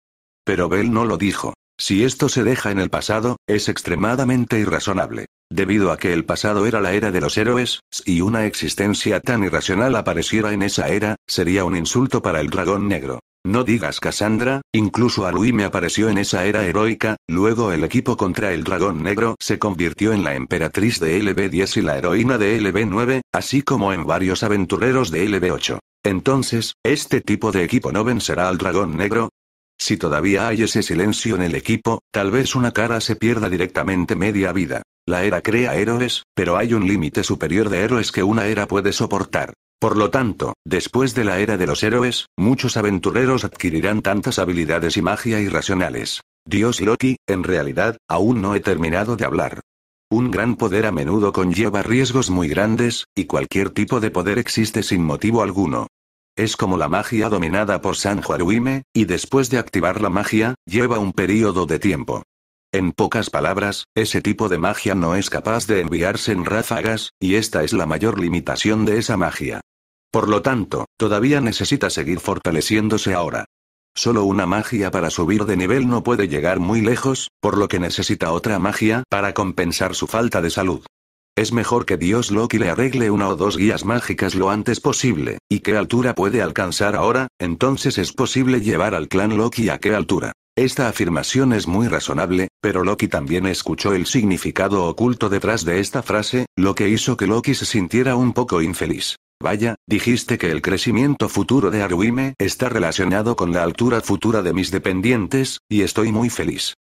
Pero Bell no lo dijo. Si esto se deja en el pasado, es extremadamente irrazonable. Debido a que el pasado era la era de los héroes, y una existencia tan irracional apareciera en esa era, sería un insulto para el dragón negro. No digas Cassandra, incluso a me apareció en esa era heroica, luego el equipo contra el dragón negro se convirtió en la emperatriz de LB10 y la heroína de LB9, así como en varios aventureros de LB8. Entonces, ¿este tipo de equipo no vencerá al dragón negro? Si todavía hay ese silencio en el equipo, tal vez una cara se pierda directamente media vida. La era crea héroes, pero hay un límite superior de héroes que una era puede soportar. Por lo tanto, después de la era de los héroes, muchos aventureros adquirirán tantas habilidades y magia irracionales. Dios Loki, en realidad, aún no he terminado de hablar. Un gran poder a menudo conlleva riesgos muy grandes, y cualquier tipo de poder existe sin motivo alguno. Es como la magia dominada por San Juaruime, y después de activar la magia, lleva un periodo de tiempo. En pocas palabras, ese tipo de magia no es capaz de enviarse en ráfagas, y esta es la mayor limitación de esa magia. Por lo tanto, todavía necesita seguir fortaleciéndose ahora. Solo una magia para subir de nivel no puede llegar muy lejos, por lo que necesita otra magia para compensar su falta de salud. Es mejor que Dios Loki le arregle una o dos guías mágicas lo antes posible. ¿Y qué altura puede alcanzar ahora? Entonces es posible llevar al clan Loki a qué altura. Esta afirmación es muy razonable, pero Loki también escuchó el significado oculto detrás de esta frase, lo que hizo que Loki se sintiera un poco infeliz. Vaya, dijiste que el crecimiento futuro de Arwime está relacionado con la altura futura de mis dependientes, y estoy muy feliz.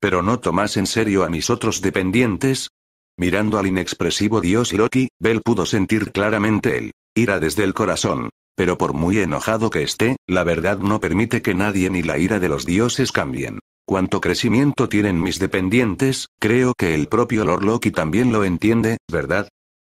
Pero no tomas en serio a mis otros dependientes, Mirando al inexpresivo dios Loki, Bell pudo sentir claramente el ira desde el corazón. Pero por muy enojado que esté, la verdad no permite que nadie ni la ira de los dioses cambien. ¿Cuánto crecimiento tienen mis dependientes, creo que el propio Lord Loki también lo entiende, ¿verdad?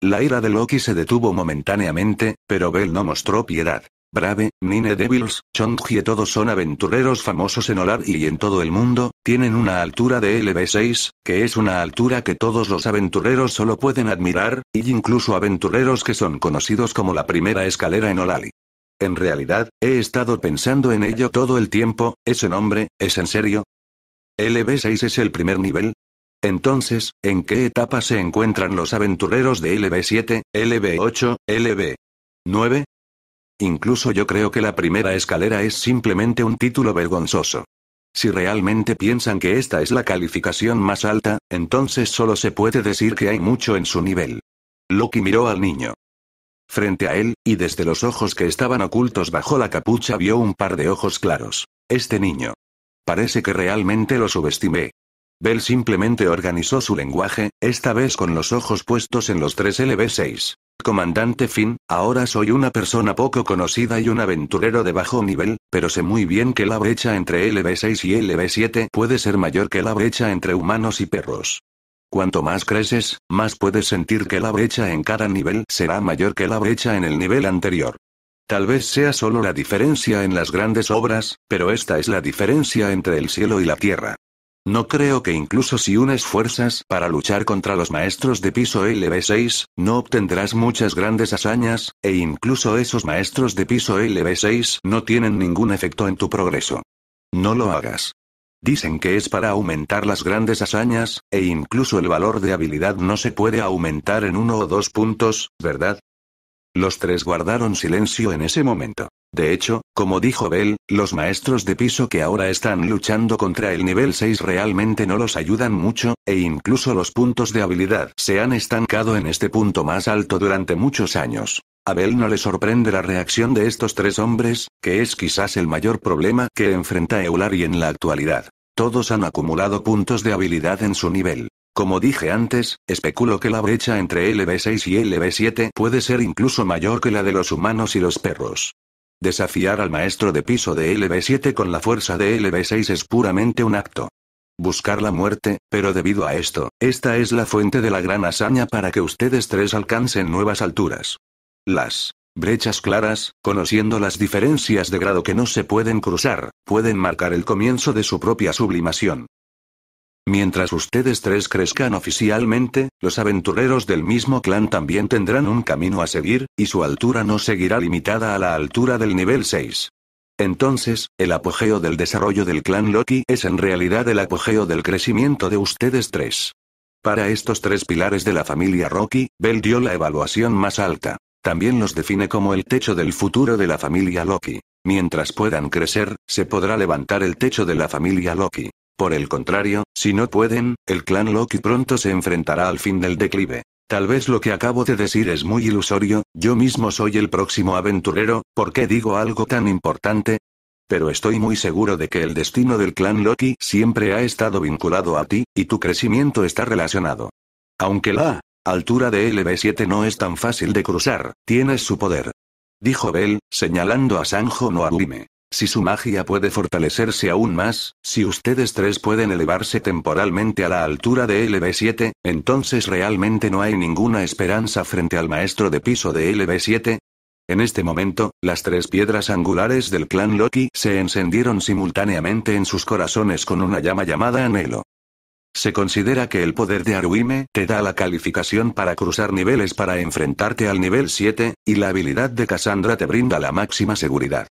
La ira de Loki se detuvo momentáneamente, pero Bell no mostró piedad. Brave, Nine Devils, y todos son aventureros famosos en Olar y en todo el mundo, tienen una altura de LB6, que es una altura que todos los aventureros solo pueden admirar, y incluso aventureros que son conocidos como la primera escalera en Olali. En realidad, he estado pensando en ello todo el tiempo, ese nombre, ¿es en serio? ¿LB6 es el primer nivel? Entonces, ¿en qué etapa se encuentran los aventureros de LB7, LB8, LB9? Incluso yo creo que la primera escalera es simplemente un título vergonzoso. Si realmente piensan que esta es la calificación más alta, entonces solo se puede decir que hay mucho en su nivel. Loki miró al niño. Frente a él, y desde los ojos que estaban ocultos bajo la capucha vio un par de ojos claros. Este niño. Parece que realmente lo subestimé. Bell simplemente organizó su lenguaje, esta vez con los ojos puestos en los tres LB6 comandante Finn, ahora soy una persona poco conocida y un aventurero de bajo nivel, pero sé muy bien que la brecha entre LB6 y LB7 puede ser mayor que la brecha entre humanos y perros. Cuanto más creces, más puedes sentir que la brecha en cada nivel será mayor que la brecha en el nivel anterior. Tal vez sea solo la diferencia en las grandes obras, pero esta es la diferencia entre el cielo y la tierra. No creo que incluso si unes fuerzas para luchar contra los maestros de piso LB6, no obtendrás muchas grandes hazañas, e incluso esos maestros de piso LB6 no tienen ningún efecto en tu progreso. No lo hagas. Dicen que es para aumentar las grandes hazañas, e incluso el valor de habilidad no se puede aumentar en uno o dos puntos, ¿verdad? Los tres guardaron silencio en ese momento. De hecho, como dijo Bell, los maestros de piso que ahora están luchando contra el nivel 6 realmente no los ayudan mucho, e incluso los puntos de habilidad se han estancado en este punto más alto durante muchos años. A Bell no le sorprende la reacción de estos tres hombres, que es quizás el mayor problema que enfrenta Eulari en la actualidad. Todos han acumulado puntos de habilidad en su nivel. Como dije antes, especulo que la brecha entre LB6 y LB7 puede ser incluso mayor que la de los humanos y los perros. Desafiar al maestro de piso de LB7 con la fuerza de LB6 es puramente un acto. Buscar la muerte, pero debido a esto, esta es la fuente de la gran hazaña para que ustedes tres alcancen nuevas alturas. Las brechas claras, conociendo las diferencias de grado que no se pueden cruzar, pueden marcar el comienzo de su propia sublimación. Mientras ustedes tres crezcan oficialmente, los aventureros del mismo clan también tendrán un camino a seguir, y su altura no seguirá limitada a la altura del nivel 6. Entonces, el apogeo del desarrollo del clan Loki es en realidad el apogeo del crecimiento de ustedes tres. Para estos tres pilares de la familia Rocky, Bell dio la evaluación más alta. También los define como el techo del futuro de la familia Loki. Mientras puedan crecer, se podrá levantar el techo de la familia Loki. Por el contrario, si no pueden, el clan Loki pronto se enfrentará al fin del declive. Tal vez lo que acabo de decir es muy ilusorio, yo mismo soy el próximo aventurero, ¿por qué digo algo tan importante? Pero estoy muy seguro de que el destino del clan Loki siempre ha estado vinculado a ti, y tu crecimiento está relacionado. Aunque la altura de LB7 no es tan fácil de cruzar, tienes su poder. Dijo Bell, señalando a Sanjo Noarume. Si su magia puede fortalecerse aún más, si ustedes tres pueden elevarse temporalmente a la altura de LB7, entonces realmente no hay ninguna esperanza frente al maestro de piso de LB7. En este momento, las tres piedras angulares del clan Loki se encendieron simultáneamente en sus corazones con una llama llamada anhelo. Se considera que el poder de Aruime te da la calificación para cruzar niveles para enfrentarte al nivel 7, y la habilidad de Cassandra te brinda la máxima seguridad.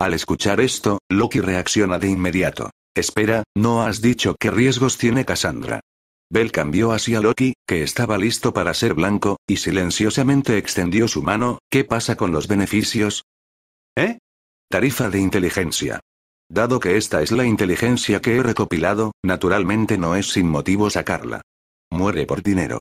Al escuchar esto, Loki reacciona de inmediato. Espera, ¿no has dicho qué riesgos tiene Cassandra? Bell cambió hacia Loki, que estaba listo para ser blanco, y silenciosamente extendió su mano, ¿qué pasa con los beneficios? ¿Eh? Tarifa de inteligencia. Dado que esta es la inteligencia que he recopilado, naturalmente no es sin motivo sacarla. Muere por dinero.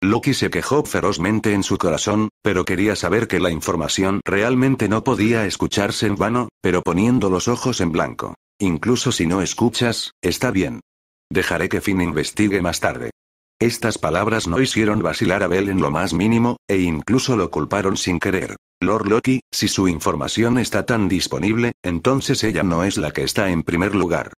Loki se quejó ferozmente en su corazón, pero quería saber que la información realmente no podía escucharse en vano, pero poniendo los ojos en blanco. Incluso si no escuchas, está bien. Dejaré que Finn investigue más tarde. Estas palabras no hicieron vacilar a Bell en lo más mínimo, e incluso lo culparon sin querer. Lord Loki, si su información está tan disponible, entonces ella no es la que está en primer lugar.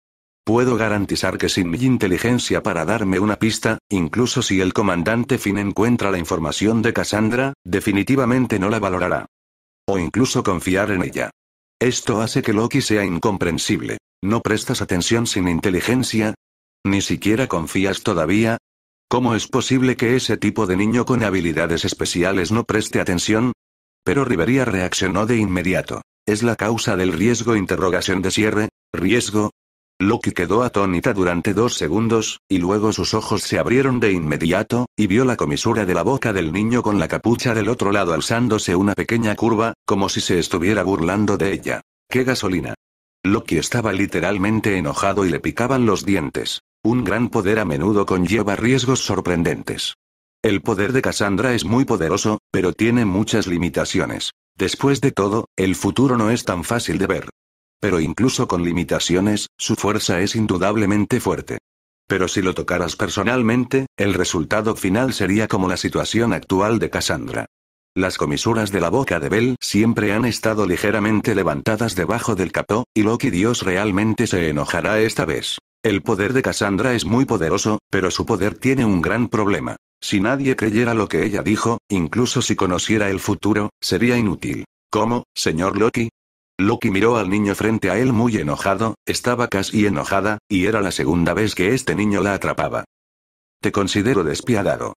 Puedo garantizar que sin mi inteligencia para darme una pista, incluso si el comandante Finn encuentra la información de Cassandra, definitivamente no la valorará. O incluso confiar en ella. Esto hace que Loki sea incomprensible. ¿No prestas atención sin inteligencia? ¿Ni siquiera confías todavía? ¿Cómo es posible que ese tipo de niño con habilidades especiales no preste atención? Pero Riveria reaccionó de inmediato. ¿Es la causa del riesgo interrogación de cierre? ¿Riesgo? Loki quedó atónita durante dos segundos, y luego sus ojos se abrieron de inmediato, y vio la comisura de la boca del niño con la capucha del otro lado alzándose una pequeña curva, como si se estuviera burlando de ella. ¡Qué gasolina! Loki estaba literalmente enojado y le picaban los dientes. Un gran poder a menudo conlleva riesgos sorprendentes. El poder de Cassandra es muy poderoso, pero tiene muchas limitaciones. Después de todo, el futuro no es tan fácil de ver. Pero incluso con limitaciones, su fuerza es indudablemente fuerte. Pero si lo tocaras personalmente, el resultado final sería como la situación actual de Cassandra. Las comisuras de la boca de Bell siempre han estado ligeramente levantadas debajo del capó, y Loki Dios realmente se enojará esta vez. El poder de Cassandra es muy poderoso, pero su poder tiene un gran problema. Si nadie creyera lo que ella dijo, incluso si conociera el futuro, sería inútil. ¿Cómo, señor Loki? Loki miró al niño frente a él muy enojado, estaba casi enojada, y era la segunda vez que este niño la atrapaba. Te considero despiadado.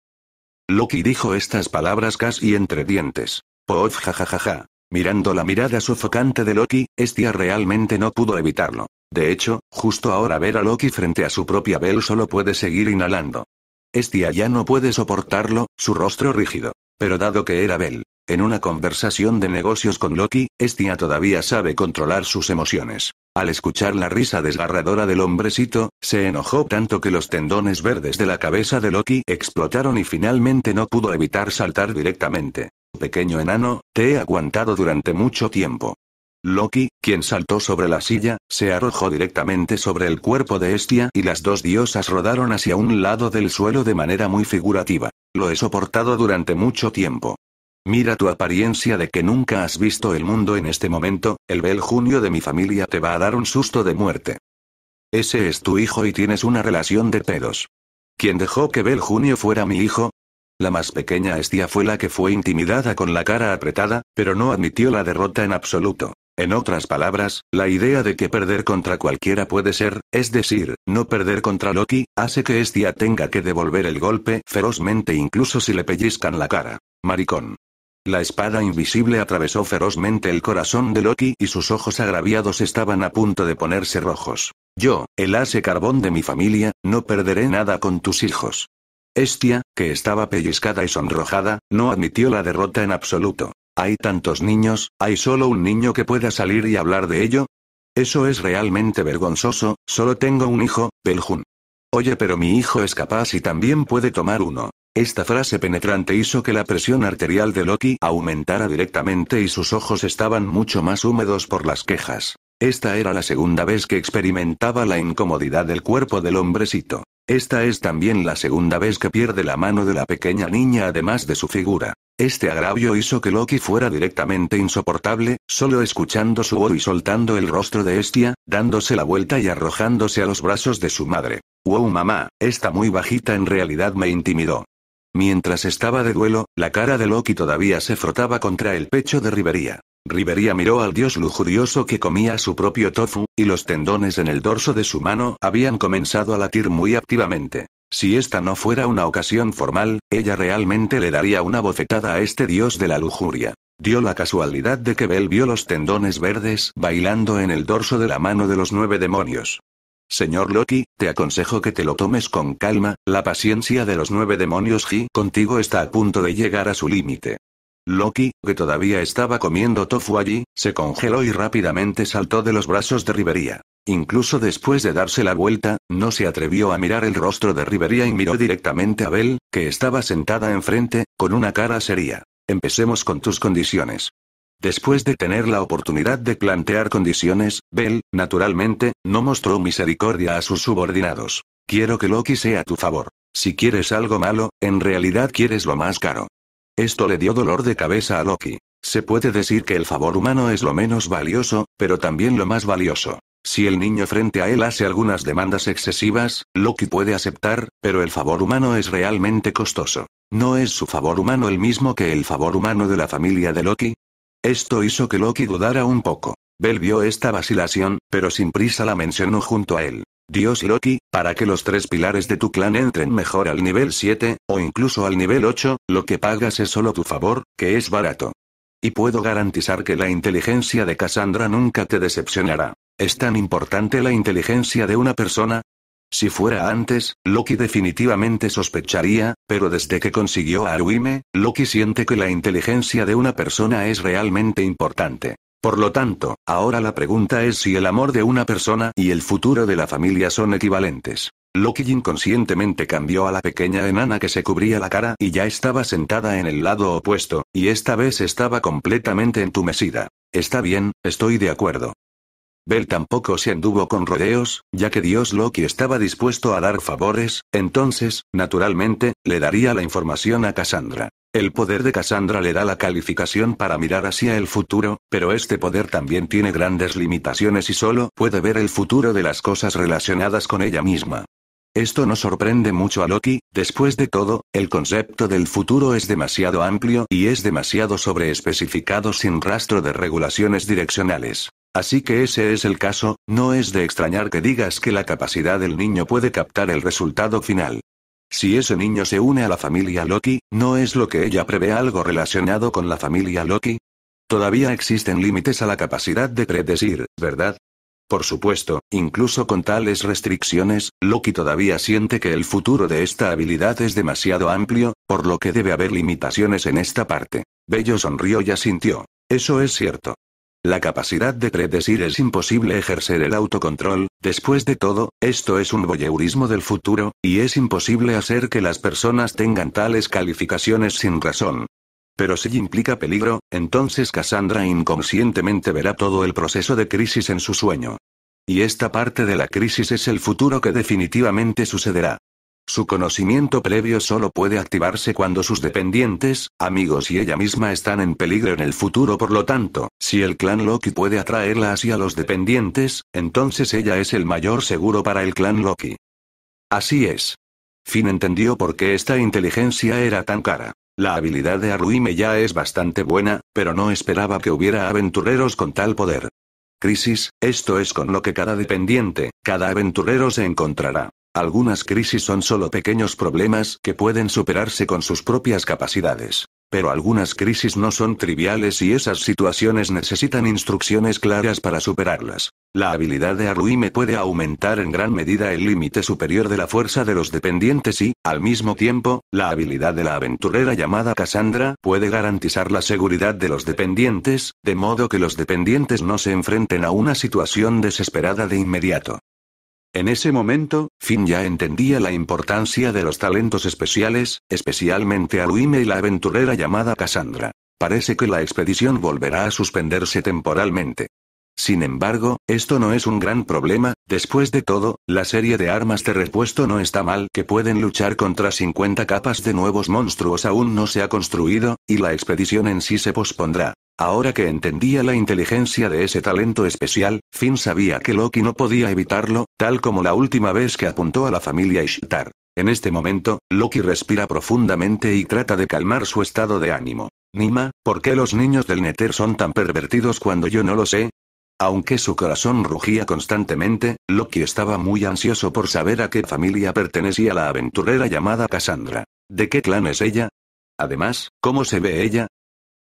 Loki dijo estas palabras casi entre dientes. Poof jajajaja. Mirando la mirada sofocante de Loki, Estia realmente no pudo evitarlo. De hecho, justo ahora ver a Loki frente a su propia Bell solo puede seguir inhalando. Estia ya no puede soportarlo, su rostro rígido. Pero dado que era Bell, en una conversación de negocios con Loki, Estia todavía sabe controlar sus emociones. Al escuchar la risa desgarradora del hombrecito, se enojó tanto que los tendones verdes de la cabeza de Loki explotaron y finalmente no pudo evitar saltar directamente. Pequeño enano, te he aguantado durante mucho tiempo. Loki, quien saltó sobre la silla, se arrojó directamente sobre el cuerpo de Estia y las dos diosas rodaron hacia un lado del suelo de manera muy figurativa. Lo he soportado durante mucho tiempo. Mira tu apariencia de que nunca has visto el mundo en este momento, el bel junio de mi familia te va a dar un susto de muerte. Ese es tu hijo y tienes una relación de pedos. ¿Quién dejó que Bel Junio fuera mi hijo? La más pequeña Estia fue la que fue intimidada con la cara apretada, pero no admitió la derrota en absoluto. En otras palabras, la idea de que perder contra cualquiera puede ser, es decir, no perder contra Loki, hace que Estia tenga que devolver el golpe ferozmente incluso si le pellizcan la cara. Maricón. La espada invisible atravesó ferozmente el corazón de Loki y sus ojos agraviados estaban a punto de ponerse rojos. Yo, el ase carbón de mi familia, no perderé nada con tus hijos. Estia, que estaba pellizcada y sonrojada, no admitió la derrota en absoluto. Hay tantos niños, hay solo un niño que pueda salir y hablar de ello. Eso es realmente vergonzoso, solo tengo un hijo, Peljun. Oye, pero mi hijo es capaz y también puede tomar uno. Esta frase penetrante hizo que la presión arterial de Loki aumentara directamente y sus ojos estaban mucho más húmedos por las quejas. Esta era la segunda vez que experimentaba la incomodidad del cuerpo del hombrecito. Esta es también la segunda vez que pierde la mano de la pequeña niña además de su figura. Este agravio hizo que Loki fuera directamente insoportable, solo escuchando su voz y soltando el rostro de Estia, dándose la vuelta y arrojándose a los brazos de su madre. Wow mamá, esta muy bajita en realidad me intimidó. Mientras estaba de duelo, la cara de Loki todavía se frotaba contra el pecho de Rivería. Rivería miró al dios lujurioso que comía su propio tofu, y los tendones en el dorso de su mano habían comenzado a latir muy activamente. Si esta no fuera una ocasión formal, ella realmente le daría una bofetada a este dios de la lujuria. Dio la casualidad de que Bel vio los tendones verdes bailando en el dorso de la mano de los nueve demonios. Señor Loki, te aconsejo que te lo tomes con calma, la paciencia de los nueve demonios G contigo está a punto de llegar a su límite. Loki, que todavía estaba comiendo tofu allí, se congeló y rápidamente saltó de los brazos de Rivería. Incluso después de darse la vuelta, no se atrevió a mirar el rostro de Rivería y miró directamente a Bel, que estaba sentada enfrente, con una cara seria. Empecemos con tus condiciones. Después de tener la oportunidad de plantear condiciones, Bell, naturalmente, no mostró misericordia a sus subordinados. Quiero que Loki sea a tu favor. Si quieres algo malo, en realidad quieres lo más caro. Esto le dio dolor de cabeza a Loki. Se puede decir que el favor humano es lo menos valioso, pero también lo más valioso. Si el niño frente a él hace algunas demandas excesivas, Loki puede aceptar, pero el favor humano es realmente costoso. ¿No es su favor humano el mismo que el favor humano de la familia de Loki? Esto hizo que Loki dudara un poco. Bell vio esta vacilación, pero sin prisa la mencionó junto a él. Dios Loki, para que los tres pilares de tu clan entren mejor al nivel 7, o incluso al nivel 8, lo que pagas es solo tu favor, que es barato. Y puedo garantizar que la inteligencia de Cassandra nunca te decepcionará. Es tan importante la inteligencia de una persona, si fuera antes, Loki definitivamente sospecharía, pero desde que consiguió a Aruime, Loki siente que la inteligencia de una persona es realmente importante. Por lo tanto, ahora la pregunta es si el amor de una persona y el futuro de la familia son equivalentes. Loki inconscientemente cambió a la pequeña enana que se cubría la cara y ya estaba sentada en el lado opuesto, y esta vez estaba completamente entumecida. Está bien, estoy de acuerdo. Bell tampoco se anduvo con rodeos, ya que Dios Loki estaba dispuesto a dar favores, entonces, naturalmente, le daría la información a Cassandra. El poder de Cassandra le da la calificación para mirar hacia el futuro, pero este poder también tiene grandes limitaciones y solo puede ver el futuro de las cosas relacionadas con ella misma. Esto no sorprende mucho a Loki, después de todo, el concepto del futuro es demasiado amplio y es demasiado sobreespecificado sin rastro de regulaciones direccionales. Así que ese es el caso, no es de extrañar que digas que la capacidad del niño puede captar el resultado final. Si ese niño se une a la familia Loki, ¿no es lo que ella prevé algo relacionado con la familia Loki? Todavía existen límites a la capacidad de predecir, ¿verdad? Por supuesto, incluso con tales restricciones, Loki todavía siente que el futuro de esta habilidad es demasiado amplio, por lo que debe haber limitaciones en esta parte. Bello sonrió y asintió. Eso es cierto. La capacidad de predecir es imposible ejercer el autocontrol, después de todo, esto es un voyeurismo del futuro, y es imposible hacer que las personas tengan tales calificaciones sin razón. Pero si implica peligro, entonces Cassandra inconscientemente verá todo el proceso de crisis en su sueño. Y esta parte de la crisis es el futuro que definitivamente sucederá. Su conocimiento previo solo puede activarse cuando sus dependientes, amigos y ella misma están en peligro en el futuro. Por lo tanto, si el clan Loki puede atraerla hacia los dependientes, entonces ella es el mayor seguro para el clan Loki. Así es. Finn entendió por qué esta inteligencia era tan cara. La habilidad de Arruime ya es bastante buena, pero no esperaba que hubiera aventureros con tal poder. Crisis, esto es con lo que cada dependiente, cada aventurero se encontrará. Algunas crisis son solo pequeños problemas que pueden superarse con sus propias capacidades. Pero algunas crisis no son triviales y esas situaciones necesitan instrucciones claras para superarlas. La habilidad de Arruime puede aumentar en gran medida el límite superior de la fuerza de los dependientes y, al mismo tiempo, la habilidad de la aventurera llamada Cassandra puede garantizar la seguridad de los dependientes, de modo que los dependientes no se enfrenten a una situación desesperada de inmediato. En ese momento, Finn ya entendía la importancia de los talentos especiales, especialmente a Luime y la aventurera llamada Cassandra. Parece que la expedición volverá a suspenderse temporalmente. Sin embargo, esto no es un gran problema, después de todo, la serie de armas de repuesto no está mal que pueden luchar contra 50 capas de nuevos monstruos aún no se ha construido, y la expedición en sí se pospondrá. Ahora que entendía la inteligencia de ese talento especial, Finn sabía que Loki no podía evitarlo, tal como la última vez que apuntó a la familia Ishtar. En este momento, Loki respira profundamente y trata de calmar su estado de ánimo. Nima, ¿por qué los niños del Nether son tan pervertidos cuando yo no lo sé? Aunque su corazón rugía constantemente, Loki estaba muy ansioso por saber a qué familia pertenecía la aventurera llamada Cassandra. ¿De qué clan es ella? Además, ¿cómo se ve ella?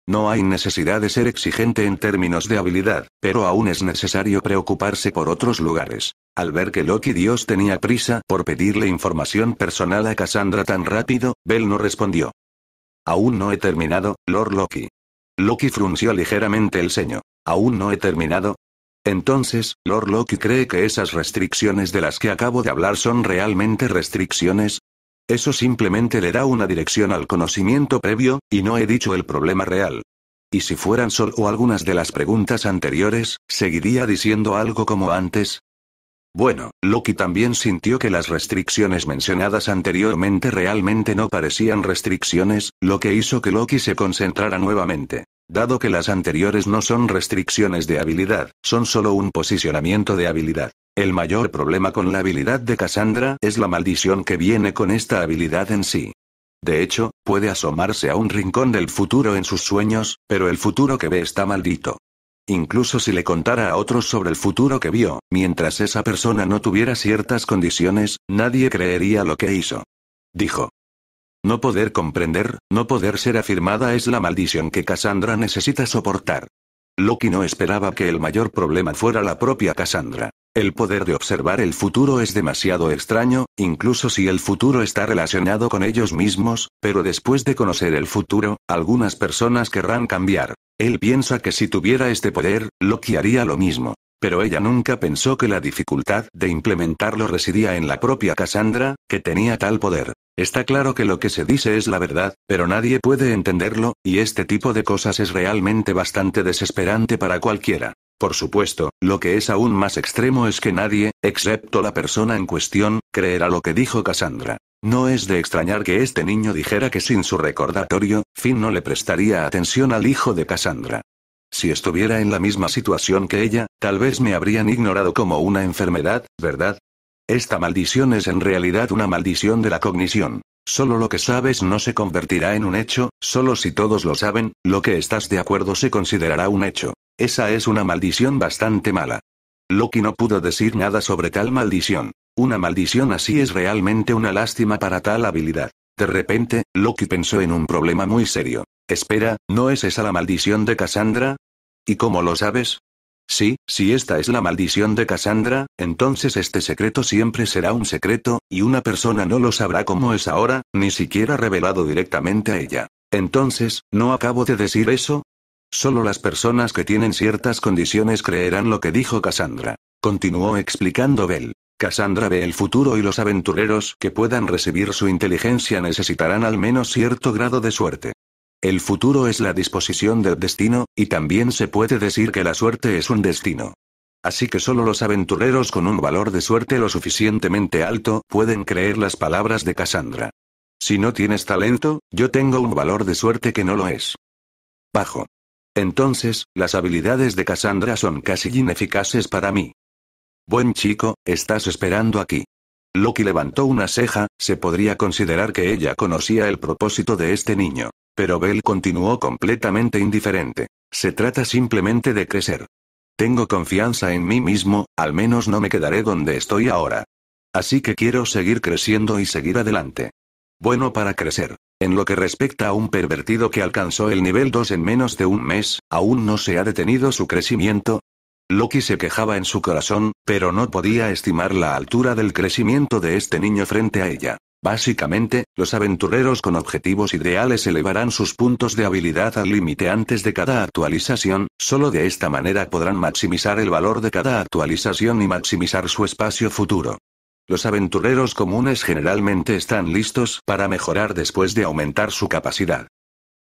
No hay necesidad de ser exigente en términos de habilidad, pero aún es necesario preocuparse por otros lugares. Al ver que Loki Dios tenía prisa por pedirle información personal a Cassandra tan rápido, Bell no respondió. Aún no he terminado, Lord Loki. Loki frunció ligeramente el ceño. Aún no he terminado. Entonces, Lord Loki cree que esas restricciones de las que acabo de hablar son realmente restricciones, eso simplemente le da una dirección al conocimiento previo, y no he dicho el problema real. Y si fueran solo algunas de las preguntas anteriores, ¿seguiría diciendo algo como antes? Bueno, Loki también sintió que las restricciones mencionadas anteriormente realmente no parecían restricciones, lo que hizo que Loki se concentrara nuevamente. Dado que las anteriores no son restricciones de habilidad, son solo un posicionamiento de habilidad. El mayor problema con la habilidad de Cassandra es la maldición que viene con esta habilidad en sí. De hecho, puede asomarse a un rincón del futuro en sus sueños, pero el futuro que ve está maldito. Incluso si le contara a otros sobre el futuro que vio, mientras esa persona no tuviera ciertas condiciones, nadie creería lo que hizo. Dijo. No poder comprender, no poder ser afirmada es la maldición que Cassandra necesita soportar. Loki no esperaba que el mayor problema fuera la propia Cassandra. El poder de observar el futuro es demasiado extraño, incluso si el futuro está relacionado con ellos mismos, pero después de conocer el futuro, algunas personas querrán cambiar. Él piensa que si tuviera este poder, Loki haría lo mismo. Pero ella nunca pensó que la dificultad de implementarlo residía en la propia Cassandra, que tenía tal poder. Está claro que lo que se dice es la verdad, pero nadie puede entenderlo, y este tipo de cosas es realmente bastante desesperante para cualquiera. Por supuesto, lo que es aún más extremo es que nadie, excepto la persona en cuestión, creerá lo que dijo Cassandra. No es de extrañar que este niño dijera que sin su recordatorio, Finn no le prestaría atención al hijo de Cassandra. Si estuviera en la misma situación que ella, tal vez me habrían ignorado como una enfermedad, ¿verdad? Esta maldición es en realidad una maldición de la cognición. Solo lo que sabes no se convertirá en un hecho, solo si todos lo saben, lo que estás de acuerdo se considerará un hecho. Esa es una maldición bastante mala. Loki no pudo decir nada sobre tal maldición. Una maldición así es realmente una lástima para tal habilidad. De repente, Loki pensó en un problema muy serio. Espera, ¿no es esa la maldición de Cassandra? ¿Y cómo lo sabes? Sí, si esta es la maldición de Cassandra, entonces este secreto siempre será un secreto, y una persona no lo sabrá como es ahora, ni siquiera revelado directamente a ella. Entonces, ¿no acabo de decir eso? Solo las personas que tienen ciertas condiciones creerán lo que dijo Cassandra. Continuó explicando Bell. Cassandra ve el futuro y los aventureros que puedan recibir su inteligencia necesitarán al menos cierto grado de suerte. El futuro es la disposición del destino, y también se puede decir que la suerte es un destino. Así que solo los aventureros con un valor de suerte lo suficientemente alto pueden creer las palabras de Cassandra. Si no tienes talento, yo tengo un valor de suerte que no lo es. Bajo. Entonces, las habilidades de Cassandra son casi ineficaces para mí. Buen chico, estás esperando aquí. Loki levantó una ceja, se podría considerar que ella conocía el propósito de este niño. Pero Bell continuó completamente indiferente. Se trata simplemente de crecer. Tengo confianza en mí mismo, al menos no me quedaré donde estoy ahora. Así que quiero seguir creciendo y seguir adelante. Bueno para crecer. En lo que respecta a un pervertido que alcanzó el nivel 2 en menos de un mes, aún no se ha detenido su crecimiento. Loki se quejaba en su corazón, pero no podía estimar la altura del crecimiento de este niño frente a ella. Básicamente, los aventureros con objetivos ideales elevarán sus puntos de habilidad al límite antes de cada actualización, solo de esta manera podrán maximizar el valor de cada actualización y maximizar su espacio futuro. Los aventureros comunes generalmente están listos para mejorar después de aumentar su capacidad.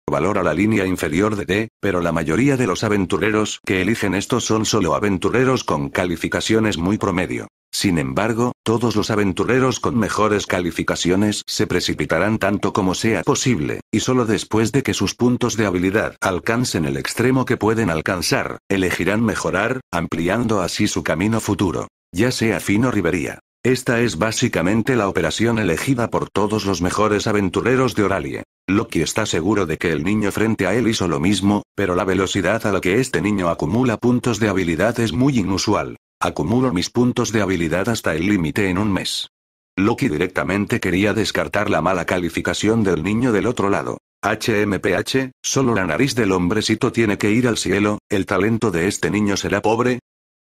Valora la línea inferior de D, pero la mayoría de los aventureros que eligen esto son solo aventureros con calificaciones muy promedio. Sin embargo, todos los aventureros con mejores calificaciones se precipitarán tanto como sea posible, y solo después de que sus puntos de habilidad alcancen el extremo que pueden alcanzar, elegirán mejorar, ampliando así su camino futuro, ya sea fino ribería. Esta es básicamente la operación elegida por todos los mejores aventureros de Oralie. Loki está seguro de que el niño frente a él hizo lo mismo, pero la velocidad a la que este niño acumula puntos de habilidad es muy inusual. Acumulo mis puntos de habilidad hasta el límite en un mes. Loki directamente quería descartar la mala calificación del niño del otro lado. HMPH, solo la nariz del hombrecito tiene que ir al cielo, el talento de este niño será pobre.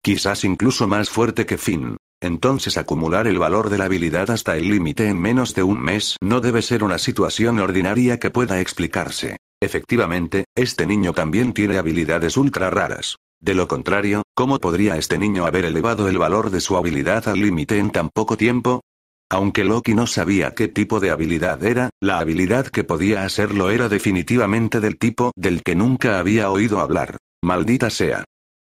Quizás incluso más fuerte que Finn. Entonces acumular el valor de la habilidad hasta el límite en menos de un mes no debe ser una situación ordinaria que pueda explicarse. Efectivamente, este niño también tiene habilidades ultra raras. De lo contrario, ¿cómo podría este niño haber elevado el valor de su habilidad al límite en tan poco tiempo? Aunque Loki no sabía qué tipo de habilidad era, la habilidad que podía hacerlo era definitivamente del tipo del que nunca había oído hablar. Maldita sea.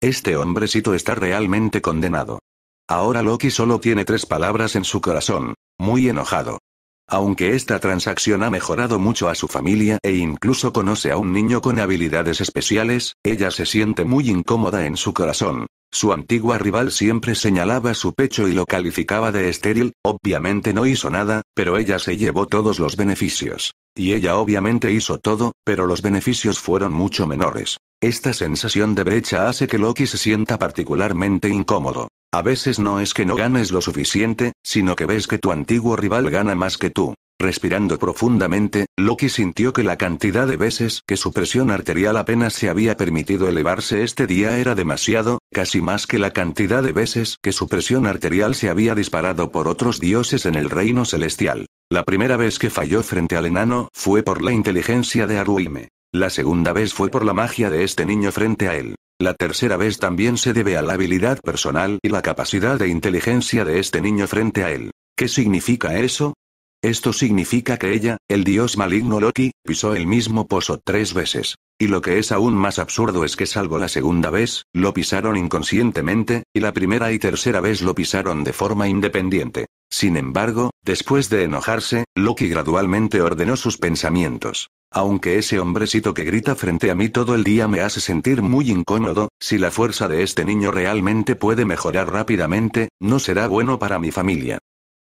Este hombrecito está realmente condenado. Ahora Loki solo tiene tres palabras en su corazón, muy enojado. Aunque esta transacción ha mejorado mucho a su familia e incluso conoce a un niño con habilidades especiales, ella se siente muy incómoda en su corazón. Su antigua rival siempre señalaba su pecho y lo calificaba de estéril, obviamente no hizo nada, pero ella se llevó todos los beneficios. Y ella obviamente hizo todo, pero los beneficios fueron mucho menores. Esta sensación de brecha hace que Loki se sienta particularmente incómodo. A veces no es que no ganes lo suficiente, sino que ves que tu antiguo rival gana más que tú. Respirando profundamente, Loki sintió que la cantidad de veces que su presión arterial apenas se había permitido elevarse este día era demasiado, casi más que la cantidad de veces que su presión arterial se había disparado por otros dioses en el reino celestial. La primera vez que falló frente al enano fue por la inteligencia de Aruime. La segunda vez fue por la magia de este niño frente a él. La tercera vez también se debe a la habilidad personal y la capacidad de inteligencia de este niño frente a él. ¿Qué significa eso? Esto significa que ella, el dios maligno Loki, pisó el mismo pozo tres veces. Y lo que es aún más absurdo es que salvo la segunda vez, lo pisaron inconscientemente, y la primera y tercera vez lo pisaron de forma independiente. Sin embargo, después de enojarse, Loki gradualmente ordenó sus pensamientos. Aunque ese hombrecito que grita frente a mí todo el día me hace sentir muy incómodo, si la fuerza de este niño realmente puede mejorar rápidamente, no será bueno para mi familia.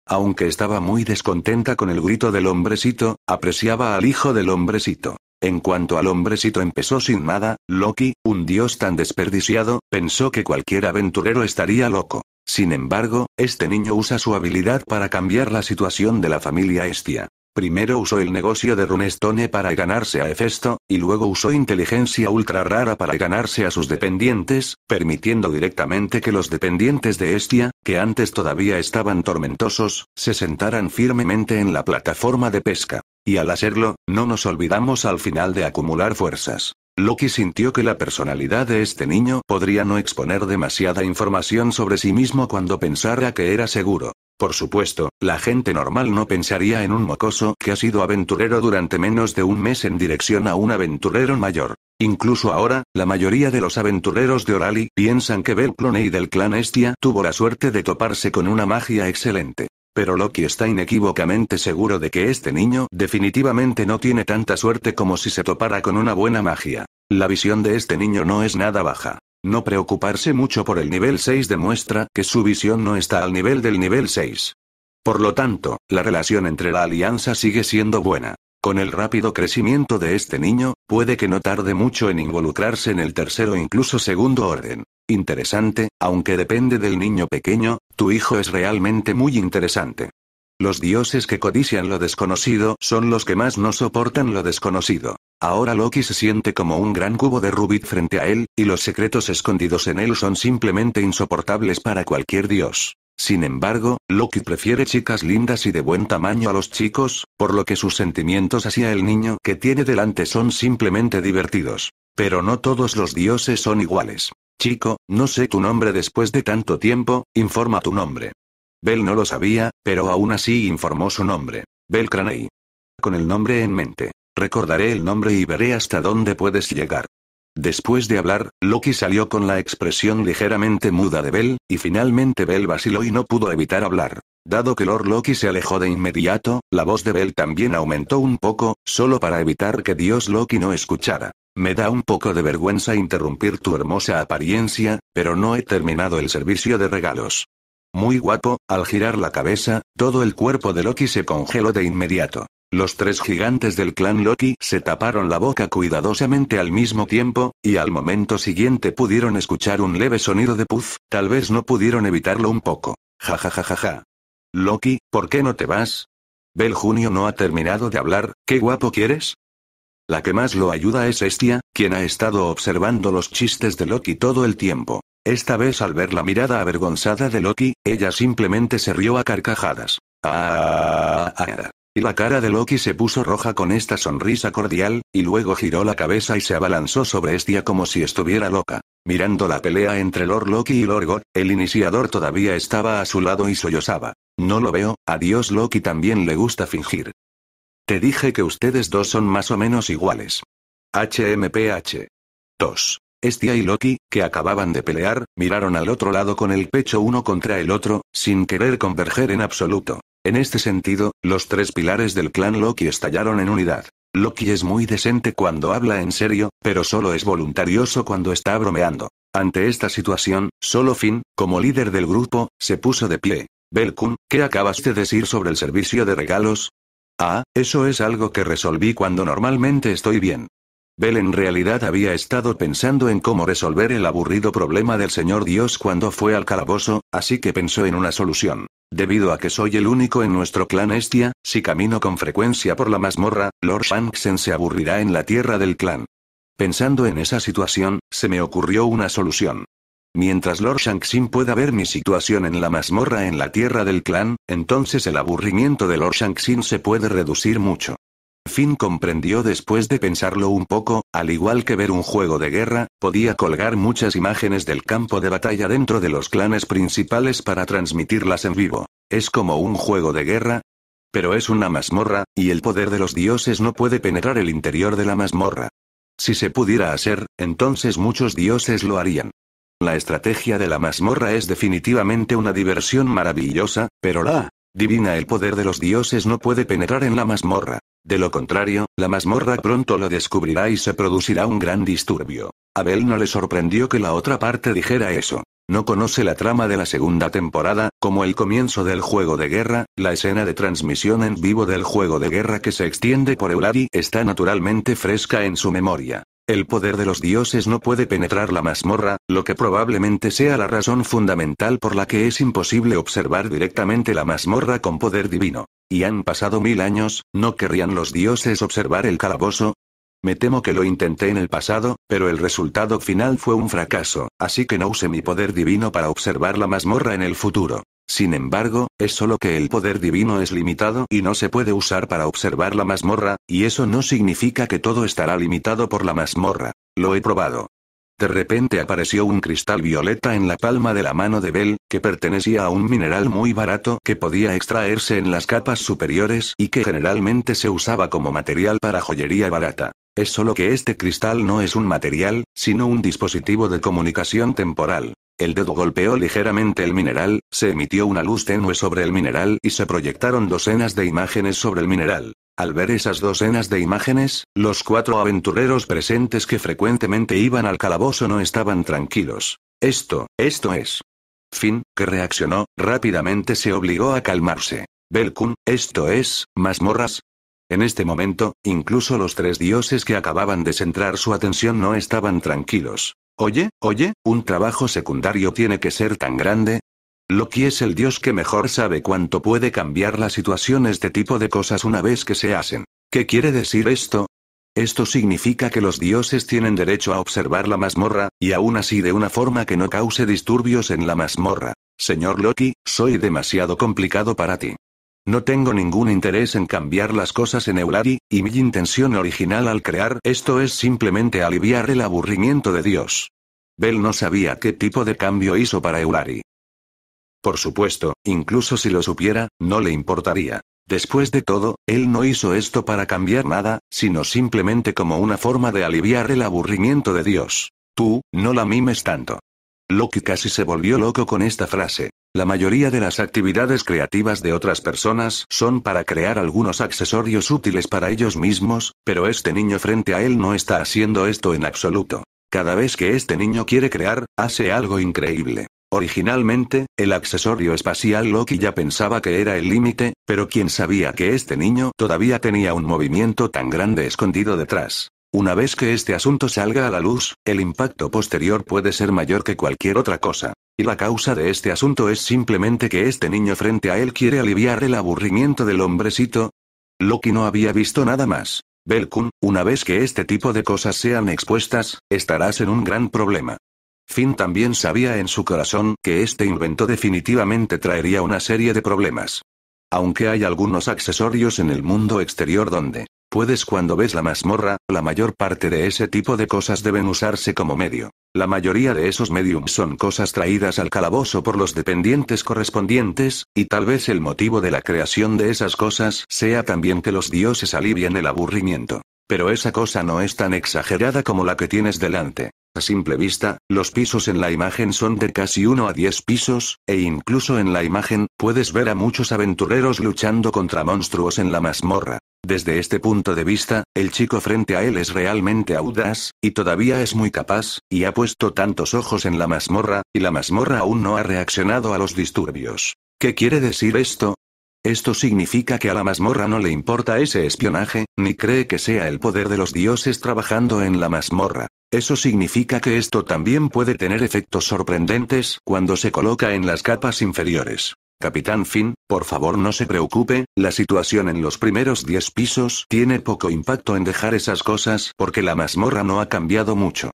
Aunque estaba muy descontenta con el grito del hombrecito, apreciaba al hijo del hombrecito. En cuanto al hombrecito empezó sin nada, Loki, un dios tan desperdiciado, pensó que cualquier aventurero estaría loco. Sin embargo, este niño usa su habilidad para cambiar la situación de la familia Estia. Primero usó el negocio de Runestone para ganarse a Hefesto, y luego usó inteligencia ultra rara para ganarse a sus dependientes, permitiendo directamente que los dependientes de Estia, que antes todavía estaban tormentosos, se sentaran firmemente en la plataforma de pesca. Y al hacerlo, no nos olvidamos al final de acumular fuerzas. Loki sintió que la personalidad de este niño podría no exponer demasiada información sobre sí mismo cuando pensara que era seguro. Por supuesto, la gente normal no pensaría en un mocoso que ha sido aventurero durante menos de un mes en dirección a un aventurero mayor. Incluso ahora, la mayoría de los aventureros de Orali piensan que y del clan Estia tuvo la suerte de toparse con una magia excelente. Pero Loki está inequívocamente seguro de que este niño definitivamente no tiene tanta suerte como si se topara con una buena magia. La visión de este niño no es nada baja. No preocuparse mucho por el nivel 6 demuestra que su visión no está al nivel del nivel 6. Por lo tanto, la relación entre la alianza sigue siendo buena. Con el rápido crecimiento de este niño, puede que no tarde mucho en involucrarse en el tercero o incluso segundo orden. Interesante, aunque depende del niño pequeño, tu hijo es realmente muy interesante. Los dioses que codician lo desconocido son los que más no soportan lo desconocido. Ahora Loki se siente como un gran cubo de rubí frente a él, y los secretos escondidos en él son simplemente insoportables para cualquier dios. Sin embargo, Loki prefiere chicas lindas y de buen tamaño a los chicos, por lo que sus sentimientos hacia el niño que tiene delante son simplemente divertidos. Pero no todos los dioses son iguales. Chico, no sé tu nombre después de tanto tiempo, informa tu nombre. Bell no lo sabía, pero aún así informó su nombre. Bel Craney. Con el nombre en mente, Recordaré el nombre y veré hasta dónde puedes llegar. Después de hablar, Loki salió con la expresión ligeramente muda de Bell, y finalmente Bell vaciló y no pudo evitar hablar. Dado que Lord Loki se alejó de inmediato, la voz de Bell también aumentó un poco, solo para evitar que Dios Loki no escuchara. Me da un poco de vergüenza interrumpir tu hermosa apariencia, pero no he terminado el servicio de regalos. Muy guapo, al girar la cabeza, todo el cuerpo de Loki se congeló de inmediato. Los tres gigantes del clan Loki se taparon la boca cuidadosamente al mismo tiempo, y al momento siguiente pudieron escuchar un leve sonido de puz, tal vez no pudieron evitarlo un poco. Ja ja ja ja ja. Loki, ¿por qué no te vas? Bel Junio no ha terminado de hablar, ¿qué guapo quieres? La que más lo ayuda es Estia, quien ha estado observando los chistes de Loki todo el tiempo. Esta vez al ver la mirada avergonzada de Loki, ella simplemente se rió a carcajadas. ah, ah, ah, ah y la cara de Loki se puso roja con esta sonrisa cordial, y luego giró la cabeza y se abalanzó sobre Estia como si estuviera loca. Mirando la pelea entre Lord Loki y Lord el iniciador todavía estaba a su lado y sollozaba. No lo veo, adiós Loki también le gusta fingir. Te dije que ustedes dos son más o menos iguales. HMPH. 2. Estia y Loki, que acababan de pelear, miraron al otro lado con el pecho uno contra el otro, sin querer converger en absoluto. En este sentido, los tres pilares del clan Loki estallaron en unidad. Loki es muy decente cuando habla en serio, pero solo es voluntarioso cuando está bromeando. Ante esta situación, solo Finn, como líder del grupo, se puso de pie. Belkun, ¿qué acabas de decir sobre el servicio de regalos? Ah, eso es algo que resolví cuando normalmente estoy bien. Bell en realidad había estado pensando en cómo resolver el aburrido problema del Señor Dios cuando fue al calabozo, así que pensó en una solución. Debido a que soy el único en nuestro clan Estia, si camino con frecuencia por la mazmorra, Lord Shanksen se aburrirá en la tierra del clan. Pensando en esa situación, se me ocurrió una solución. Mientras Lord Shanksin pueda ver mi situación en la mazmorra en la tierra del clan, entonces el aburrimiento de Lord Shanksin se puede reducir mucho fin comprendió después de pensarlo un poco, al igual que ver un juego de guerra, podía colgar muchas imágenes del campo de batalla dentro de los clanes principales para transmitirlas en vivo. Es como un juego de guerra. Pero es una mazmorra, y el poder de los dioses no puede penetrar el interior de la mazmorra. Si se pudiera hacer, entonces muchos dioses lo harían. La estrategia de la mazmorra es definitivamente una diversión maravillosa, pero la divina el poder de los dioses no puede penetrar en la mazmorra. De lo contrario, la mazmorra pronto lo descubrirá y se producirá un gran disturbio. Abel no le sorprendió que la otra parte dijera eso. No conoce la trama de la segunda temporada, como el comienzo del juego de guerra, la escena de transmisión en vivo del juego de guerra que se extiende por Euladi está naturalmente fresca en su memoria. El poder de los dioses no puede penetrar la mazmorra, lo que probablemente sea la razón fundamental por la que es imposible observar directamente la mazmorra con poder divino. Y han pasado mil años, ¿no querrían los dioses observar el calabozo? Me temo que lo intenté en el pasado, pero el resultado final fue un fracaso, así que no use mi poder divino para observar la mazmorra en el futuro. Sin embargo, es solo que el poder divino es limitado y no se puede usar para observar la mazmorra, y eso no significa que todo estará limitado por la mazmorra. Lo he probado. De repente apareció un cristal violeta en la palma de la mano de Bell, que pertenecía a un mineral muy barato que podía extraerse en las capas superiores y que generalmente se usaba como material para joyería barata. Es solo que este cristal no es un material, sino un dispositivo de comunicación temporal. El dedo golpeó ligeramente el mineral, se emitió una luz tenue sobre el mineral y se proyectaron docenas de imágenes sobre el mineral. Al ver esas docenas de imágenes, los cuatro aventureros presentes que frecuentemente iban al calabozo no estaban tranquilos. Esto, esto es. Fin. que reaccionó, rápidamente se obligó a calmarse. Belkun, esto es, mazmorras, en este momento, incluso los tres dioses que acababan de centrar su atención no estaban tranquilos. Oye, oye, un trabajo secundario tiene que ser tan grande. Loki es el dios que mejor sabe cuánto puede cambiar la situación este tipo de cosas una vez que se hacen. ¿Qué quiere decir esto? Esto significa que los dioses tienen derecho a observar la mazmorra, y aún así de una forma que no cause disturbios en la mazmorra. Señor Loki, soy demasiado complicado para ti. No tengo ningún interés en cambiar las cosas en Eulari y mi intención original al crear esto es simplemente aliviar el aburrimiento de Dios. Bell no sabía qué tipo de cambio hizo para Eulari. Por supuesto, incluso si lo supiera, no le importaría. Después de todo, él no hizo esto para cambiar nada, sino simplemente como una forma de aliviar el aburrimiento de Dios. Tú, no la mimes tanto. Loki casi se volvió loco con esta frase. La mayoría de las actividades creativas de otras personas son para crear algunos accesorios útiles para ellos mismos, pero este niño frente a él no está haciendo esto en absoluto. Cada vez que este niño quiere crear, hace algo increíble. Originalmente, el accesorio espacial Loki ya pensaba que era el límite, pero quien sabía que este niño todavía tenía un movimiento tan grande escondido detrás. Una vez que este asunto salga a la luz, el impacto posterior puede ser mayor que cualquier otra cosa. Y la causa de este asunto es simplemente que este niño frente a él quiere aliviar el aburrimiento del hombrecito. Loki no había visto nada más. Belkun, una vez que este tipo de cosas sean expuestas, estarás en un gran problema. Finn también sabía en su corazón que este invento definitivamente traería una serie de problemas. Aunque hay algunos accesorios en el mundo exterior donde puedes cuando ves la mazmorra, la mayor parte de ese tipo de cosas deben usarse como medio. La mayoría de esos mediums son cosas traídas al calabozo por los dependientes correspondientes, y tal vez el motivo de la creación de esas cosas sea también que los dioses alivien el aburrimiento. Pero esa cosa no es tan exagerada como la que tienes delante. A simple vista, los pisos en la imagen son de casi 1 a 10 pisos, e incluso en la imagen, puedes ver a muchos aventureros luchando contra monstruos en la mazmorra. Desde este punto de vista, el chico frente a él es realmente audaz, y todavía es muy capaz, y ha puesto tantos ojos en la mazmorra, y la mazmorra aún no ha reaccionado a los disturbios. ¿Qué quiere decir esto? Esto significa que a la mazmorra no le importa ese espionaje, ni cree que sea el poder de los dioses trabajando en la mazmorra. Eso significa que esto también puede tener efectos sorprendentes cuando se coloca en las capas inferiores. Capitán Finn, por favor no se preocupe, la situación en los primeros 10 pisos tiene poco impacto en dejar esas cosas porque la mazmorra no ha cambiado mucho.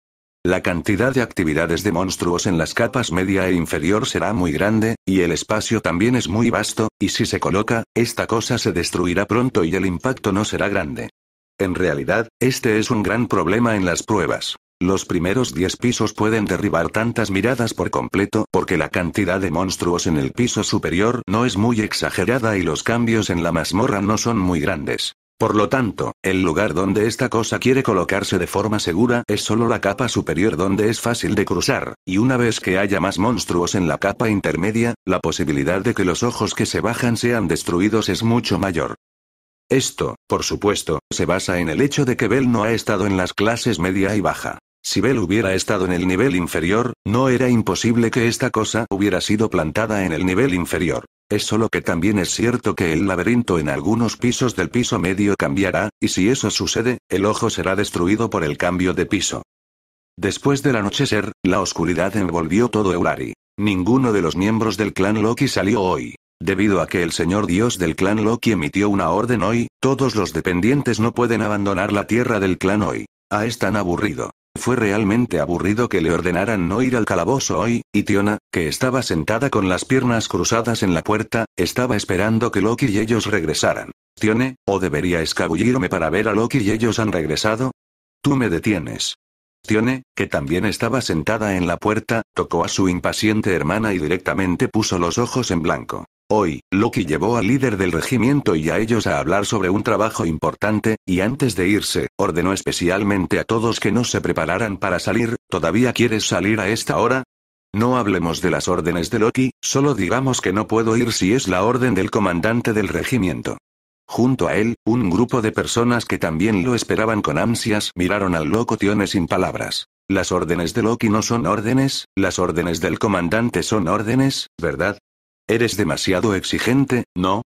La cantidad de actividades de monstruos en las capas media e inferior será muy grande, y el espacio también es muy vasto, y si se coloca, esta cosa se destruirá pronto y el impacto no será grande. En realidad, este es un gran problema en las pruebas. Los primeros 10 pisos pueden derribar tantas miradas por completo porque la cantidad de monstruos en el piso superior no es muy exagerada y los cambios en la mazmorra no son muy grandes. Por lo tanto, el lugar donde esta cosa quiere colocarse de forma segura es solo la capa superior donde es fácil de cruzar, y una vez que haya más monstruos en la capa intermedia, la posibilidad de que los ojos que se bajan sean destruidos es mucho mayor. Esto, por supuesto, se basa en el hecho de que Bell no ha estado en las clases media y baja. Si Bell hubiera estado en el nivel inferior, no era imposible que esta cosa hubiera sido plantada en el nivel inferior. Es solo que también es cierto que el laberinto en algunos pisos del piso medio cambiará, y si eso sucede, el ojo será destruido por el cambio de piso. Después del anochecer, la oscuridad envolvió todo Eulari. Ninguno de los miembros del clan Loki salió hoy. Debido a que el señor dios del clan Loki emitió una orden hoy, todos los dependientes no pueden abandonar la tierra del clan hoy. Ah, es tan aburrido. Fue realmente aburrido que le ordenaran no ir al calabozo hoy, y Tiona, que estaba sentada con las piernas cruzadas en la puerta, estaba esperando que Loki y ellos regresaran. Tione, ¿o debería escabullirme para ver a Loki y ellos han regresado? Tú me detienes. Tione, que también estaba sentada en la puerta, tocó a su impaciente hermana y directamente puso los ojos en blanco. Hoy, Loki llevó al líder del regimiento y a ellos a hablar sobre un trabajo importante, y antes de irse, ordenó especialmente a todos que no se prepararan para salir, ¿todavía quieres salir a esta hora? No hablemos de las órdenes de Loki, solo digamos que no puedo ir si es la orden del comandante del regimiento. Junto a él, un grupo de personas que también lo esperaban con ansias miraron al loco Tione sin palabras. Las órdenes de Loki no son órdenes, las órdenes del comandante son órdenes, ¿verdad? Eres demasiado exigente, ¿no?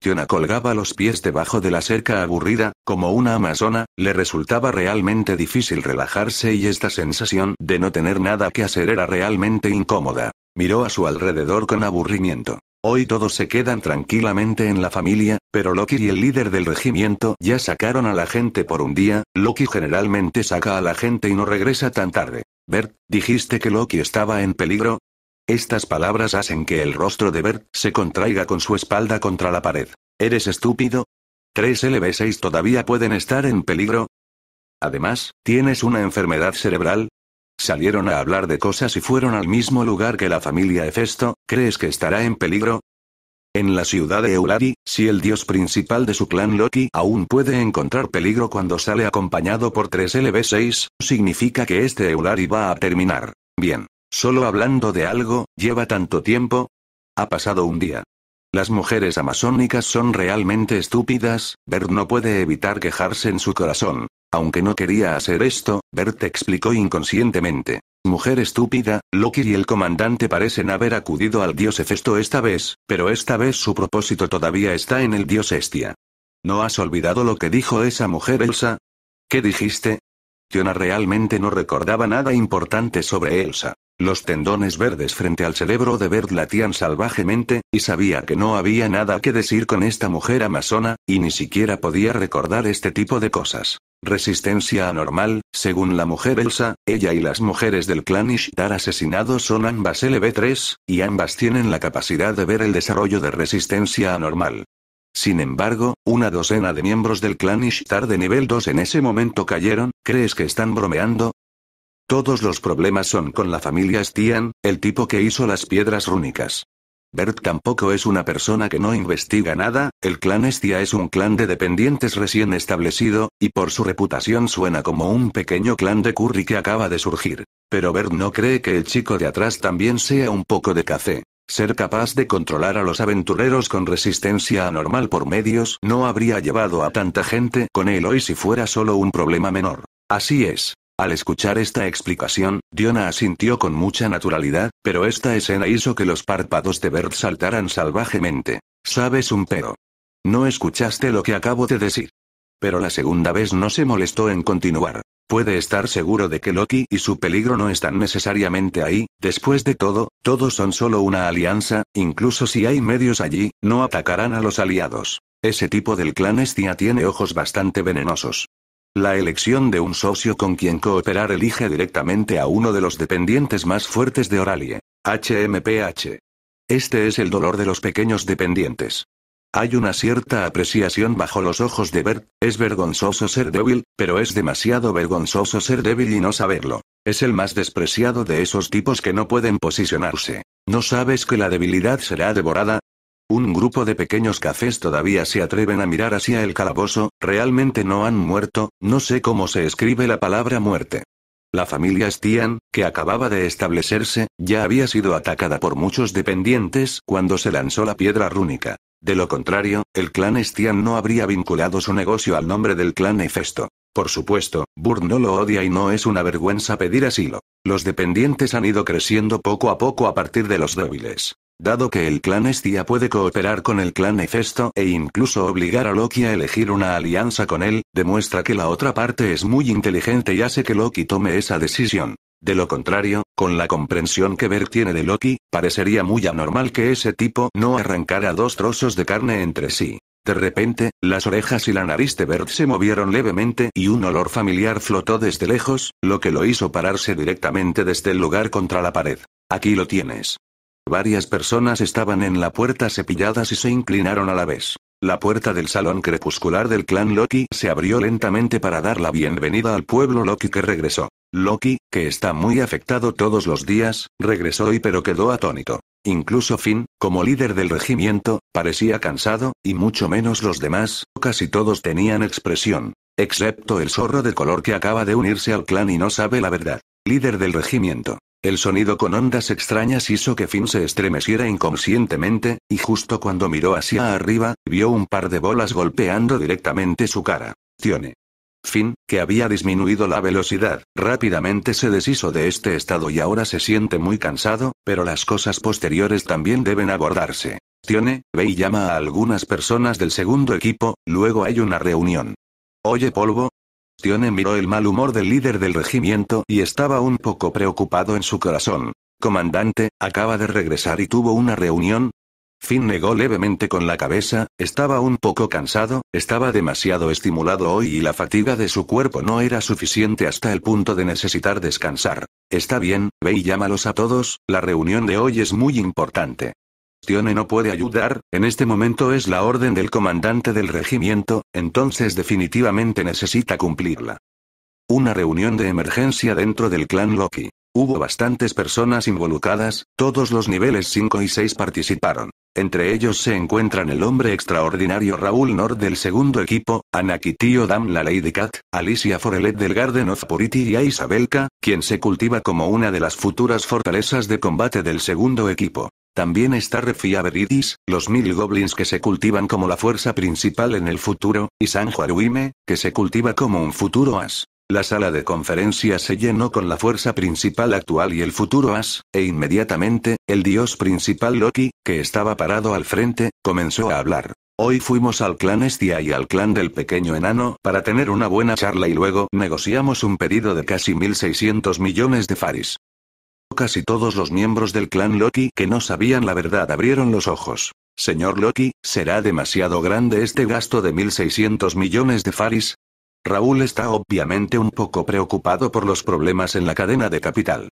Tiona colgaba los pies debajo de la cerca aburrida, como una amazona, le resultaba realmente difícil relajarse y esta sensación de no tener nada que hacer era realmente incómoda. Miró a su alrededor con aburrimiento. Hoy todos se quedan tranquilamente en la familia, pero Loki y el líder del regimiento ya sacaron a la gente por un día, Loki generalmente saca a la gente y no regresa tan tarde. Bert, dijiste que Loki estaba en peligro, estas palabras hacen que el rostro de Bert se contraiga con su espalda contra la pared. ¿Eres estúpido? ¿Tres LB6 todavía pueden estar en peligro? Además, tienes una enfermedad cerebral, Salieron a hablar de cosas y fueron al mismo lugar que la familia Hefesto, ¿crees que estará en peligro? En la ciudad de Eulari, si el dios principal de su clan Loki aún puede encontrar peligro cuando sale acompañado por 3 LB6, significa que este Eulari va a terminar. Bien. Solo hablando de algo, lleva tanto tiempo. Ha pasado un día. Las mujeres amazónicas son realmente estúpidas, Bert no puede evitar quejarse en su corazón. Aunque no quería hacer esto, Bert explicó inconscientemente. Mujer estúpida, Loki y el comandante parecen haber acudido al dios Hefesto esta vez, pero esta vez su propósito todavía está en el dios Estia. ¿No has olvidado lo que dijo esa mujer Elsa? ¿Qué dijiste? Tiona realmente no recordaba nada importante sobre Elsa. Los tendones verdes frente al cerebro de Bert latían salvajemente, y sabía que no había nada que decir con esta mujer amazona, y ni siquiera podía recordar este tipo de cosas. Resistencia anormal, según la mujer Elsa, ella y las mujeres del clan Ishtar asesinados son ambas LB3, y ambas tienen la capacidad de ver el desarrollo de resistencia anormal. Sin embargo, una docena de miembros del clan Ishtar de nivel 2 en ese momento cayeron, ¿crees que están bromeando? Todos los problemas son con la familia Stian, el tipo que hizo las piedras rúnicas. Bert tampoco es una persona que no investiga nada, el clan Estia es un clan de dependientes recién establecido, y por su reputación suena como un pequeño clan de curry que acaba de surgir. Pero Bert no cree que el chico de atrás también sea un poco de café. Ser capaz de controlar a los aventureros con resistencia anormal por medios no habría llevado a tanta gente con él hoy si fuera solo un problema menor. Así es, al escuchar esta explicación, Diona asintió con mucha naturalidad, pero esta escena hizo que los párpados de Bert saltaran salvajemente. Sabes un pero. No escuchaste lo que acabo de decir. Pero la segunda vez no se molestó en continuar. Puede estar seguro de que Loki y su peligro no están necesariamente ahí, después de todo, todos son solo una alianza, incluso si hay medios allí, no atacarán a los aliados. Ese tipo del clan Estia tiene ojos bastante venenosos. La elección de un socio con quien cooperar elige directamente a uno de los dependientes más fuertes de Oralie. HMPH. Este es el dolor de los pequeños dependientes. Hay una cierta apreciación bajo los ojos de Bert, es vergonzoso ser débil, pero es demasiado vergonzoso ser débil y no saberlo. Es el más despreciado de esos tipos que no pueden posicionarse. ¿No sabes que la debilidad será devorada? Un grupo de pequeños cafés todavía se atreven a mirar hacia el calabozo, realmente no han muerto, no sé cómo se escribe la palabra muerte. La familia Stian, que acababa de establecerse, ya había sido atacada por muchos dependientes cuando se lanzó la piedra rúnica. De lo contrario, el clan Stian no habría vinculado su negocio al nombre del clan Hefesto. Por supuesto, Burr no lo odia y no es una vergüenza pedir asilo. Los dependientes han ido creciendo poco a poco a partir de los débiles. Dado que el clan Estia puede cooperar con el clan Nefesto e incluso obligar a Loki a elegir una alianza con él, demuestra que la otra parte es muy inteligente y hace que Loki tome esa decisión. De lo contrario, con la comprensión que Bert tiene de Loki, parecería muy anormal que ese tipo no arrancara dos trozos de carne entre sí. De repente, las orejas y la nariz de Bert se movieron levemente y un olor familiar flotó desde lejos, lo que lo hizo pararse directamente desde el lugar contra la pared. Aquí lo tienes. Varias personas estaban en la puerta cepilladas y se inclinaron a la vez. La puerta del salón crepuscular del clan Loki se abrió lentamente para dar la bienvenida al pueblo Loki que regresó. Loki, que está muy afectado todos los días, regresó y pero quedó atónito. Incluso Finn, como líder del regimiento, parecía cansado, y mucho menos los demás, casi todos tenían expresión. Excepto el zorro de color que acaba de unirse al clan y no sabe la verdad. Líder del regimiento. El sonido con ondas extrañas hizo que Finn se estremeciera inconscientemente, y justo cuando miró hacia arriba, vio un par de bolas golpeando directamente su cara. Tione. Finn, que había disminuido la velocidad, rápidamente se deshizo de este estado y ahora se siente muy cansado, pero las cosas posteriores también deben abordarse. Tione, ve y llama a algunas personas del segundo equipo, luego hay una reunión. Oye polvo, Tione miró el mal humor del líder del regimiento y estaba un poco preocupado en su corazón. Comandante, acaba de regresar y tuvo una reunión. Finn negó levemente con la cabeza, estaba un poco cansado, estaba demasiado estimulado hoy y la fatiga de su cuerpo no era suficiente hasta el punto de necesitar descansar. Está bien, ve y llámalos a todos, la reunión de hoy es muy importante. Tione no puede ayudar, en este momento es la orden del comandante del regimiento, entonces definitivamente necesita cumplirla. Una reunión de emergencia dentro del clan Loki. Hubo bastantes personas involucradas, todos los niveles 5 y 6 participaron. Entre ellos se encuentran el hombre extraordinario Raúl Nord del segundo equipo, Anakitio Dam la Lady Cat, Alicia Forelet del Garden of Purity y a Isabelka, quien se cultiva como una de las futuras fortalezas de combate del segundo equipo. También está Refia Veridis, los mil goblins que se cultivan como la fuerza principal en el futuro, y San Juaruime, que se cultiva como un futuro as. La sala de conferencias se llenó con la fuerza principal actual y el futuro as, e inmediatamente, el dios principal Loki, que estaba parado al frente, comenzó a hablar. Hoy fuimos al clan Estia y al clan del pequeño enano para tener una buena charla y luego negociamos un pedido de casi 1.600 millones de faris. Casi todos los miembros del clan Loki que no sabían la verdad abrieron los ojos. Señor Loki, ¿será demasiado grande este gasto de 1.600 millones de faris? Raúl está obviamente un poco preocupado por los problemas en la cadena de capital.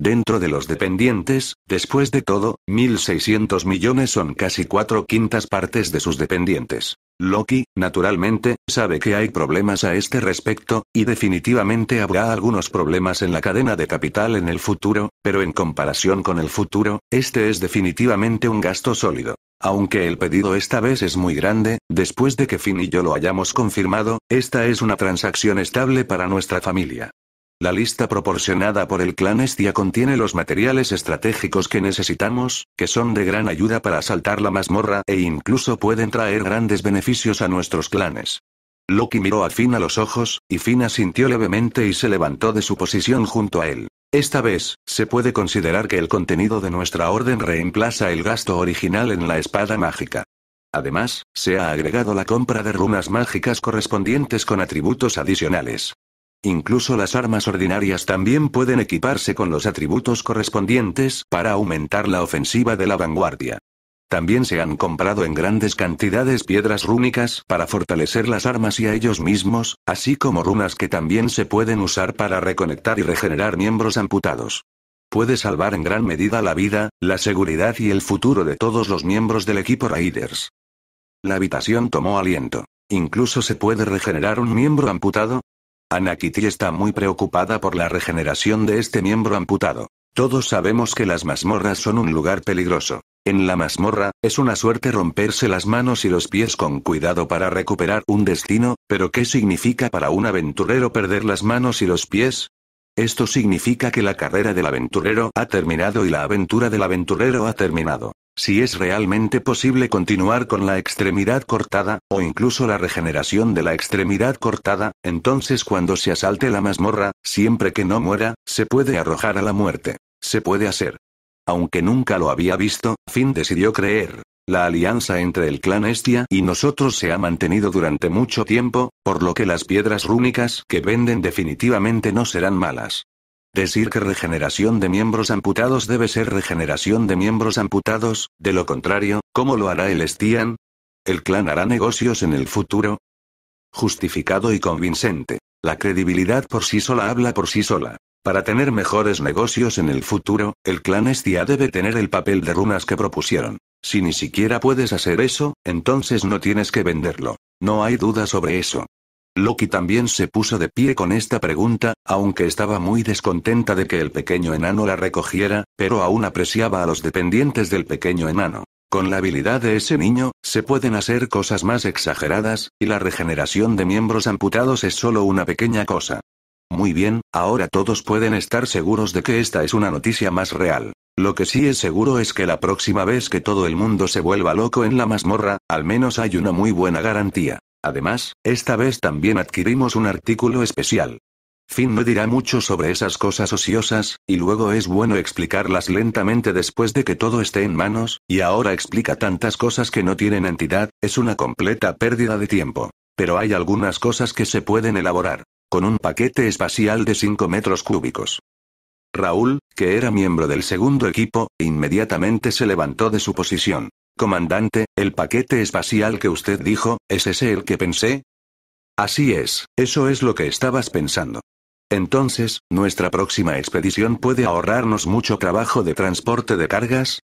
Dentro de los dependientes, después de todo, 1.600 millones son casi cuatro quintas partes de sus dependientes. Loki, naturalmente, sabe que hay problemas a este respecto, y definitivamente habrá algunos problemas en la cadena de capital en el futuro, pero en comparación con el futuro, este es definitivamente un gasto sólido. Aunque el pedido esta vez es muy grande, después de que Finn y yo lo hayamos confirmado, esta es una transacción estable para nuestra familia. La lista proporcionada por el clan Estia contiene los materiales estratégicos que necesitamos, que son de gran ayuda para asaltar la mazmorra e incluso pueden traer grandes beneficios a nuestros clanes. Loki miró a Finn a los ojos, y Finn asintió levemente y se levantó de su posición junto a él. Esta vez, se puede considerar que el contenido de nuestra orden reemplaza el gasto original en la espada mágica. Además, se ha agregado la compra de runas mágicas correspondientes con atributos adicionales. Incluso las armas ordinarias también pueden equiparse con los atributos correspondientes para aumentar la ofensiva de la vanguardia. También se han comprado en grandes cantidades piedras rúnicas para fortalecer las armas y a ellos mismos, así como runas que también se pueden usar para reconectar y regenerar miembros amputados. Puede salvar en gran medida la vida, la seguridad y el futuro de todos los miembros del equipo Raiders. La habitación tomó aliento. Incluso se puede regenerar un miembro amputado, Anakiti está muy preocupada por la regeneración de este miembro amputado. Todos sabemos que las mazmorras son un lugar peligroso. En la mazmorra, es una suerte romperse las manos y los pies con cuidado para recuperar un destino, pero ¿qué significa para un aventurero perder las manos y los pies? Esto significa que la carrera del aventurero ha terminado y la aventura del aventurero ha terminado si es realmente posible continuar con la extremidad cortada, o incluso la regeneración de la extremidad cortada, entonces cuando se asalte la mazmorra, siempre que no muera, se puede arrojar a la muerte. Se puede hacer. Aunque nunca lo había visto, Finn decidió creer. La alianza entre el clan Estia y nosotros se ha mantenido durante mucho tiempo, por lo que las piedras rúnicas que venden definitivamente no serán malas. Decir que regeneración de miembros amputados debe ser regeneración de miembros amputados, de lo contrario, ¿cómo lo hará el Estian? ¿El clan hará negocios en el futuro? Justificado y convincente. La credibilidad por sí sola habla por sí sola. Para tener mejores negocios en el futuro, el clan Estia debe tener el papel de runas que propusieron. Si ni siquiera puedes hacer eso, entonces no tienes que venderlo. No hay duda sobre eso. Loki también se puso de pie con esta pregunta, aunque estaba muy descontenta de que el pequeño enano la recogiera, pero aún apreciaba a los dependientes del pequeño enano. Con la habilidad de ese niño, se pueden hacer cosas más exageradas, y la regeneración de miembros amputados es solo una pequeña cosa. Muy bien, ahora todos pueden estar seguros de que esta es una noticia más real. Lo que sí es seguro es que la próxima vez que todo el mundo se vuelva loco en la mazmorra, al menos hay una muy buena garantía. Además, esta vez también adquirimos un artículo especial. Finn no dirá mucho sobre esas cosas ociosas, y luego es bueno explicarlas lentamente después de que todo esté en manos, y ahora explica tantas cosas que no tienen entidad, es una completa pérdida de tiempo. Pero hay algunas cosas que se pueden elaborar, con un paquete espacial de 5 metros cúbicos. Raúl, que era miembro del segundo equipo, inmediatamente se levantó de su posición. Comandante, el paquete espacial que usted dijo, ¿es ese el que pensé? Así es, eso es lo que estabas pensando. Entonces, ¿nuestra próxima expedición puede ahorrarnos mucho trabajo de transporte de cargas?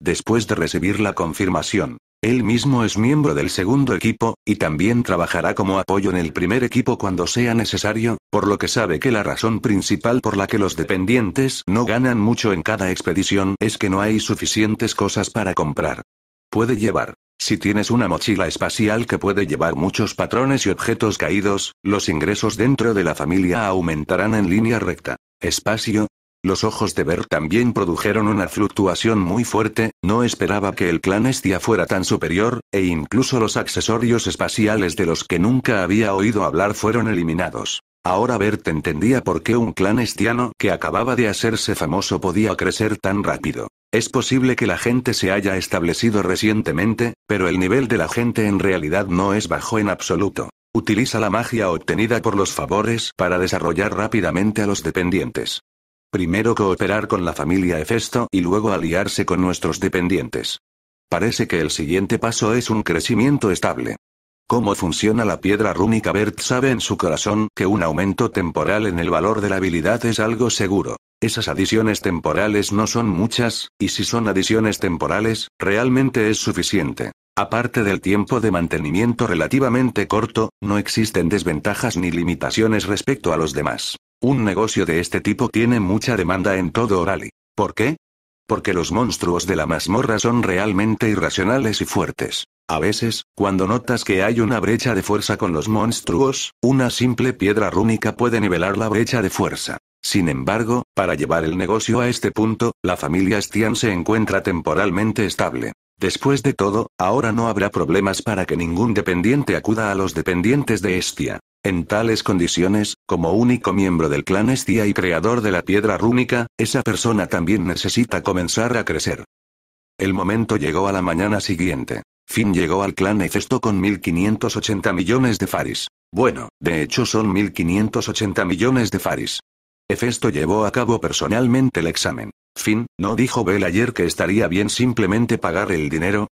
Después de recibir la confirmación, él mismo es miembro del segundo equipo, y también trabajará como apoyo en el primer equipo cuando sea necesario, por lo que sabe que la razón principal por la que los dependientes no ganan mucho en cada expedición es que no hay suficientes cosas para comprar puede llevar. Si tienes una mochila espacial que puede llevar muchos patrones y objetos caídos, los ingresos dentro de la familia aumentarán en línea recta. Espacio. Los ojos de ver también produjeron una fluctuación muy fuerte, no esperaba que el clan Estia fuera tan superior, e incluso los accesorios espaciales de los que nunca había oído hablar fueron eliminados. Ahora Bert entendía por qué un clan estiano que acababa de hacerse famoso podía crecer tan rápido. Es posible que la gente se haya establecido recientemente, pero el nivel de la gente en realidad no es bajo en absoluto. Utiliza la magia obtenida por los favores para desarrollar rápidamente a los dependientes. Primero cooperar con la familia Hefesto y luego aliarse con nuestros dependientes. Parece que el siguiente paso es un crecimiento estable cómo funciona la piedra rúnica, Bert sabe en su corazón que un aumento temporal en el valor de la habilidad es algo seguro. Esas adiciones temporales no son muchas, y si son adiciones temporales, realmente es suficiente. Aparte del tiempo de mantenimiento relativamente corto, no existen desventajas ni limitaciones respecto a los demás. Un negocio de este tipo tiene mucha demanda en todo Orali. ¿Por qué? Porque los monstruos de la mazmorra son realmente irracionales y fuertes. A veces, cuando notas que hay una brecha de fuerza con los monstruos, una simple piedra rúnica puede nivelar la brecha de fuerza. Sin embargo, para llevar el negocio a este punto, la familia Estian se encuentra temporalmente estable. Después de todo, ahora no habrá problemas para que ningún dependiente acuda a los dependientes de Estia. En tales condiciones, como único miembro del clan Estia y creador de la piedra rúnica, esa persona también necesita comenzar a crecer. El momento llegó a la mañana siguiente. Finn llegó al clan Hefesto con 1580 millones de faris. Bueno, de hecho son 1580 millones de faris. Hefesto llevó a cabo personalmente el examen. Finn, ¿no dijo Bell ayer que estaría bien simplemente pagar el dinero?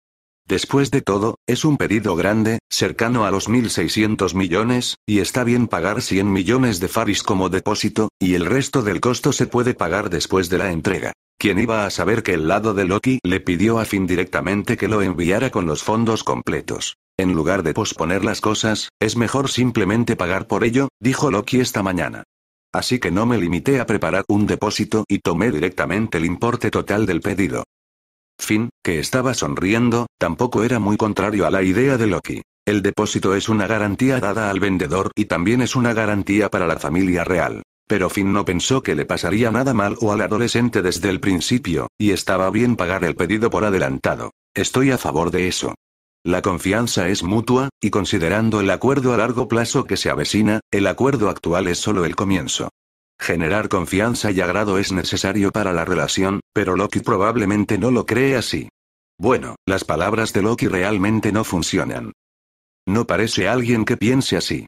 Después de todo, es un pedido grande, cercano a los 1.600 millones, y está bien pagar 100 millones de faris como depósito, y el resto del costo se puede pagar después de la entrega quien iba a saber que el lado de Loki le pidió a Finn directamente que lo enviara con los fondos completos? En lugar de posponer las cosas, es mejor simplemente pagar por ello, dijo Loki esta mañana. Así que no me limité a preparar un depósito y tomé directamente el importe total del pedido. Finn, que estaba sonriendo, tampoco era muy contrario a la idea de Loki. El depósito es una garantía dada al vendedor y también es una garantía para la familia real. Pero Finn no pensó que le pasaría nada mal o al adolescente desde el principio, y estaba bien pagar el pedido por adelantado. Estoy a favor de eso. La confianza es mutua, y considerando el acuerdo a largo plazo que se avecina, el acuerdo actual es solo el comienzo. Generar confianza y agrado es necesario para la relación, pero Loki probablemente no lo cree así. Bueno, las palabras de Loki realmente no funcionan. No parece alguien que piense así.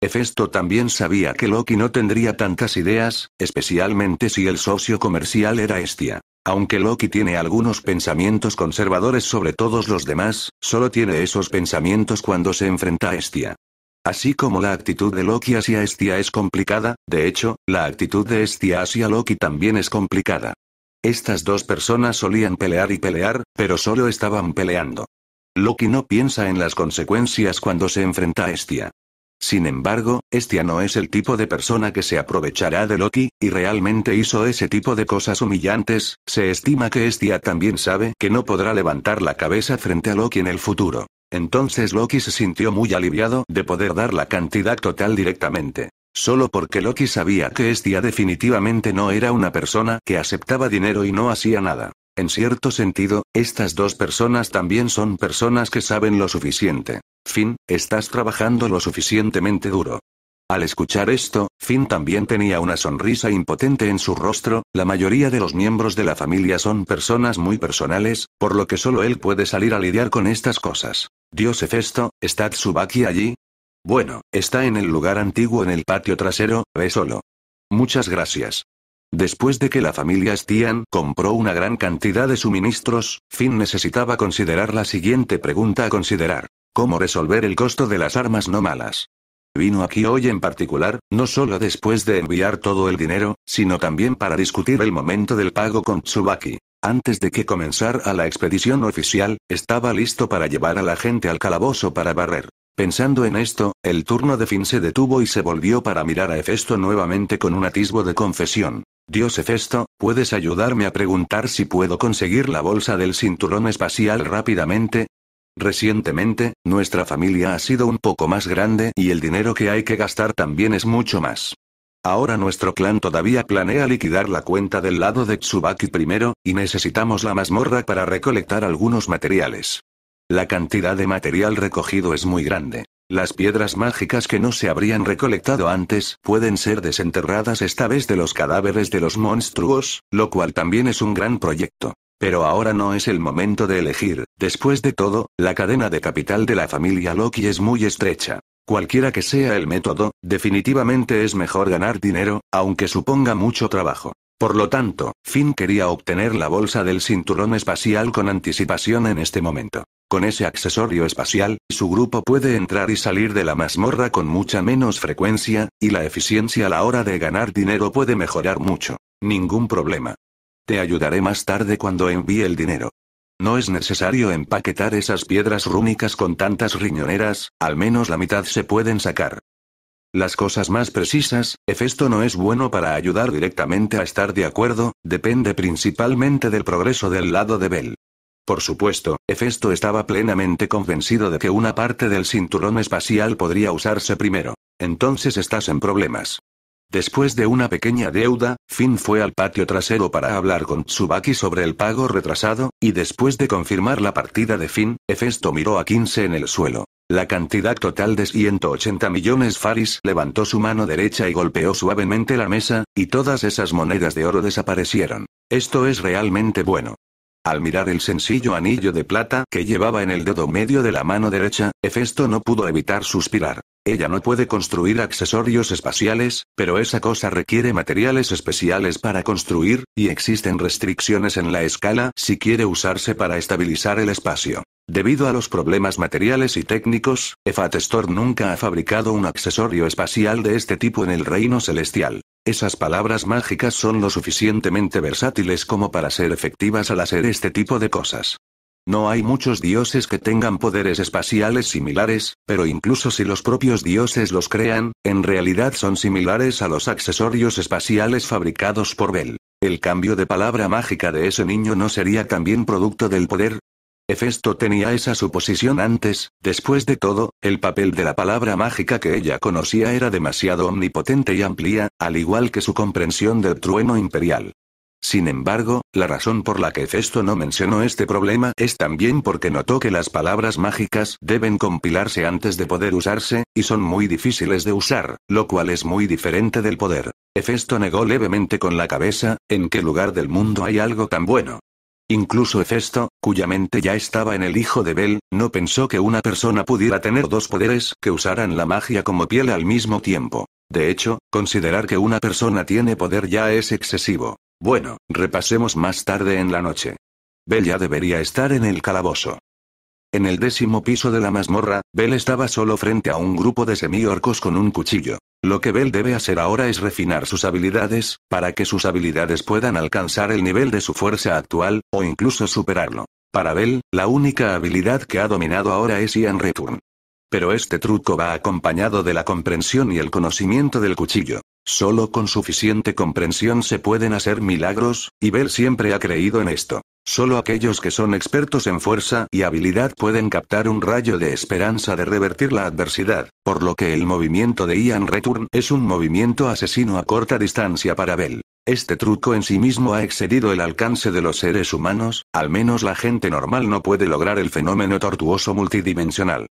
Hefesto también sabía que Loki no tendría tantas ideas, especialmente si el socio comercial era Estia. Aunque Loki tiene algunos pensamientos conservadores sobre todos los demás, solo tiene esos pensamientos cuando se enfrenta a Estia. Así como la actitud de Loki hacia Estia es complicada, de hecho, la actitud de Estia hacia Loki también es complicada. Estas dos personas solían pelear y pelear, pero solo estaban peleando. Loki no piensa en las consecuencias cuando se enfrenta a Estia. Sin embargo, Estia no es el tipo de persona que se aprovechará de Loki, y realmente hizo ese tipo de cosas humillantes, se estima que Estia también sabe que no podrá levantar la cabeza frente a Loki en el futuro. Entonces Loki se sintió muy aliviado de poder dar la cantidad total directamente. Solo porque Loki sabía que Estia definitivamente no era una persona que aceptaba dinero y no hacía nada. En cierto sentido, estas dos personas también son personas que saben lo suficiente. Fin, estás trabajando lo suficientemente duro. Al escuchar esto, Finn también tenía una sonrisa impotente en su rostro, la mayoría de los miembros de la familia son personas muy personales, por lo que solo él puede salir a lidiar con estas cosas. Dios Hefesto, ¿está Tsubaki allí? Bueno, está en el lugar antiguo en el patio trasero, ve solo. Muchas gracias. Después de que la familia Stian compró una gran cantidad de suministros, Finn necesitaba considerar la siguiente pregunta a considerar. ¿Cómo resolver el costo de las armas no malas? Vino aquí hoy en particular, no solo después de enviar todo el dinero, sino también para discutir el momento del pago con Tsubaki. Antes de que comenzara la expedición oficial, estaba listo para llevar a la gente al calabozo para barrer. Pensando en esto, el turno de Finn se detuvo y se volvió para mirar a Hefesto nuevamente con un atisbo de confesión. Dios Hefesto, ¿puedes ayudarme a preguntar si puedo conseguir la bolsa del cinturón espacial rápidamente? Recientemente, nuestra familia ha sido un poco más grande y el dinero que hay que gastar también es mucho más. Ahora nuestro clan todavía planea liquidar la cuenta del lado de Tsubaki primero, y necesitamos la mazmorra para recolectar algunos materiales. La cantidad de material recogido es muy grande. Las piedras mágicas que no se habrían recolectado antes pueden ser desenterradas esta vez de los cadáveres de los monstruos, lo cual también es un gran proyecto. Pero ahora no es el momento de elegir, después de todo, la cadena de capital de la familia Loki es muy estrecha. Cualquiera que sea el método, definitivamente es mejor ganar dinero, aunque suponga mucho trabajo. Por lo tanto, Finn quería obtener la bolsa del cinturón espacial con anticipación en este momento. Con ese accesorio espacial, su grupo puede entrar y salir de la mazmorra con mucha menos frecuencia, y la eficiencia a la hora de ganar dinero puede mejorar mucho. Ningún problema. Te ayudaré más tarde cuando envíe el dinero. No es necesario empaquetar esas piedras rúnicas con tantas riñoneras, al menos la mitad se pueden sacar. Las cosas más precisas, Efesto no es bueno para ayudar directamente a estar de acuerdo, depende principalmente del progreso del lado de Bell. Por supuesto, Hefesto estaba plenamente convencido de que una parte del cinturón espacial podría usarse primero. Entonces estás en problemas. Después de una pequeña deuda, Finn fue al patio trasero para hablar con Tsubaki sobre el pago retrasado, y después de confirmar la partida de Finn, Hefesto miró a 15 en el suelo. La cantidad total de 180 millones Faris levantó su mano derecha y golpeó suavemente la mesa, y todas esas monedas de oro desaparecieron. Esto es realmente bueno. Al mirar el sencillo anillo de plata que llevaba en el dedo medio de la mano derecha, Hefesto no pudo evitar suspirar. Ella no puede construir accesorios espaciales, pero esa cosa requiere materiales especiales para construir, y existen restricciones en la escala si quiere usarse para estabilizar el espacio. Debido a los problemas materiales y técnicos, Efatestor nunca ha fabricado un accesorio espacial de este tipo en el reino celestial. Esas palabras mágicas son lo suficientemente versátiles como para ser efectivas al hacer este tipo de cosas. No hay muchos dioses que tengan poderes espaciales similares, pero incluso si los propios dioses los crean, en realidad son similares a los accesorios espaciales fabricados por Bell. ¿El cambio de palabra mágica de ese niño no sería también producto del poder? Hefesto tenía esa suposición antes, después de todo, el papel de la palabra mágica que ella conocía era demasiado omnipotente y amplia, al igual que su comprensión del trueno imperial. Sin embargo, la razón por la que Hefesto no mencionó este problema es también porque notó que las palabras mágicas deben compilarse antes de poder usarse, y son muy difíciles de usar, lo cual es muy diferente del poder. Hefesto negó levemente con la cabeza, ¿en qué lugar del mundo hay algo tan bueno? Incluso Hefesto, cuya mente ya estaba en el hijo de Bel, no pensó que una persona pudiera tener dos poderes que usaran la magia como piel al mismo tiempo. De hecho, considerar que una persona tiene poder ya es excesivo. Bueno, repasemos más tarde en la noche. Bel ya debería estar en el calabozo. En el décimo piso de la mazmorra, Bell estaba solo frente a un grupo de semiorcos con un cuchillo. Lo que Bell debe hacer ahora es refinar sus habilidades, para que sus habilidades puedan alcanzar el nivel de su fuerza actual, o incluso superarlo. Para Bell, la única habilidad que ha dominado ahora es Ian Return. Pero este truco va acompañado de la comprensión y el conocimiento del cuchillo. Solo con suficiente comprensión se pueden hacer milagros, y Bell siempre ha creído en esto. Solo aquellos que son expertos en fuerza y habilidad pueden captar un rayo de esperanza de revertir la adversidad, por lo que el movimiento de Ian Return es un movimiento asesino a corta distancia para Bell. Este truco en sí mismo ha excedido el alcance de los seres humanos, al menos la gente normal no puede lograr el fenómeno tortuoso multidimensional.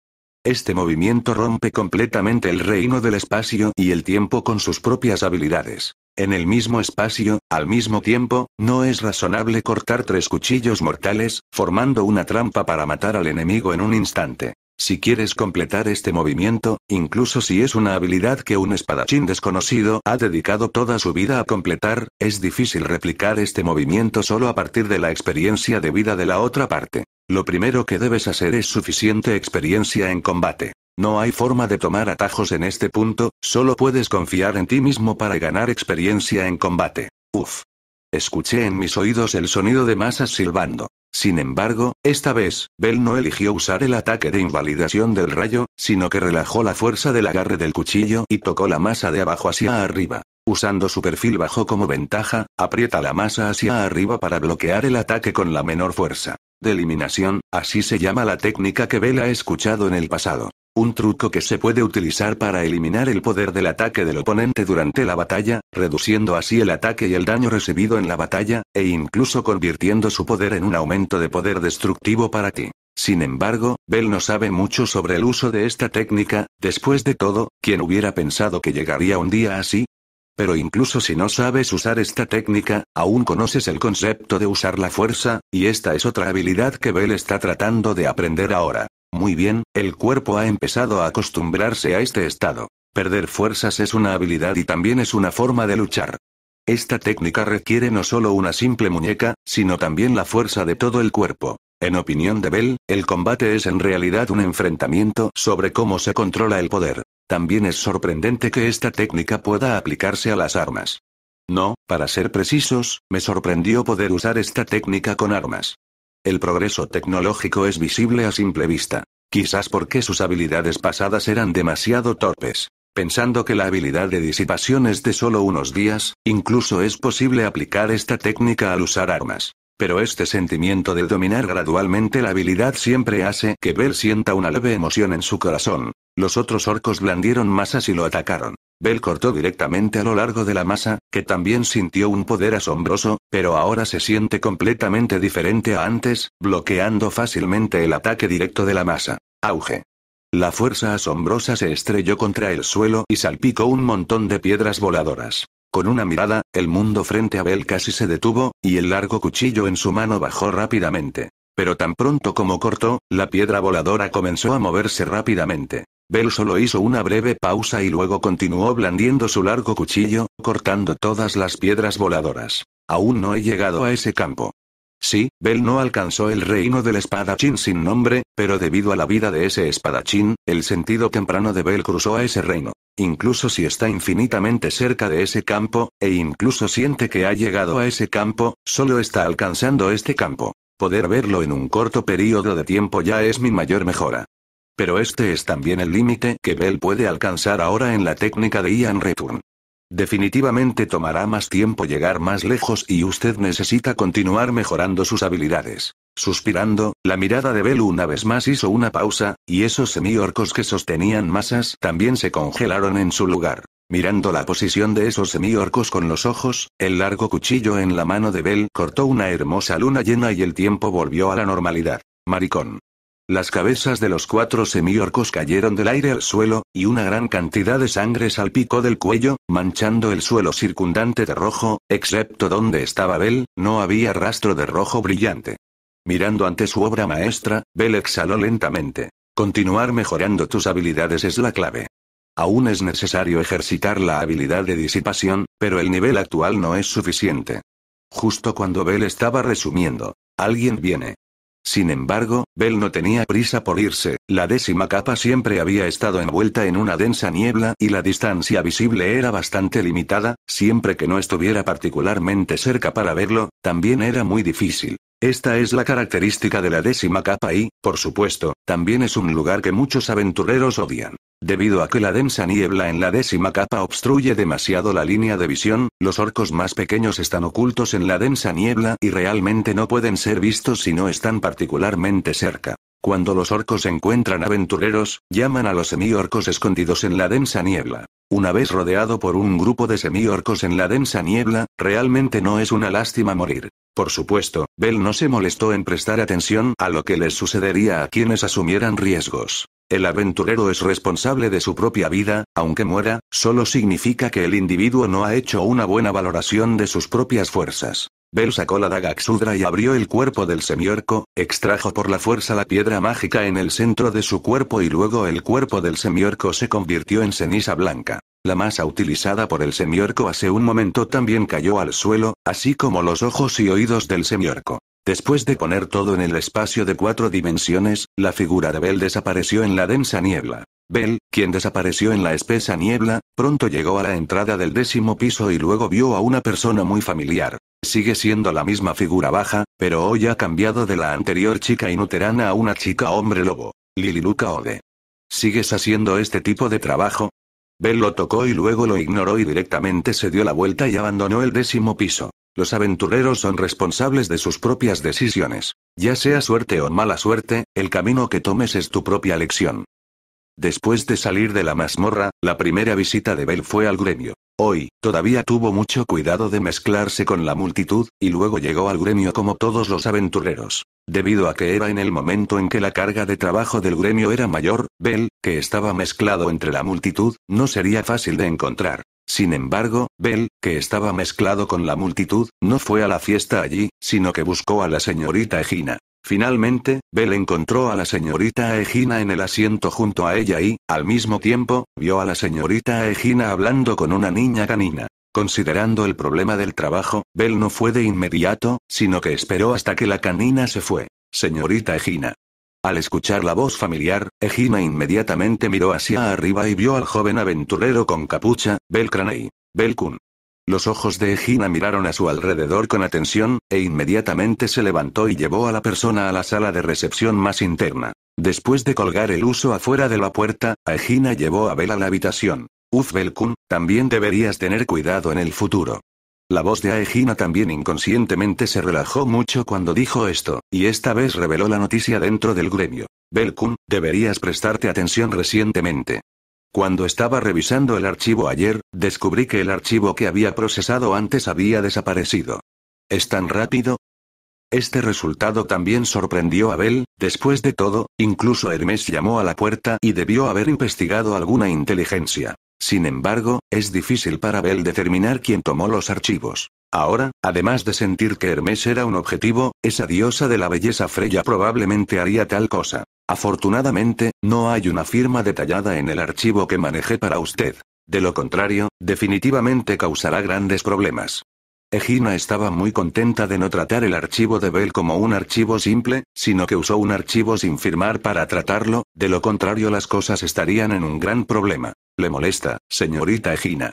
Este movimiento rompe completamente el reino del espacio y el tiempo con sus propias habilidades. En el mismo espacio, al mismo tiempo, no es razonable cortar tres cuchillos mortales, formando una trampa para matar al enemigo en un instante. Si quieres completar este movimiento, incluso si es una habilidad que un espadachín desconocido ha dedicado toda su vida a completar, es difícil replicar este movimiento solo a partir de la experiencia de vida de la otra parte. Lo primero que debes hacer es suficiente experiencia en combate. No hay forma de tomar atajos en este punto, solo puedes confiar en ti mismo para ganar experiencia en combate. Uf. Escuché en mis oídos el sonido de masas silbando. Sin embargo, esta vez, Bell no eligió usar el ataque de invalidación del rayo, sino que relajó la fuerza del agarre del cuchillo y tocó la masa de abajo hacia arriba. Usando su perfil bajo como ventaja, aprieta la masa hacia arriba para bloquear el ataque con la menor fuerza de eliminación, así se llama la técnica que Bell ha escuchado en el pasado. Un truco que se puede utilizar para eliminar el poder del ataque del oponente durante la batalla, reduciendo así el ataque y el daño recibido en la batalla, e incluso convirtiendo su poder en un aumento de poder destructivo para ti. Sin embargo, Bell no sabe mucho sobre el uso de esta técnica, después de todo, quien hubiera pensado que llegaría un día así, pero incluso si no sabes usar esta técnica, aún conoces el concepto de usar la fuerza, y esta es otra habilidad que Bell está tratando de aprender ahora. Muy bien, el cuerpo ha empezado a acostumbrarse a este estado. Perder fuerzas es una habilidad y también es una forma de luchar. Esta técnica requiere no solo una simple muñeca, sino también la fuerza de todo el cuerpo. En opinión de Bell, el combate es en realidad un enfrentamiento sobre cómo se controla el poder. También es sorprendente que esta técnica pueda aplicarse a las armas. No, para ser precisos, me sorprendió poder usar esta técnica con armas. El progreso tecnológico es visible a simple vista. Quizás porque sus habilidades pasadas eran demasiado torpes. Pensando que la habilidad de disipación es de solo unos días, incluso es posible aplicar esta técnica al usar armas. Pero este sentimiento de dominar gradualmente la habilidad siempre hace que Bell sienta una leve emoción en su corazón, los otros orcos blandieron masas y lo atacaron. Bell cortó directamente a lo largo de la masa, que también sintió un poder asombroso, pero ahora se siente completamente diferente a antes, bloqueando fácilmente el ataque directo de la masa. Auge. La fuerza asombrosa se estrelló contra el suelo y salpicó un montón de piedras voladoras. Con una mirada, el mundo frente a Bell casi se detuvo, y el largo cuchillo en su mano bajó rápidamente. Pero tan pronto como cortó, la piedra voladora comenzó a moverse rápidamente. Bell solo hizo una breve pausa y luego continuó blandiendo su largo cuchillo, cortando todas las piedras voladoras. Aún no he llegado a ese campo. Sí, Bell no alcanzó el reino del espadachín sin nombre, pero debido a la vida de ese espadachín, el sentido temprano de Bell cruzó a ese reino. Incluso si está infinitamente cerca de ese campo, e incluso siente que ha llegado a ese campo, solo está alcanzando este campo. Poder verlo en un corto periodo de tiempo ya es mi mayor mejora. Pero este es también el límite que Bell puede alcanzar ahora en la técnica de Ian Return. Definitivamente tomará más tiempo llegar más lejos y usted necesita continuar mejorando sus habilidades. Suspirando, la mirada de Bell una vez más hizo una pausa, y esos semiorcos que sostenían masas también se congelaron en su lugar. Mirando la posición de esos semiorcos con los ojos, el largo cuchillo en la mano de Bell cortó una hermosa luna llena y el tiempo volvió a la normalidad. Maricón. Las cabezas de los cuatro semiorcos cayeron del aire al suelo, y una gran cantidad de sangre salpicó del cuello, manchando el suelo circundante de rojo, excepto donde estaba Bell, no había rastro de rojo brillante. Mirando ante su obra maestra, Bell exhaló lentamente. Continuar mejorando tus habilidades es la clave. Aún es necesario ejercitar la habilidad de disipación, pero el nivel actual no es suficiente. Justo cuando Bell estaba resumiendo, alguien viene. Sin embargo, Bell no tenía prisa por irse, la décima capa siempre había estado envuelta en una densa niebla y la distancia visible era bastante limitada, siempre que no estuviera particularmente cerca para verlo, también era muy difícil. Esta es la característica de la décima capa y, por supuesto, también es un lugar que muchos aventureros odian. Debido a que la densa niebla en la décima capa obstruye demasiado la línea de visión, los orcos más pequeños están ocultos en la densa niebla y realmente no pueden ser vistos si no están particularmente cerca. Cuando los orcos encuentran aventureros, llaman a los semi-orcos escondidos en la densa niebla. Una vez rodeado por un grupo de semiorcos en la densa niebla, realmente no es una lástima morir. Por supuesto, Bell no se molestó en prestar atención a lo que les sucedería a quienes asumieran riesgos. El aventurero es responsable de su propia vida, aunque muera, solo significa que el individuo no ha hecho una buena valoración de sus propias fuerzas. Bell sacó la daga y abrió el cuerpo del semiorco, extrajo por la fuerza la piedra mágica en el centro de su cuerpo y luego el cuerpo del semiorco se convirtió en ceniza blanca. La masa utilizada por el semiorco hace un momento también cayó al suelo, así como los ojos y oídos del semiorco. Después de poner todo en el espacio de cuatro dimensiones, la figura de Bell desapareció en la densa niebla. Bell, quien desapareció en la espesa niebla, pronto llegó a la entrada del décimo piso y luego vio a una persona muy familiar. Sigue siendo la misma figura baja, pero hoy ha cambiado de la anterior chica inuterana a una chica hombre lobo. Lililuca Ode. ¿Sigues haciendo este tipo de trabajo? Bell lo tocó y luego lo ignoró y directamente se dio la vuelta y abandonó el décimo piso. Los aventureros son responsables de sus propias decisiones. Ya sea suerte o mala suerte, el camino que tomes es tu propia lección. Después de salir de la mazmorra, la primera visita de Bell fue al gremio. Hoy, todavía tuvo mucho cuidado de mezclarse con la multitud, y luego llegó al gremio como todos los aventureros. Debido a que era en el momento en que la carga de trabajo del gremio era mayor, Bell, que estaba mezclado entre la multitud, no sería fácil de encontrar. Sin embargo, Bell, que estaba mezclado con la multitud, no fue a la fiesta allí, sino que buscó a la señorita Egina. Finalmente, Bell encontró a la señorita Egina en el asiento junto a ella y, al mismo tiempo, vio a la señorita Egina hablando con una niña canina. Considerando el problema del trabajo, Bell no fue de inmediato, sino que esperó hasta que la canina se fue. Señorita Egina, al escuchar la voz familiar, Ejima inmediatamente miró hacia arriba y vio al joven aventurero con capucha, Belcraney. Belkun. Los ojos de Ejina miraron a su alrededor con atención, e inmediatamente se levantó y llevó a la persona a la sala de recepción más interna. Después de colgar el uso afuera de la puerta, Ejina llevó a Bel a la habitación. Uf Belkun, también deberías tener cuidado en el futuro. La voz de Aegina también inconscientemente se relajó mucho cuando dijo esto, y esta vez reveló la noticia dentro del gremio. Belkun, deberías prestarte atención recientemente. Cuando estaba revisando el archivo ayer, descubrí que el archivo que había procesado antes había desaparecido. ¿Es tan rápido? Este resultado también sorprendió a Bel, después de todo, incluso Hermes llamó a la puerta y debió haber investigado alguna inteligencia. Sin embargo, es difícil para Bell determinar quién tomó los archivos. Ahora, además de sentir que Hermes era un objetivo, esa diosa de la belleza Freya probablemente haría tal cosa. Afortunadamente, no hay una firma detallada en el archivo que maneje para usted. De lo contrario, definitivamente causará grandes problemas. Egina estaba muy contenta de no tratar el archivo de Bell como un archivo simple, sino que usó un archivo sin firmar para tratarlo, de lo contrario las cosas estarían en un gran problema. Le molesta, señorita Egina.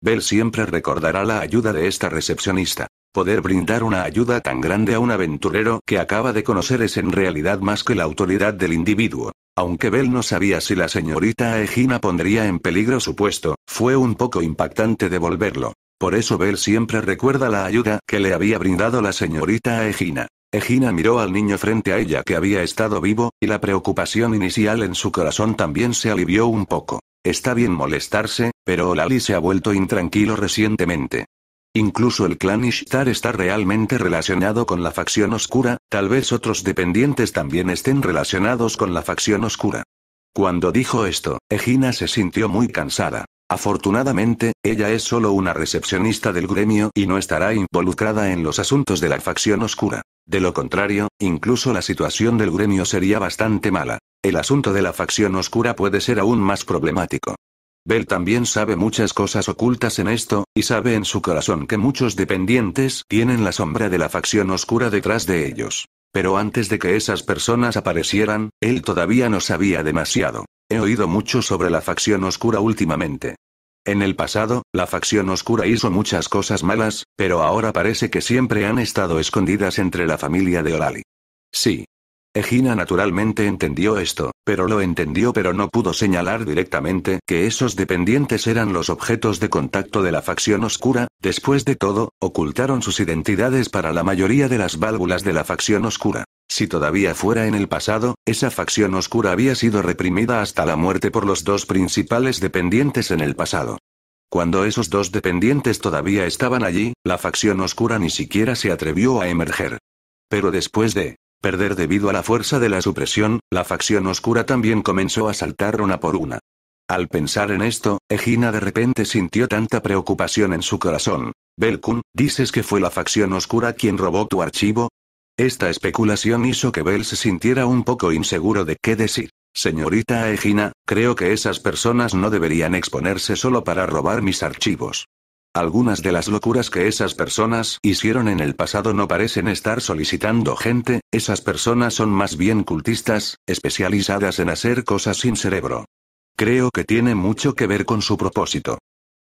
Bell siempre recordará la ayuda de esta recepcionista. Poder brindar una ayuda tan grande a un aventurero que acaba de conocer es en realidad más que la autoridad del individuo. Aunque Bell no sabía si la señorita Egina pondría en peligro su puesto, fue un poco impactante devolverlo. Por eso Bell siempre recuerda la ayuda que le había brindado la señorita Egina. Egina miró al niño frente a ella que había estado vivo, y la preocupación inicial en su corazón también se alivió un poco. Está bien molestarse, pero Olali se ha vuelto intranquilo recientemente. Incluso el clan Ishtar está realmente relacionado con la facción oscura, tal vez otros dependientes también estén relacionados con la facción oscura. Cuando dijo esto, Egina se sintió muy cansada. Afortunadamente, ella es solo una recepcionista del gremio y no estará involucrada en los asuntos de la facción oscura. De lo contrario, incluso la situación del gremio sería bastante mala. El asunto de la facción oscura puede ser aún más problemático. Bell también sabe muchas cosas ocultas en esto, y sabe en su corazón que muchos dependientes tienen la sombra de la facción oscura detrás de ellos. Pero antes de que esas personas aparecieran, él todavía no sabía demasiado. He oído mucho sobre la facción oscura últimamente. En el pasado, la facción oscura hizo muchas cosas malas, pero ahora parece que siempre han estado escondidas entre la familia de Orali. Sí, Egina naturalmente entendió esto, pero lo entendió pero no pudo señalar directamente que esos dependientes eran los objetos de contacto de la facción oscura, después de todo, ocultaron sus identidades para la mayoría de las válvulas de la facción oscura. Si todavía fuera en el pasado, esa facción oscura había sido reprimida hasta la muerte por los dos principales dependientes en el pasado. Cuando esos dos dependientes todavía estaban allí, la facción oscura ni siquiera se atrevió a emerger. Pero después de perder debido a la fuerza de la supresión, la facción oscura también comenzó a saltar una por una. Al pensar en esto, Egina de repente sintió tanta preocupación en su corazón. Belkun, ¿dices que fue la facción oscura quien robó tu archivo? Esta especulación hizo que Bel se sintiera un poco inseguro de qué decir. Señorita Egina, creo que esas personas no deberían exponerse solo para robar mis archivos. Algunas de las locuras que esas personas hicieron en el pasado no parecen estar solicitando gente, esas personas son más bien cultistas, especializadas en hacer cosas sin cerebro. Creo que tiene mucho que ver con su propósito.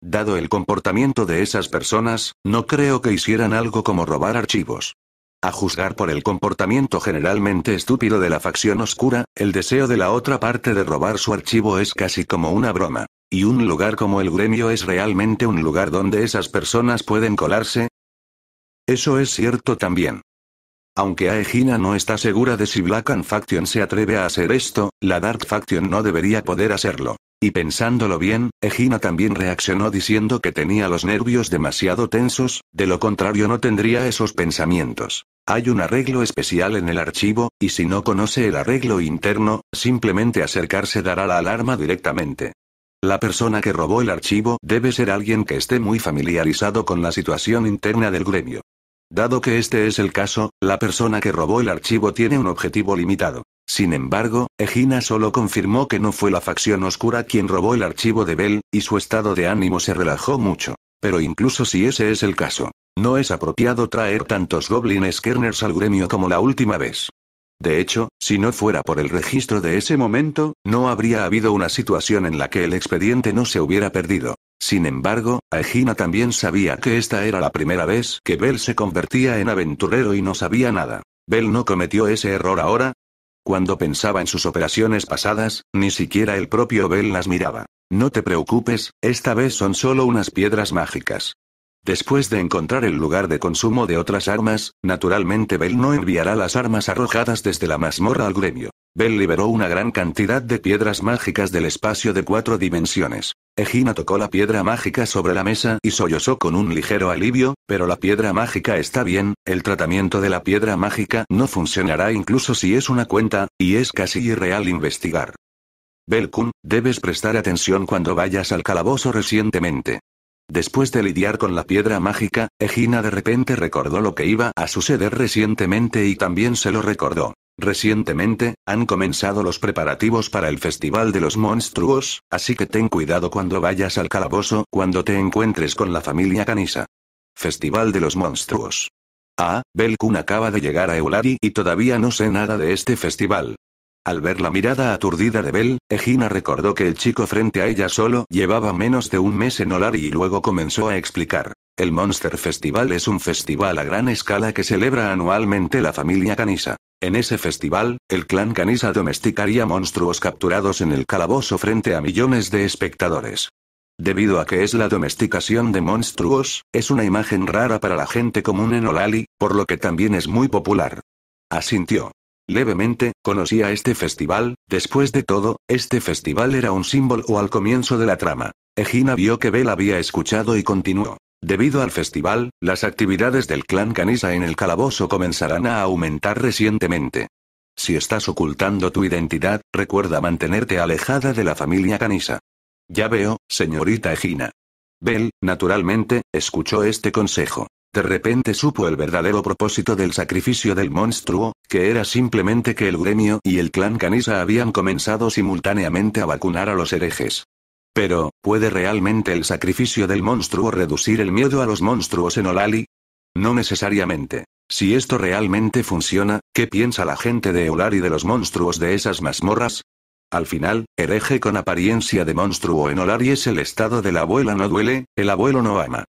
Dado el comportamiento de esas personas, no creo que hicieran algo como robar archivos. A juzgar por el comportamiento generalmente estúpido de la facción oscura, el deseo de la otra parte de robar su archivo es casi como una broma. ¿Y un lugar como el gremio es realmente un lugar donde esas personas pueden colarse? Eso es cierto también. Aunque Aegina no está segura de si Black and Faction se atreve a hacer esto, la Dark Faction no debería poder hacerlo. Y pensándolo bien, Egina también reaccionó diciendo que tenía los nervios demasiado tensos, de lo contrario no tendría esos pensamientos. Hay un arreglo especial en el archivo, y si no conoce el arreglo interno, simplemente acercarse dará la alarma directamente. La persona que robó el archivo debe ser alguien que esté muy familiarizado con la situación interna del gremio. Dado que este es el caso, la persona que robó el archivo tiene un objetivo limitado. Sin embargo, Egina solo confirmó que no fue la facción oscura quien robó el archivo de Bell, y su estado de ánimo se relajó mucho. Pero incluso si ese es el caso, no es apropiado traer tantos goblin skerners al gremio como la última vez. De hecho, si no fuera por el registro de ese momento, no habría habido una situación en la que el expediente no se hubiera perdido. Sin embargo, Aegina también sabía que esta era la primera vez que Bell se convertía en aventurero y no sabía nada. Bell no cometió ese error ahora. Cuando pensaba en sus operaciones pasadas, ni siquiera el propio Bell las miraba. No te preocupes, esta vez son solo unas piedras mágicas. Después de encontrar el lugar de consumo de otras armas, naturalmente Bell no enviará las armas arrojadas desde la mazmorra al gremio. Bell liberó una gran cantidad de piedras mágicas del espacio de cuatro dimensiones. Egina tocó la piedra mágica sobre la mesa y sollozó con un ligero alivio, pero la piedra mágica está bien, el tratamiento de la piedra mágica no funcionará incluso si es una cuenta, y es casi irreal investigar. Belkun, debes prestar atención cuando vayas al calabozo recientemente. Después de lidiar con la piedra mágica, Egina de repente recordó lo que iba a suceder recientemente y también se lo recordó. Recientemente, han comenzado los preparativos para el Festival de los Monstruos, así que ten cuidado cuando vayas al calabozo cuando te encuentres con la familia Canisa. Festival de los Monstruos. Ah, Belkun acaba de llegar a Eulari y todavía no sé nada de este festival. Al ver la mirada aturdida de Bell, Egina recordó que el chico frente a ella solo llevaba menos de un mes en Olari y luego comenzó a explicar. El Monster Festival es un festival a gran escala que celebra anualmente la familia Canisa. En ese festival, el clan Canisa domesticaría monstruos capturados en el calabozo frente a millones de espectadores. Debido a que es la domesticación de monstruos, es una imagen rara para la gente común en Olali, por lo que también es muy popular. Asintió. Levemente, conocía este festival, después de todo, este festival era un símbolo al comienzo de la trama. Egina vio que Bell había escuchado y continuó. Debido al festival, las actividades del clan Canisa en el calabozo comenzarán a aumentar recientemente. Si estás ocultando tu identidad, recuerda mantenerte alejada de la familia Canisa. Ya veo, señorita Egina. Bell, naturalmente, escuchó este consejo. De repente supo el verdadero propósito del sacrificio del monstruo, que era simplemente que el gremio y el clan Canisa habían comenzado simultáneamente a vacunar a los herejes. Pero, ¿puede realmente el sacrificio del monstruo reducir el miedo a los monstruos en Olali? No necesariamente. Si esto realmente funciona, ¿qué piensa la gente de Olari de los monstruos de esas mazmorras? Al final, hereje con apariencia de monstruo en Olari es el estado de la abuela no duele, el abuelo no ama.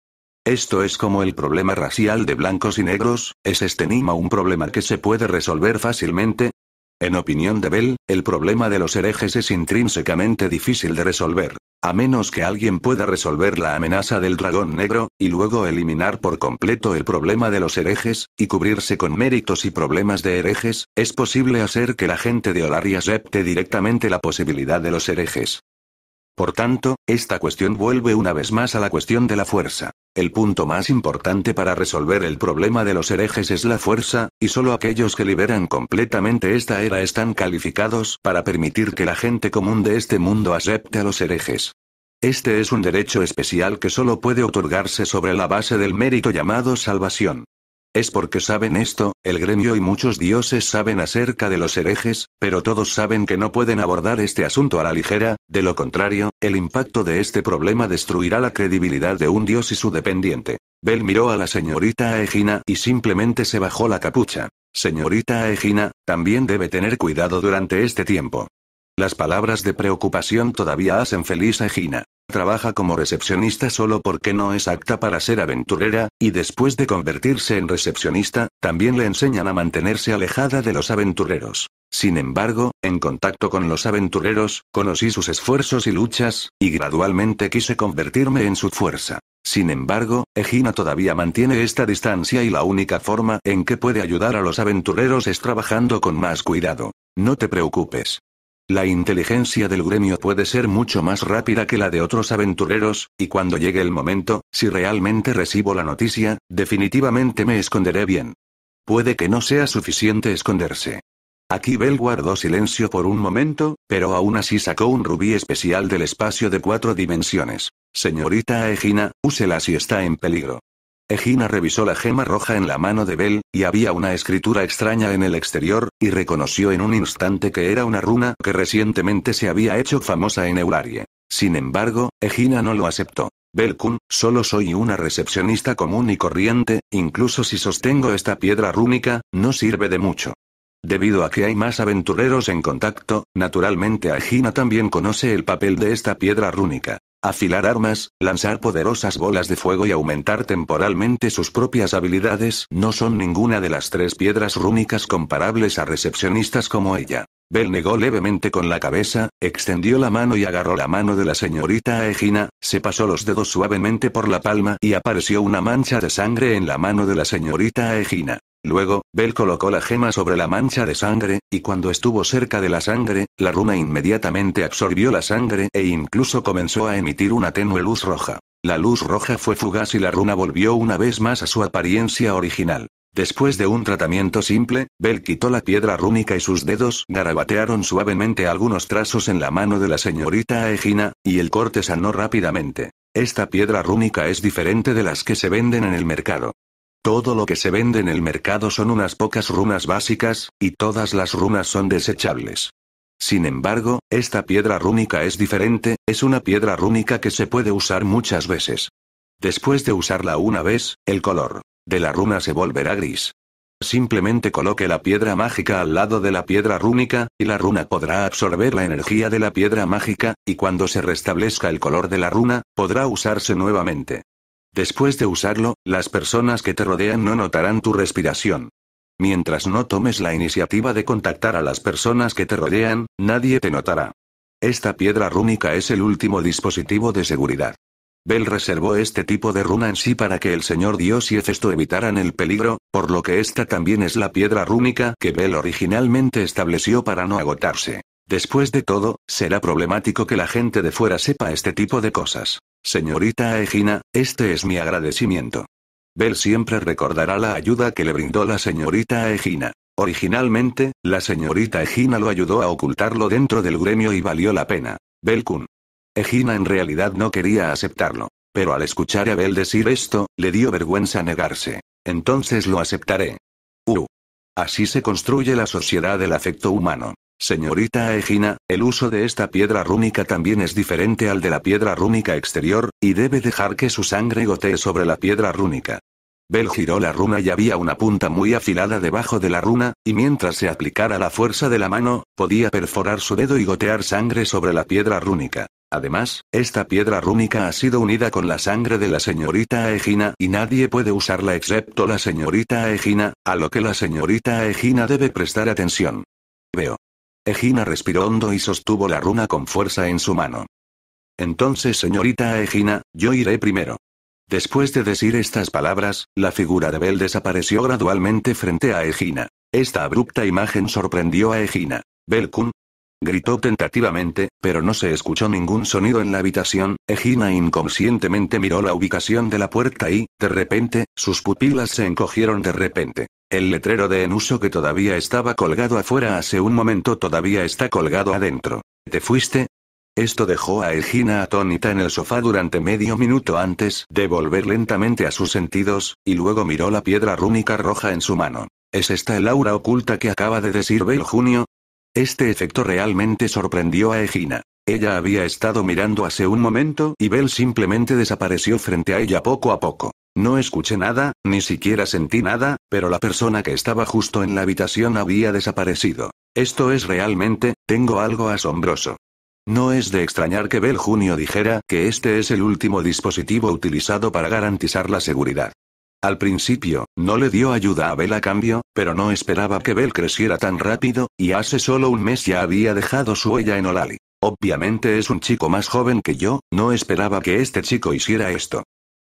Esto es como el problema racial de blancos y negros, ¿es este Nima un problema que se puede resolver fácilmente? En opinión de Bell, el problema de los herejes es intrínsecamente difícil de resolver. A menos que alguien pueda resolver la amenaza del dragón negro, y luego eliminar por completo el problema de los herejes, y cubrirse con méritos y problemas de herejes, es posible hacer que la gente de Horaria acepte directamente la posibilidad de los herejes. Por tanto, esta cuestión vuelve una vez más a la cuestión de la fuerza. El punto más importante para resolver el problema de los herejes es la fuerza, y solo aquellos que liberan completamente esta era están calificados para permitir que la gente común de este mundo acepte a los herejes. Este es un derecho especial que solo puede otorgarse sobre la base del mérito llamado salvación. Es porque saben esto, el gremio y muchos dioses saben acerca de los herejes, pero todos saben que no pueden abordar este asunto a la ligera, de lo contrario, el impacto de este problema destruirá la credibilidad de un dios y su dependiente. Bell miró a la señorita Aegina y simplemente se bajó la capucha. Señorita Aegina, también debe tener cuidado durante este tiempo. Las palabras de preocupación todavía hacen feliz a Trabaja como recepcionista solo porque no es apta para ser aventurera, y después de convertirse en recepcionista, también le enseñan a mantenerse alejada de los aventureros. Sin embargo, en contacto con los aventureros, conocí sus esfuerzos y luchas, y gradualmente quise convertirme en su fuerza. Sin embargo, Egina todavía mantiene esta distancia y la única forma en que puede ayudar a los aventureros es trabajando con más cuidado. No te preocupes. La inteligencia del gremio puede ser mucho más rápida que la de otros aventureros, y cuando llegue el momento, si realmente recibo la noticia, definitivamente me esconderé bien. Puede que no sea suficiente esconderse. Aquí Bell guardó silencio por un momento, pero aún así sacó un rubí especial del espacio de cuatro dimensiones. Señorita Aegina, úsela si está en peligro. Egina revisó la gema roja en la mano de Bel, y había una escritura extraña en el exterior, y reconoció en un instante que era una runa que recientemente se había hecho famosa en Eularie. Sin embargo, Egina no lo aceptó. Belkun, solo soy una recepcionista común y corriente, incluso si sostengo esta piedra rúnica, no sirve de mucho. Debido a que hay más aventureros en contacto, naturalmente egina también conoce el papel de esta piedra rúnica afilar armas, lanzar poderosas bolas de fuego y aumentar temporalmente sus propias habilidades no son ninguna de las tres piedras rúnicas comparables a recepcionistas como ella. Bell negó levemente con la cabeza, extendió la mano y agarró la mano de la señorita Egina, se pasó los dedos suavemente por la palma y apareció una mancha de sangre en la mano de la señorita Egina. Luego, Bell colocó la gema sobre la mancha de sangre, y cuando estuvo cerca de la sangre, la runa inmediatamente absorbió la sangre e incluso comenzó a emitir una tenue luz roja. La luz roja fue fugaz y la runa volvió una vez más a su apariencia original. Después de un tratamiento simple, Bell quitó la piedra rúnica y sus dedos garabatearon suavemente algunos trazos en la mano de la señorita Aegina, y el corte sanó rápidamente. Esta piedra rúnica es diferente de las que se venden en el mercado. Todo lo que se vende en el mercado son unas pocas runas básicas, y todas las runas son desechables. Sin embargo, esta piedra rúnica es diferente, es una piedra rúnica que se puede usar muchas veces. Después de usarla una vez, el color de la runa se volverá gris. Simplemente coloque la piedra mágica al lado de la piedra rúnica, y la runa podrá absorber la energía de la piedra mágica, y cuando se restablezca el color de la runa, podrá usarse nuevamente. Después de usarlo, las personas que te rodean no notarán tu respiración. Mientras no tomes la iniciativa de contactar a las personas que te rodean, nadie te notará. Esta piedra rúnica es el último dispositivo de seguridad. Bell reservó este tipo de runa en sí para que el señor Dios y esto evitaran el peligro, por lo que esta también es la piedra rúnica que Bell originalmente estableció para no agotarse. Después de todo, será problemático que la gente de fuera sepa este tipo de cosas. Señorita Egina, este es mi agradecimiento. Bell siempre recordará la ayuda que le brindó la señorita Aegina. Originalmente, la señorita Aegina lo ayudó a ocultarlo dentro del gremio y valió la pena. Bell Kun. Egina en realidad no quería aceptarlo. Pero al escuchar a Bell decir esto, le dio vergüenza negarse. Entonces lo aceptaré. Uh. Así se construye la sociedad del afecto humano. Señorita Egina, el uso de esta piedra rúnica también es diferente al de la piedra rúnica exterior, y debe dejar que su sangre gotee sobre la piedra rúnica. Bel giró la runa y había una punta muy afilada debajo de la runa, y mientras se aplicara la fuerza de la mano, podía perforar su dedo y gotear sangre sobre la piedra rúnica. Además, esta piedra rúnica ha sido unida con la sangre de la señorita Egina y nadie puede usarla excepto la señorita Egina, a lo que la señorita Egina debe prestar atención. Veo. Egina respiró hondo y sostuvo la runa con fuerza en su mano. Entonces, señorita Egina, yo iré primero. Después de decir estas palabras, la figura de Bell desapareció gradualmente frente a Egina. Esta abrupta imagen sorprendió a Egina. Belkun. Gritó tentativamente, pero no se escuchó ningún sonido en la habitación. Egina inconscientemente miró la ubicación de la puerta y, de repente, sus pupilas se encogieron de repente. El letrero de en uso que todavía estaba colgado afuera hace un momento todavía está colgado adentro. ¿Te fuiste? Esto dejó a Egina atónita en el sofá durante medio minuto antes de volver lentamente a sus sentidos, y luego miró la piedra rúnica roja en su mano. ¿Es esta el aura oculta que acaba de decir Bell Junio? Este efecto realmente sorprendió a Egina. Ella había estado mirando hace un momento y Bell simplemente desapareció frente a ella poco a poco. No escuché nada, ni siquiera sentí nada, pero la persona que estaba justo en la habitación había desaparecido. Esto es realmente, tengo algo asombroso. No es de extrañar que Bell Junio dijera que este es el último dispositivo utilizado para garantizar la seguridad. Al principio, no le dio ayuda a Bell a cambio, pero no esperaba que Bell creciera tan rápido, y hace solo un mes ya había dejado su huella en Olali. Obviamente es un chico más joven que yo, no esperaba que este chico hiciera esto.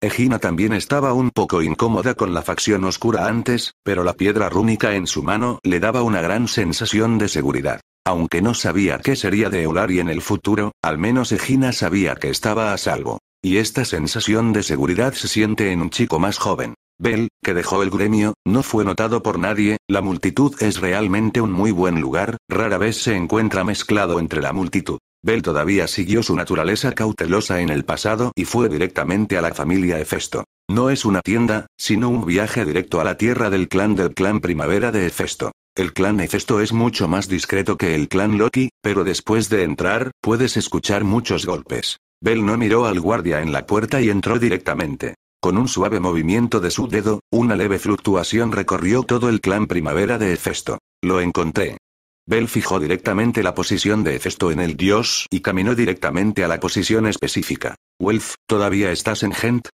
Egina también estaba un poco incómoda con la facción oscura antes, pero la piedra rúnica en su mano le daba una gran sensación de seguridad. Aunque no sabía qué sería de Eulari en el futuro, al menos Egina sabía que estaba a salvo. Y esta sensación de seguridad se siente en un chico más joven. Bell, que dejó el gremio, no fue notado por nadie, la multitud es realmente un muy buen lugar, rara vez se encuentra mezclado entre la multitud. Bell todavía siguió su naturaleza cautelosa en el pasado y fue directamente a la familia Hefesto. No es una tienda, sino un viaje directo a la tierra del clan del clan Primavera de Hefesto. El clan Hefesto es mucho más discreto que el clan Loki, pero después de entrar, puedes escuchar muchos golpes. Bell no miró al guardia en la puerta y entró directamente. Con un suave movimiento de su dedo, una leve fluctuación recorrió todo el clan Primavera de Hefesto. Lo encontré. Bell fijó directamente la posición de Hefesto en el dios y caminó directamente a la posición específica. Wolf, ¿todavía estás en Gent?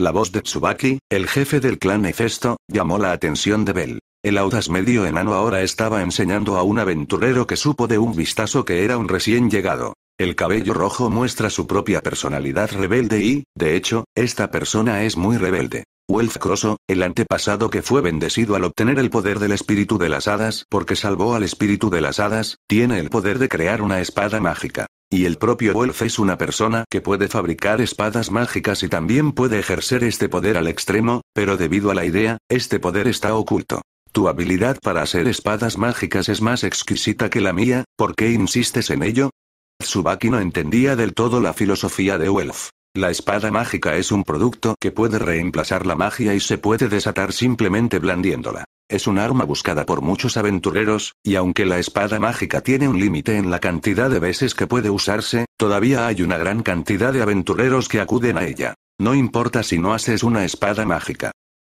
La voz de Tsubaki, el jefe del clan Hefesto, llamó la atención de Bell. El audaz medio enano ahora estaba enseñando a un aventurero que supo de un vistazo que era un recién llegado. El cabello rojo muestra su propia personalidad rebelde y, de hecho, esta persona es muy rebelde. Wolf Crosso, el antepasado que fue bendecido al obtener el poder del espíritu de las hadas porque salvó al espíritu de las hadas, tiene el poder de crear una espada mágica. Y el propio Wolf es una persona que puede fabricar espadas mágicas y también puede ejercer este poder al extremo, pero debido a la idea, este poder está oculto. Tu habilidad para hacer espadas mágicas es más exquisita que la mía, ¿por qué insistes en ello? Tsubaki no entendía del todo la filosofía de wolf la espada mágica es un producto que puede reemplazar la magia y se puede desatar simplemente blandiéndola. Es un arma buscada por muchos aventureros, y aunque la espada mágica tiene un límite en la cantidad de veces que puede usarse, todavía hay una gran cantidad de aventureros que acuden a ella. No importa si no haces una espada mágica.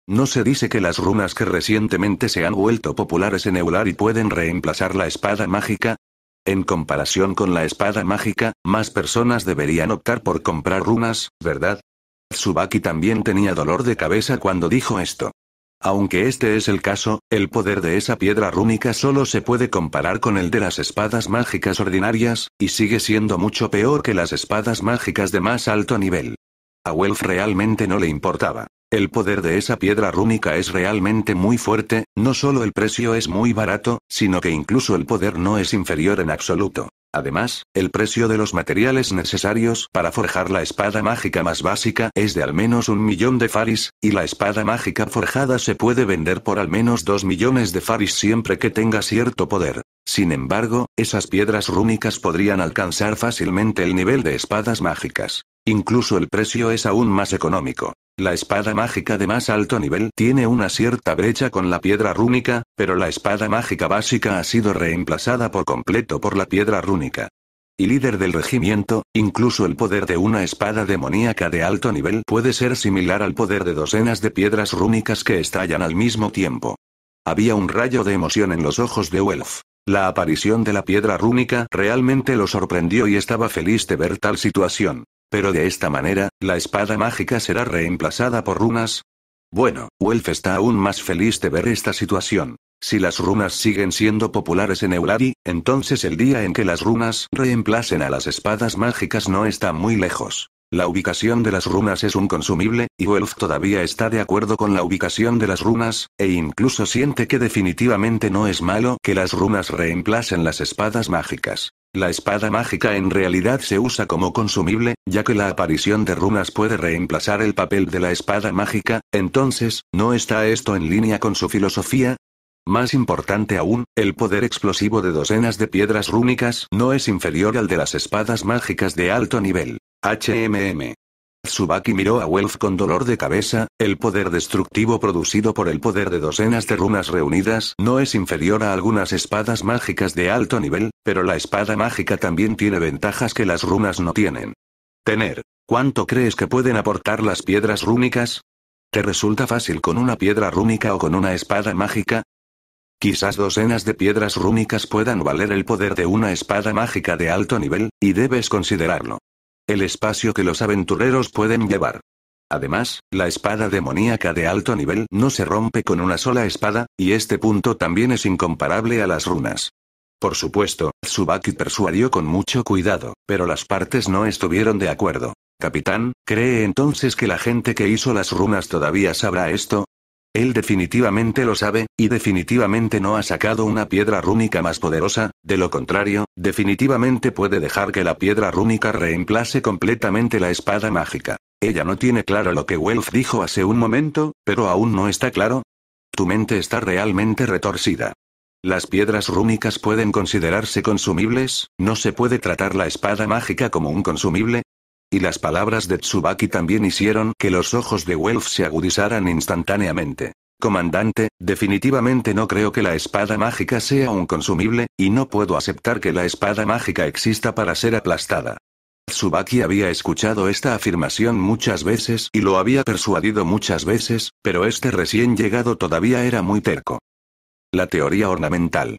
No se dice que las runas que recientemente se han vuelto populares en Eular y pueden reemplazar la espada mágica, en comparación con la espada mágica, más personas deberían optar por comprar runas, ¿verdad? Tsubaki también tenía dolor de cabeza cuando dijo esto. Aunque este es el caso, el poder de esa piedra rúnica solo se puede comparar con el de las espadas mágicas ordinarias, y sigue siendo mucho peor que las espadas mágicas de más alto nivel. A Welf realmente no le importaba. El poder de esa piedra rúnica es realmente muy fuerte, no solo el precio es muy barato, sino que incluso el poder no es inferior en absoluto. Además, el precio de los materiales necesarios para forjar la espada mágica más básica es de al menos un millón de faris, y la espada mágica forjada se puede vender por al menos dos millones de faris siempre que tenga cierto poder. Sin embargo, esas piedras rúnicas podrían alcanzar fácilmente el nivel de espadas mágicas. Incluso el precio es aún más económico. La espada mágica de más alto nivel tiene una cierta brecha con la piedra rúnica, pero la espada mágica básica ha sido reemplazada por completo por la piedra rúnica. Y líder del regimiento, incluso el poder de una espada demoníaca de alto nivel puede ser similar al poder de docenas de piedras rúnicas que estallan al mismo tiempo. Había un rayo de emoción en los ojos de Welf. La aparición de la piedra rúnica realmente lo sorprendió y estaba feliz de ver tal situación. Pero de esta manera, la espada mágica será reemplazada por runas. Bueno, Welf está aún más feliz de ver esta situación. Si las runas siguen siendo populares en Euladi, entonces el día en que las runas reemplacen a las espadas mágicas no está muy lejos. La ubicación de las runas es un consumible, y Wolf todavía está de acuerdo con la ubicación de las runas, e incluso siente que definitivamente no es malo que las runas reemplacen las espadas mágicas. La espada mágica en realidad se usa como consumible, ya que la aparición de runas puede reemplazar el papel de la espada mágica, entonces, ¿no está esto en línea con su filosofía? Más importante aún, el poder explosivo de docenas de piedras rúnicas no es inferior al de las espadas mágicas de alto nivel. HMM. Tsubaki miró a wolf con dolor de cabeza, el poder destructivo producido por el poder de docenas de runas reunidas no es inferior a algunas espadas mágicas de alto nivel, pero la espada mágica también tiene ventajas que las runas no tienen. Tener. ¿Cuánto crees que pueden aportar las piedras rúnicas? ¿Te resulta fácil con una piedra rúnica o con una espada mágica? Quizás docenas de piedras rúnicas puedan valer el poder de una espada mágica de alto nivel, y debes considerarlo el espacio que los aventureros pueden llevar. Además, la espada demoníaca de alto nivel no se rompe con una sola espada, y este punto también es incomparable a las runas. Por supuesto, Tsubaki persuadió con mucho cuidado, pero las partes no estuvieron de acuerdo. Capitán, ¿cree entonces que la gente que hizo las runas todavía sabrá esto? Él definitivamente lo sabe, y definitivamente no ha sacado una piedra rúnica más poderosa, de lo contrario, definitivamente puede dejar que la piedra rúnica reemplace completamente la espada mágica. Ella no tiene claro lo que Welf dijo hace un momento, pero aún no está claro. Tu mente está realmente retorcida. Las piedras rúnicas pueden considerarse consumibles, no se puede tratar la espada mágica como un consumible, y las palabras de Tsubaki también hicieron que los ojos de Welf se agudizaran instantáneamente. Comandante, definitivamente no creo que la espada mágica sea un consumible, y no puedo aceptar que la espada mágica exista para ser aplastada. Tsubaki había escuchado esta afirmación muchas veces y lo había persuadido muchas veces, pero este recién llegado todavía era muy terco. La teoría ornamental.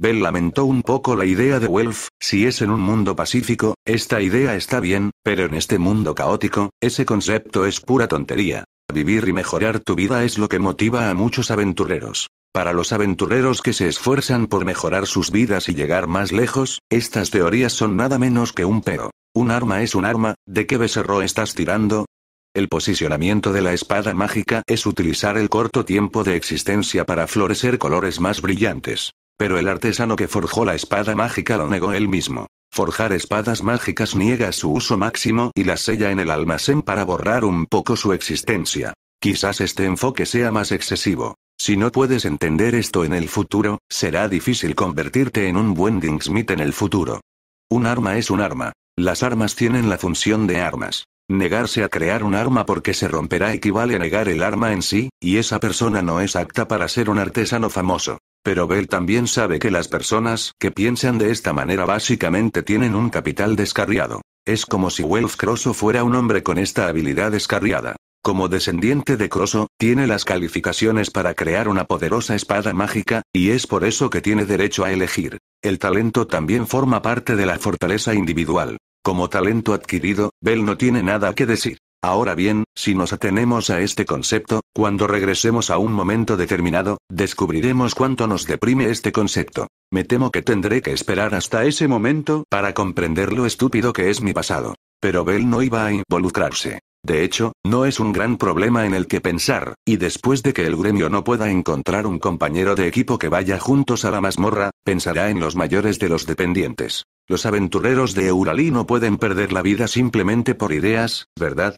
Bell lamentó un poco la idea de Welf, si es en un mundo pacífico, esta idea está bien, pero en este mundo caótico, ese concepto es pura tontería. Vivir y mejorar tu vida es lo que motiva a muchos aventureros. Para los aventureros que se esfuerzan por mejorar sus vidas y llegar más lejos, estas teorías son nada menos que un pero. Un arma es un arma, ¿de qué becerro estás tirando? El posicionamiento de la espada mágica es utilizar el corto tiempo de existencia para florecer colores más brillantes. Pero el artesano que forjó la espada mágica lo negó él mismo. Forjar espadas mágicas niega su uso máximo y las sella en el almacén para borrar un poco su existencia. Quizás este enfoque sea más excesivo. Si no puedes entender esto en el futuro, será difícil convertirte en un buen Dingsmith en el futuro. Un arma es un arma. Las armas tienen la función de armas. Negarse a crear un arma porque se romperá equivale a negar el arma en sí, y esa persona no es apta para ser un artesano famoso. Pero Bell también sabe que las personas que piensan de esta manera básicamente tienen un capital descarriado. Es como si Wolf Crosso fuera un hombre con esta habilidad descarriada. Como descendiente de Crosso, tiene las calificaciones para crear una poderosa espada mágica, y es por eso que tiene derecho a elegir. El talento también forma parte de la fortaleza individual. Como talento adquirido, Bell no tiene nada que decir. Ahora bien, si nos atenemos a este concepto, cuando regresemos a un momento determinado, descubriremos cuánto nos deprime este concepto. Me temo que tendré que esperar hasta ese momento para comprender lo estúpido que es mi pasado. Pero Bell no iba a involucrarse. De hecho, no es un gran problema en el que pensar, y después de que el gremio no pueda encontrar un compañero de equipo que vaya juntos a la mazmorra, pensará en los mayores de los dependientes. Los aventureros de Euralí no pueden perder la vida simplemente por ideas, ¿verdad?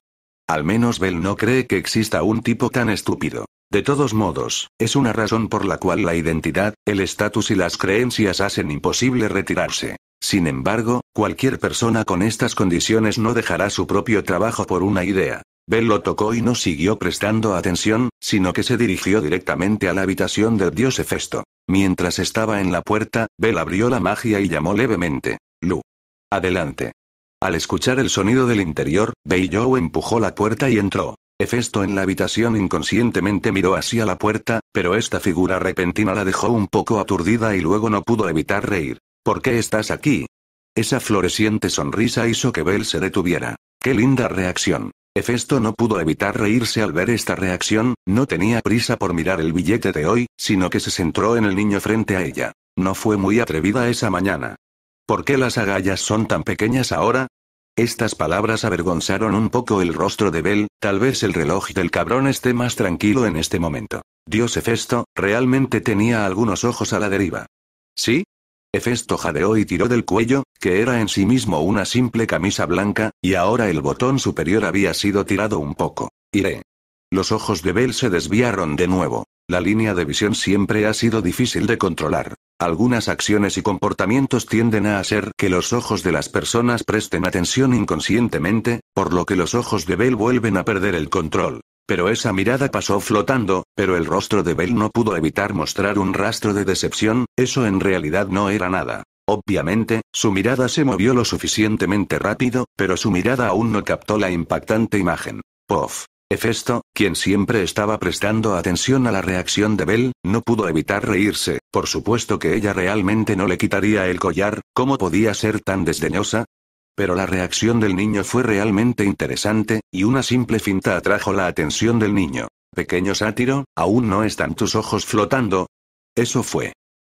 Al menos Bell no cree que exista un tipo tan estúpido. De todos modos, es una razón por la cual la identidad, el estatus y las creencias hacen imposible retirarse. Sin embargo, cualquier persona con estas condiciones no dejará su propio trabajo por una idea. Bell lo tocó y no siguió prestando atención, sino que se dirigió directamente a la habitación del dios Hefesto. Mientras estaba en la puerta, Bell abrió la magia y llamó levemente. Lu. Adelante. Al escuchar el sonido del interior, Beiyou empujó la puerta y entró. Hefesto en la habitación inconscientemente miró hacia la puerta, pero esta figura repentina la dejó un poco aturdida y luego no pudo evitar reír. ¿Por qué estás aquí? Esa floreciente sonrisa hizo que Bell se detuviera. ¡Qué linda reacción! Hefesto no pudo evitar reírse al ver esta reacción, no tenía prisa por mirar el billete de hoy, sino que se centró en el niño frente a ella. No fue muy atrevida esa mañana. ¿Por qué las agallas son tan pequeñas ahora? Estas palabras avergonzaron un poco el rostro de Bell, tal vez el reloj del cabrón esté más tranquilo en este momento. Dios Hefesto, realmente tenía algunos ojos a la deriva. ¿Sí? Hefesto jadeó y tiró del cuello, que era en sí mismo una simple camisa blanca, y ahora el botón superior había sido tirado un poco. Iré. Los ojos de Bell se desviaron de nuevo. La línea de visión siempre ha sido difícil de controlar. Algunas acciones y comportamientos tienden a hacer que los ojos de las personas presten atención inconscientemente, por lo que los ojos de Bell vuelven a perder el control. Pero esa mirada pasó flotando, pero el rostro de Bell no pudo evitar mostrar un rastro de decepción, eso en realidad no era nada. Obviamente, su mirada se movió lo suficientemente rápido, pero su mirada aún no captó la impactante imagen. Puff. Hefesto, quien siempre estaba prestando atención a la reacción de Bell, no pudo evitar reírse, por supuesto que ella realmente no le quitaría el collar, ¿cómo podía ser tan desdeñosa? Pero la reacción del niño fue realmente interesante, y una simple finta atrajo la atención del niño. Pequeño sátiro, aún no están tus ojos flotando. Eso fue.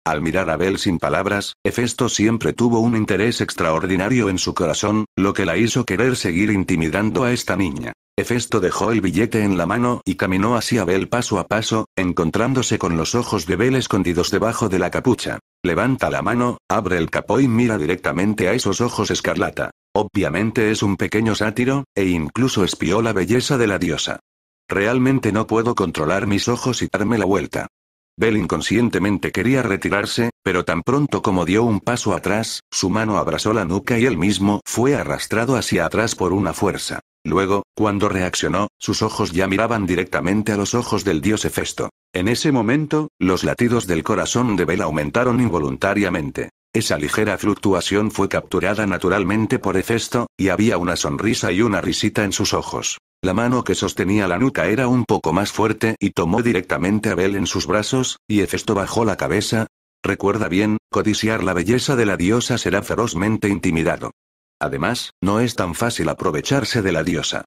Al mirar a Bel sin palabras, Hefesto siempre tuvo un interés extraordinario en su corazón, lo que la hizo querer seguir intimidando a esta niña. Hefesto dejó el billete en la mano y caminó hacia Bel paso a paso, encontrándose con los ojos de Bel escondidos debajo de la capucha. Levanta la mano, abre el capó y mira directamente a esos ojos escarlata. Obviamente es un pequeño sátiro, e incluso espió la belleza de la diosa. Realmente no puedo controlar mis ojos y darme la vuelta. Bell inconscientemente quería retirarse, pero tan pronto como dio un paso atrás, su mano abrazó la nuca y él mismo fue arrastrado hacia atrás por una fuerza. Luego, cuando reaccionó, sus ojos ya miraban directamente a los ojos del dios Hefesto. En ese momento, los latidos del corazón de Bel aumentaron involuntariamente. Esa ligera fluctuación fue capturada naturalmente por Hefesto, y había una sonrisa y una risita en sus ojos. La mano que sostenía la nuca era un poco más fuerte y tomó directamente a Bel en sus brazos, y efesto bajó la cabeza. Recuerda bien, codiciar la belleza de la diosa será ferozmente intimidado. Además, no es tan fácil aprovecharse de la diosa.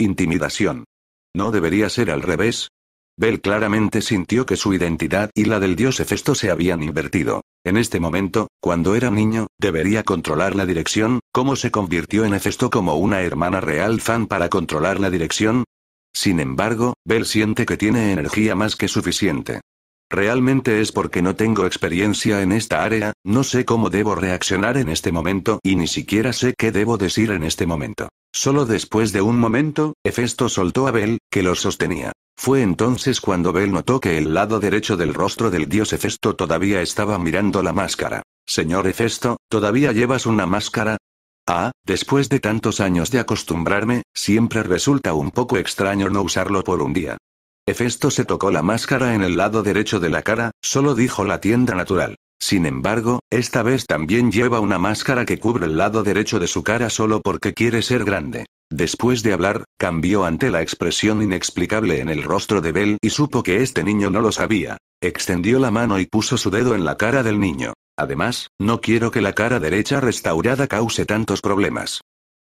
Intimidación. No debería ser al revés, Bell claramente sintió que su identidad y la del dios Hefesto se habían invertido. En este momento, cuando era niño, debería controlar la dirección, ¿cómo se convirtió en Hefesto como una hermana real fan para controlar la dirección? Sin embargo, Bell siente que tiene energía más que suficiente. Realmente es porque no tengo experiencia en esta área, no sé cómo debo reaccionar en este momento y ni siquiera sé qué debo decir en este momento. Solo después de un momento, Hefesto soltó a Bell, que lo sostenía. Fue entonces cuando Bell notó que el lado derecho del rostro del dios Hefesto todavía estaba mirando la máscara. Señor Hefesto, ¿todavía llevas una máscara? Ah, después de tantos años de acostumbrarme, siempre resulta un poco extraño no usarlo por un día. Hefesto se tocó la máscara en el lado derecho de la cara, solo dijo la tienda natural. Sin embargo, esta vez también lleva una máscara que cubre el lado derecho de su cara solo porque quiere ser grande. Después de hablar, cambió ante la expresión inexplicable en el rostro de Bell y supo que este niño no lo sabía. Extendió la mano y puso su dedo en la cara del niño. Además, no quiero que la cara derecha restaurada cause tantos problemas.